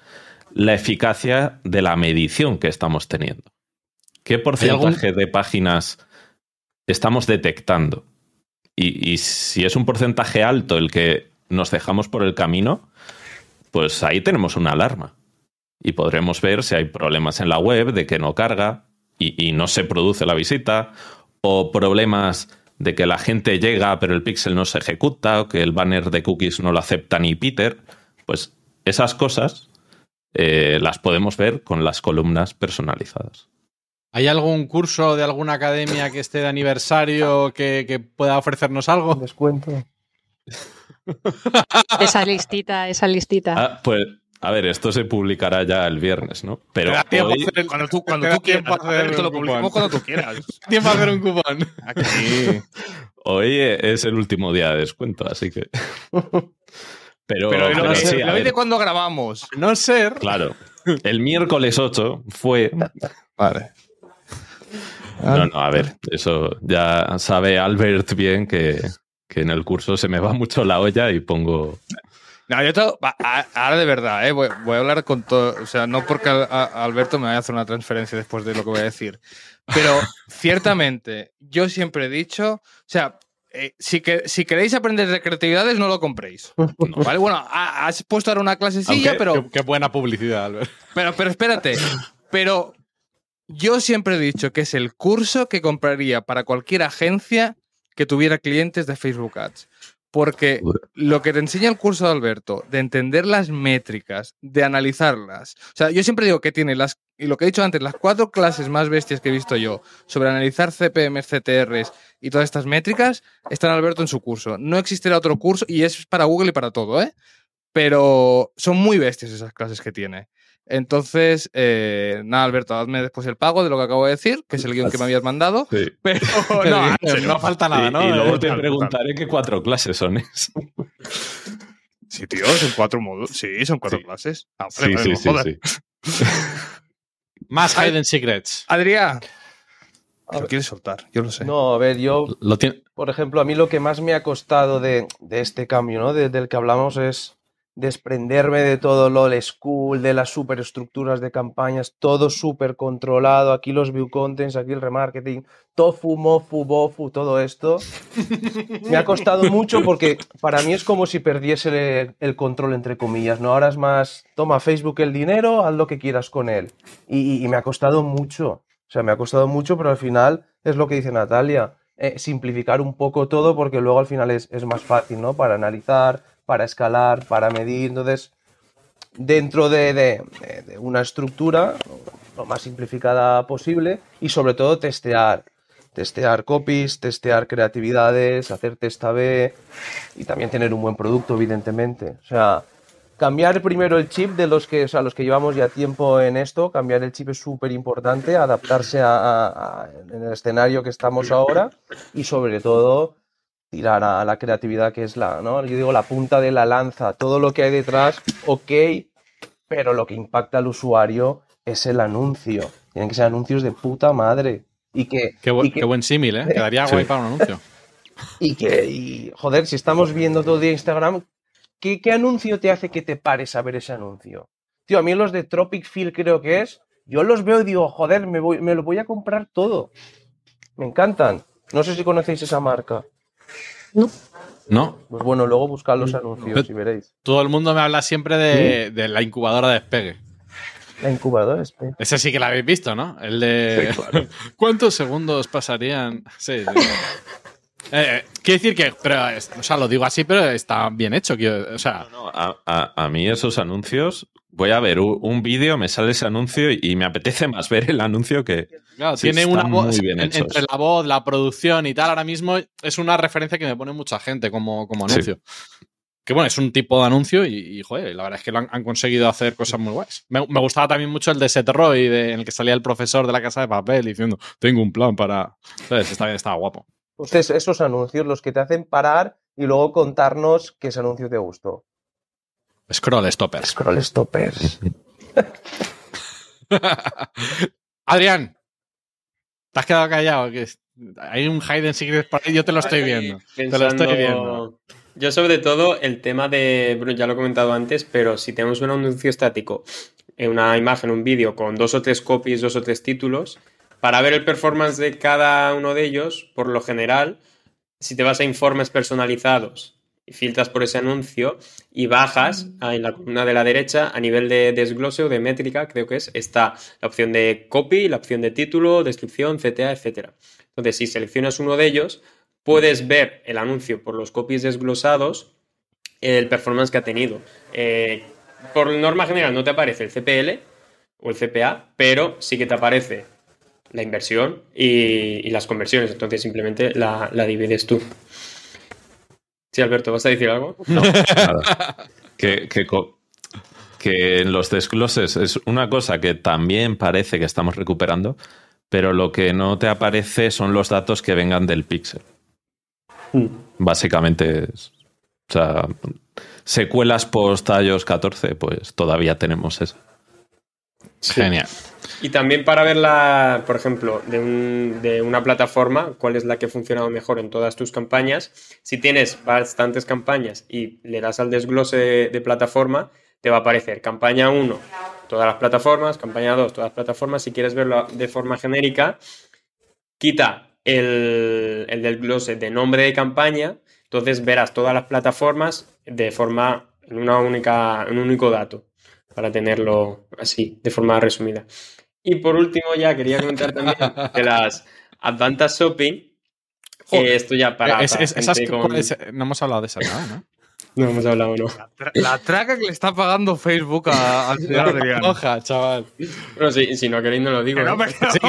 la eficacia de la medición que estamos teniendo. ¿Qué porcentaje de páginas estamos detectando? y, si es un porcentaje alto el que nos dejamos por el camino, pues ahí tenemos una alarma y podremos ver si hay problemas en la web de que no carga y, no se produce la visita o problemas de que la gente llega pero el pixel no se ejecuta o que el banner de cookies no lo acepta ni Peter, pues esas cosas eh, las podemos ver con las columnas personalizadas. ¿Hay algún curso de alguna academia que esté de aniversario que, que pueda ofrecernos algo? Descuento. esa listita, esa listita. Ah, pues a ver, esto se publicará ya el viernes, ¿no? Pero hoy... cuando tú, quieras, hacer lo publicamos cuando tú quieras. [LAUGHS] Tiempo para hacer un cupón. Aquí. Hoy es el último día de descuento, así que. [LAUGHS] Pero, hoy no de cuando grabamos. No ser. Claro. El miércoles 8 fue. Vale. No, no, a ver, eso ya sabe Albert bien que, que en el curso se me va mucho la olla y pongo. No, yo todo, ahora de verdad, eh, voy, a hablar con todo, o sea, no porque Alberto me vaya a hacer una transferencia después de lo que voy a decir, pero [LAUGHS] ciertamente yo siempre he dicho, o sea, eh, si, que, si queréis aprender de creatividades, no lo compréis. ¿vale? Bueno, has puesto ahora una clase pero... Qué, buena publicidad, Alberto Pero, pero espérate, pero yo siempre he dicho que es el curso que compraría para cualquier agencia que tuviera clientes de Facebook Ads. Porque [LAUGHS] lo que te enseña el curso de Alberto, de entender las métricas, de analizarlas. O sea, yo siempre digo que tiene las, y lo que he dicho antes, las cuatro clases más bestias que he visto yo sobre analizar CPM, CTRs y todas estas métricas, están Alberto en su curso. No existirá otro curso, y es para Google y para todo, ¿eh? Pero son muy bestias esas clases que tiene. Entonces, eh, nada, Alberto, hazme después el pago de lo que acabo de decir, que es el guión que me habías mandado. [LAUGHS] Pero [LAUGHS] no, falta nada, ¿no? Y, luego te preguntaré qué cuatro clases son esas. Sí, tío, son cuatro modos. Sí, son cuatro clases. Ah, sí, sí, [LAUGHS] Más Hidden Secrets. Adrián. Lo quieres soltar, yo lo sé. No, a ver, yo. Por ejemplo, a mí lo que más me ha costado de, este cambio, ¿no? del que hablamos es desprenderme de todo lo School, de las superestructuras de campañas, todo súper controlado, aquí los view contents, aquí el remarketing, tofu, mofu, bofu, todo esto. Me ha costado [LAUGHS] mucho porque para mí es como si perdiese el, control, entre comillas, ¿no? Ahora es más, toma Facebook el dinero, haz lo que quieras con él. Y, me ha costado mucho, o sea, me ha costado mucho, pero al final es lo que dice Natalia, eh, simplificar un poco todo porque luego al final es, es más fácil, ¿no? Para analizar, para escalar, para medir. Entonces, dentro de, una estructura lo más simplificada posible y sobre todo testear. Testear copies, testear creatividades, hacer test A-B y también tener un buen producto, evidentemente. O sea, cambiar primero el chip de los que, o sea, los que llevamos ya tiempo en esto, cambiar el chip es súper importante, adaptarse a, el escenario que estamos ahora y sobre todo tirar a la creatividad que es la, ¿no? Yo digo la punta de la lanza, todo lo que hay detrás, ok, pero lo que impacta al usuario es el anuncio. Tienen que ser anuncios de puta madre. Y que, qué, buen símil, ¿eh? Quedaría guay para un anuncio. [LAUGHS] Y que, y, joder, si estamos viendo todo el Instagram, ¿qué, ¿qué, anuncio te hace que te pares a ver ese anuncio? Tío, a mí los de Tropic Field creo que es, yo los veo y digo, joder, me, voy, me lo voy a comprar todo. Me encantan. No sé si conocéis esa marca. No. ¿No? Pues bueno, luego buscad los mm. anuncios y veréis. Todo el mundo me habla siempre de, la incubadora de despegue. La incubadora de despegue. Ese sí que la habéis visto, ¿no? El de. [LAUGHS] ¿Cuántos segundos pasarían? Sí. [LAUGHS] Eh, eh, quiero decir que, pero, o sea, lo digo así, pero está bien hecho. a, mí esos anuncios, voy a ver un vídeo, me sale ese anuncio y me apetece más ver el anuncio que. tiene una voz entre la voz, la producción y tal. Ahora mismo es una referencia que me pone mucha gente como, como anuncio. Que bueno, es un tipo de anuncio y, joder, la verdad es que lo han, conseguido hacer cosas muy guays. Me, gustaba también mucho el de Seth Roy, en el que salía el profesor de la casa de papel diciendo, tengo un plan para. Entonces, está estaba guapo. Ustedes esos anuncios los que te hacen parar y luego contarnos que ese anuncio te gustó. Scroll stoppers. Scroll stoppers. [LAUGHS] Adrián, te has quedado callado. hay un Hayden secret por ahí, yo te lo estoy viendo. Te lo estoy viendo. Yo sobre todo el tema de, bueno, ya lo he comentado antes, pero si tenemos un anuncio estático, en eh, una imagen, un vídeo con dos o tres copies, dos o tres títulos, para ver el performance de cada uno de ellos, por lo general, si te vas a informes personalizados filtras por ese anuncio y bajas en la columna de la derecha a nivel de desglose o de métrica, creo que es, está la opción de copy, la opción de título, descripción, cta, etc Entonces, si seleccionas uno de ellos, puedes ver el anuncio por los copies desglosados, el performance que ha tenido. Eh, por norma general no te aparece el CPL o el CPA, pero sí que te aparece la inversión y, las conversiones. Entonces simplemente la divides tú. Sí, Alberto, ¿vas a decir algo? [LAUGHS] No, nada. [LAUGHS] que, que, en los desgloses es una cosa que también parece que estamos recuperando, pero lo que no te aparece son los datos que vengan del Pixel. Hmm. Básicamente, o sea, secuelas post tallos 14, pues todavía tenemos eso. Genial. Y también para verla, por ejemplo, de, un, de, una plataforma, cuál es la que ha funcionado mejor en todas tus campañas. Si tienes bastantes campañas y le das al desglose de, plataforma, te va a aparecer campaña 1, todas las plataformas, campaña 2, todas las plataformas. Si quieres verlo de forma genérica, quita el, el desglose de nombre de campaña, entonces verás todas las plataformas de forma en, una única, en un único dato para tenerlo así, de forma resumida. Y por último, ya quería comentar también de [LAUGHS] las Advantage Shopping. esto ya para. esas, no hemos hablado de esa nada, ¿no? [LAUGHS] No hemos hablado, no. La, traca que le está pagando Facebook a, al señor Adrián. Oja, chaval. Bueno, si, si no queréis, no lo digo. ¿eh? [LAUGHS]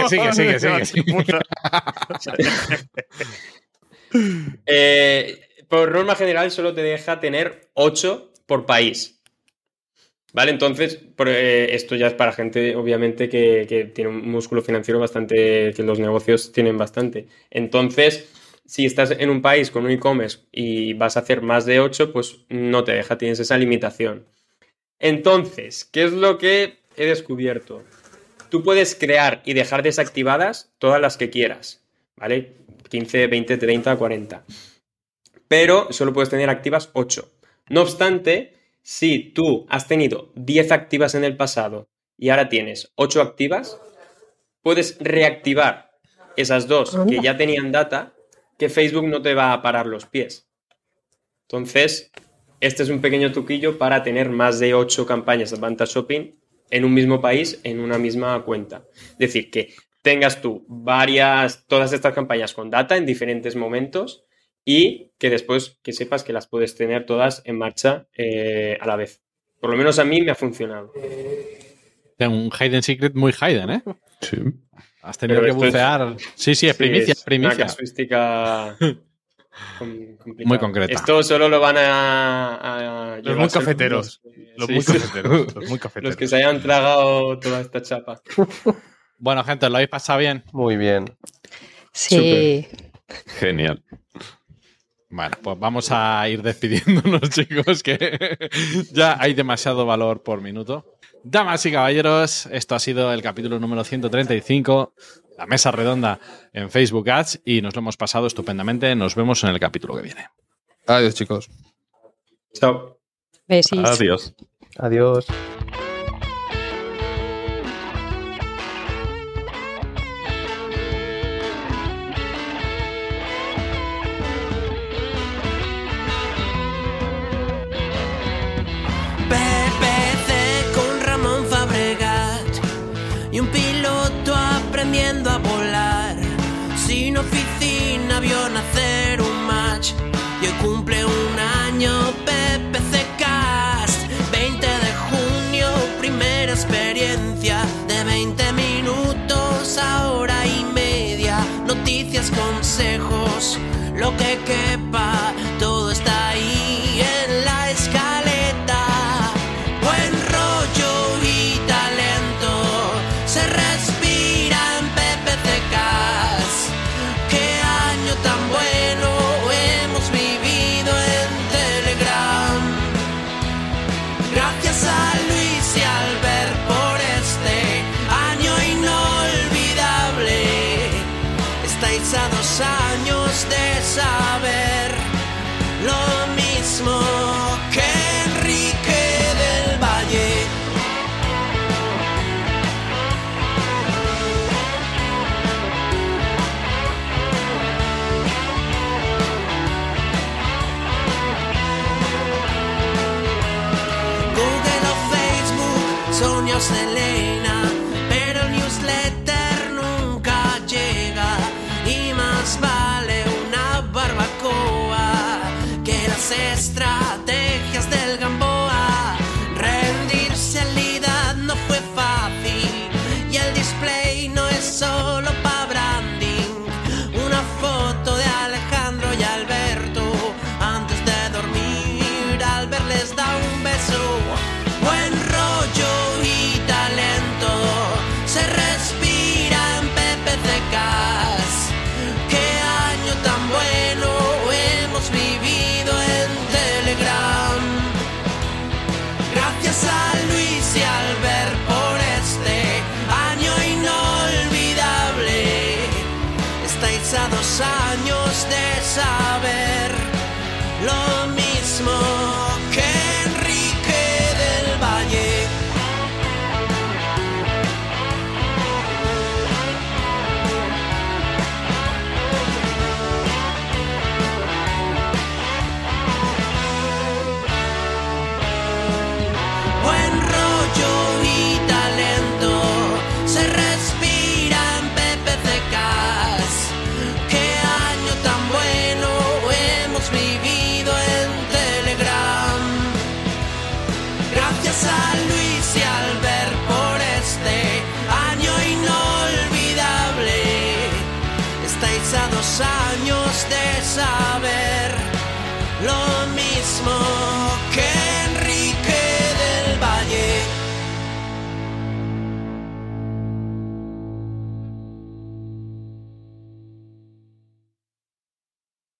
sigue, sigue, sigue, eh, por norma general, solo te deja tener 8 por país. Vale, entonces, eh, esto ya es para gente, obviamente, que, tiene un músculo financiero bastante, que los negocios tienen bastante. Entonces, si estás en un país con un e-commerce y vas a hacer más de 8, pues no te deja, tienes esa limitación. Entonces, ¿qué es lo que he descubierto? Tú puedes crear y dejar desactivadas todas las que quieras, ¿vale? 15, 20, 30, 40. Pero solo puedes tener activas 8. No obstante, si tú has tenido 10 activas en el pasado y ahora tienes 8 activas, puedes reactivar esas dos que ya tenían data, que Facebook no te va a parar los pies. Entonces, este es un pequeño truquillo para tener más de 8 campañas de Advantage Shopping en un mismo país, en una misma cuenta. Es decir, que tengas tú varias, todas estas campañas con data en diferentes momentos y que después que sepas que las puedes tener todas en marcha eh, a la vez. Por lo menos a mí me ha funcionado. Un hidden secret muy hidden, ¿eh? Sí. Has tenido que bucear. sí, sí, es primicia, es primicia. Una casuística [LAUGHS] muy concreta. Esto solo lo van a. los muy cafeteros. Los, muy cafeteros [LAUGHS] los que se hayan tragado toda esta chapa. [LAUGHS] bueno, gente, ¿lo habéis pasado bien? Muy bien. Sí. Genial. Bueno, pues vamos a ir despidiéndonos, [LAUGHS] chicos, que ya hay demasiado valor por minuto. Damas y caballeros, esto ha sido el capítulo número 135, la mesa redonda en Facebook Ads, y nos lo hemos pasado estupendamente. Nos vemos en el capítulo que viene. Adiós, chicos. Chao. Besis. Adiós. Adiós.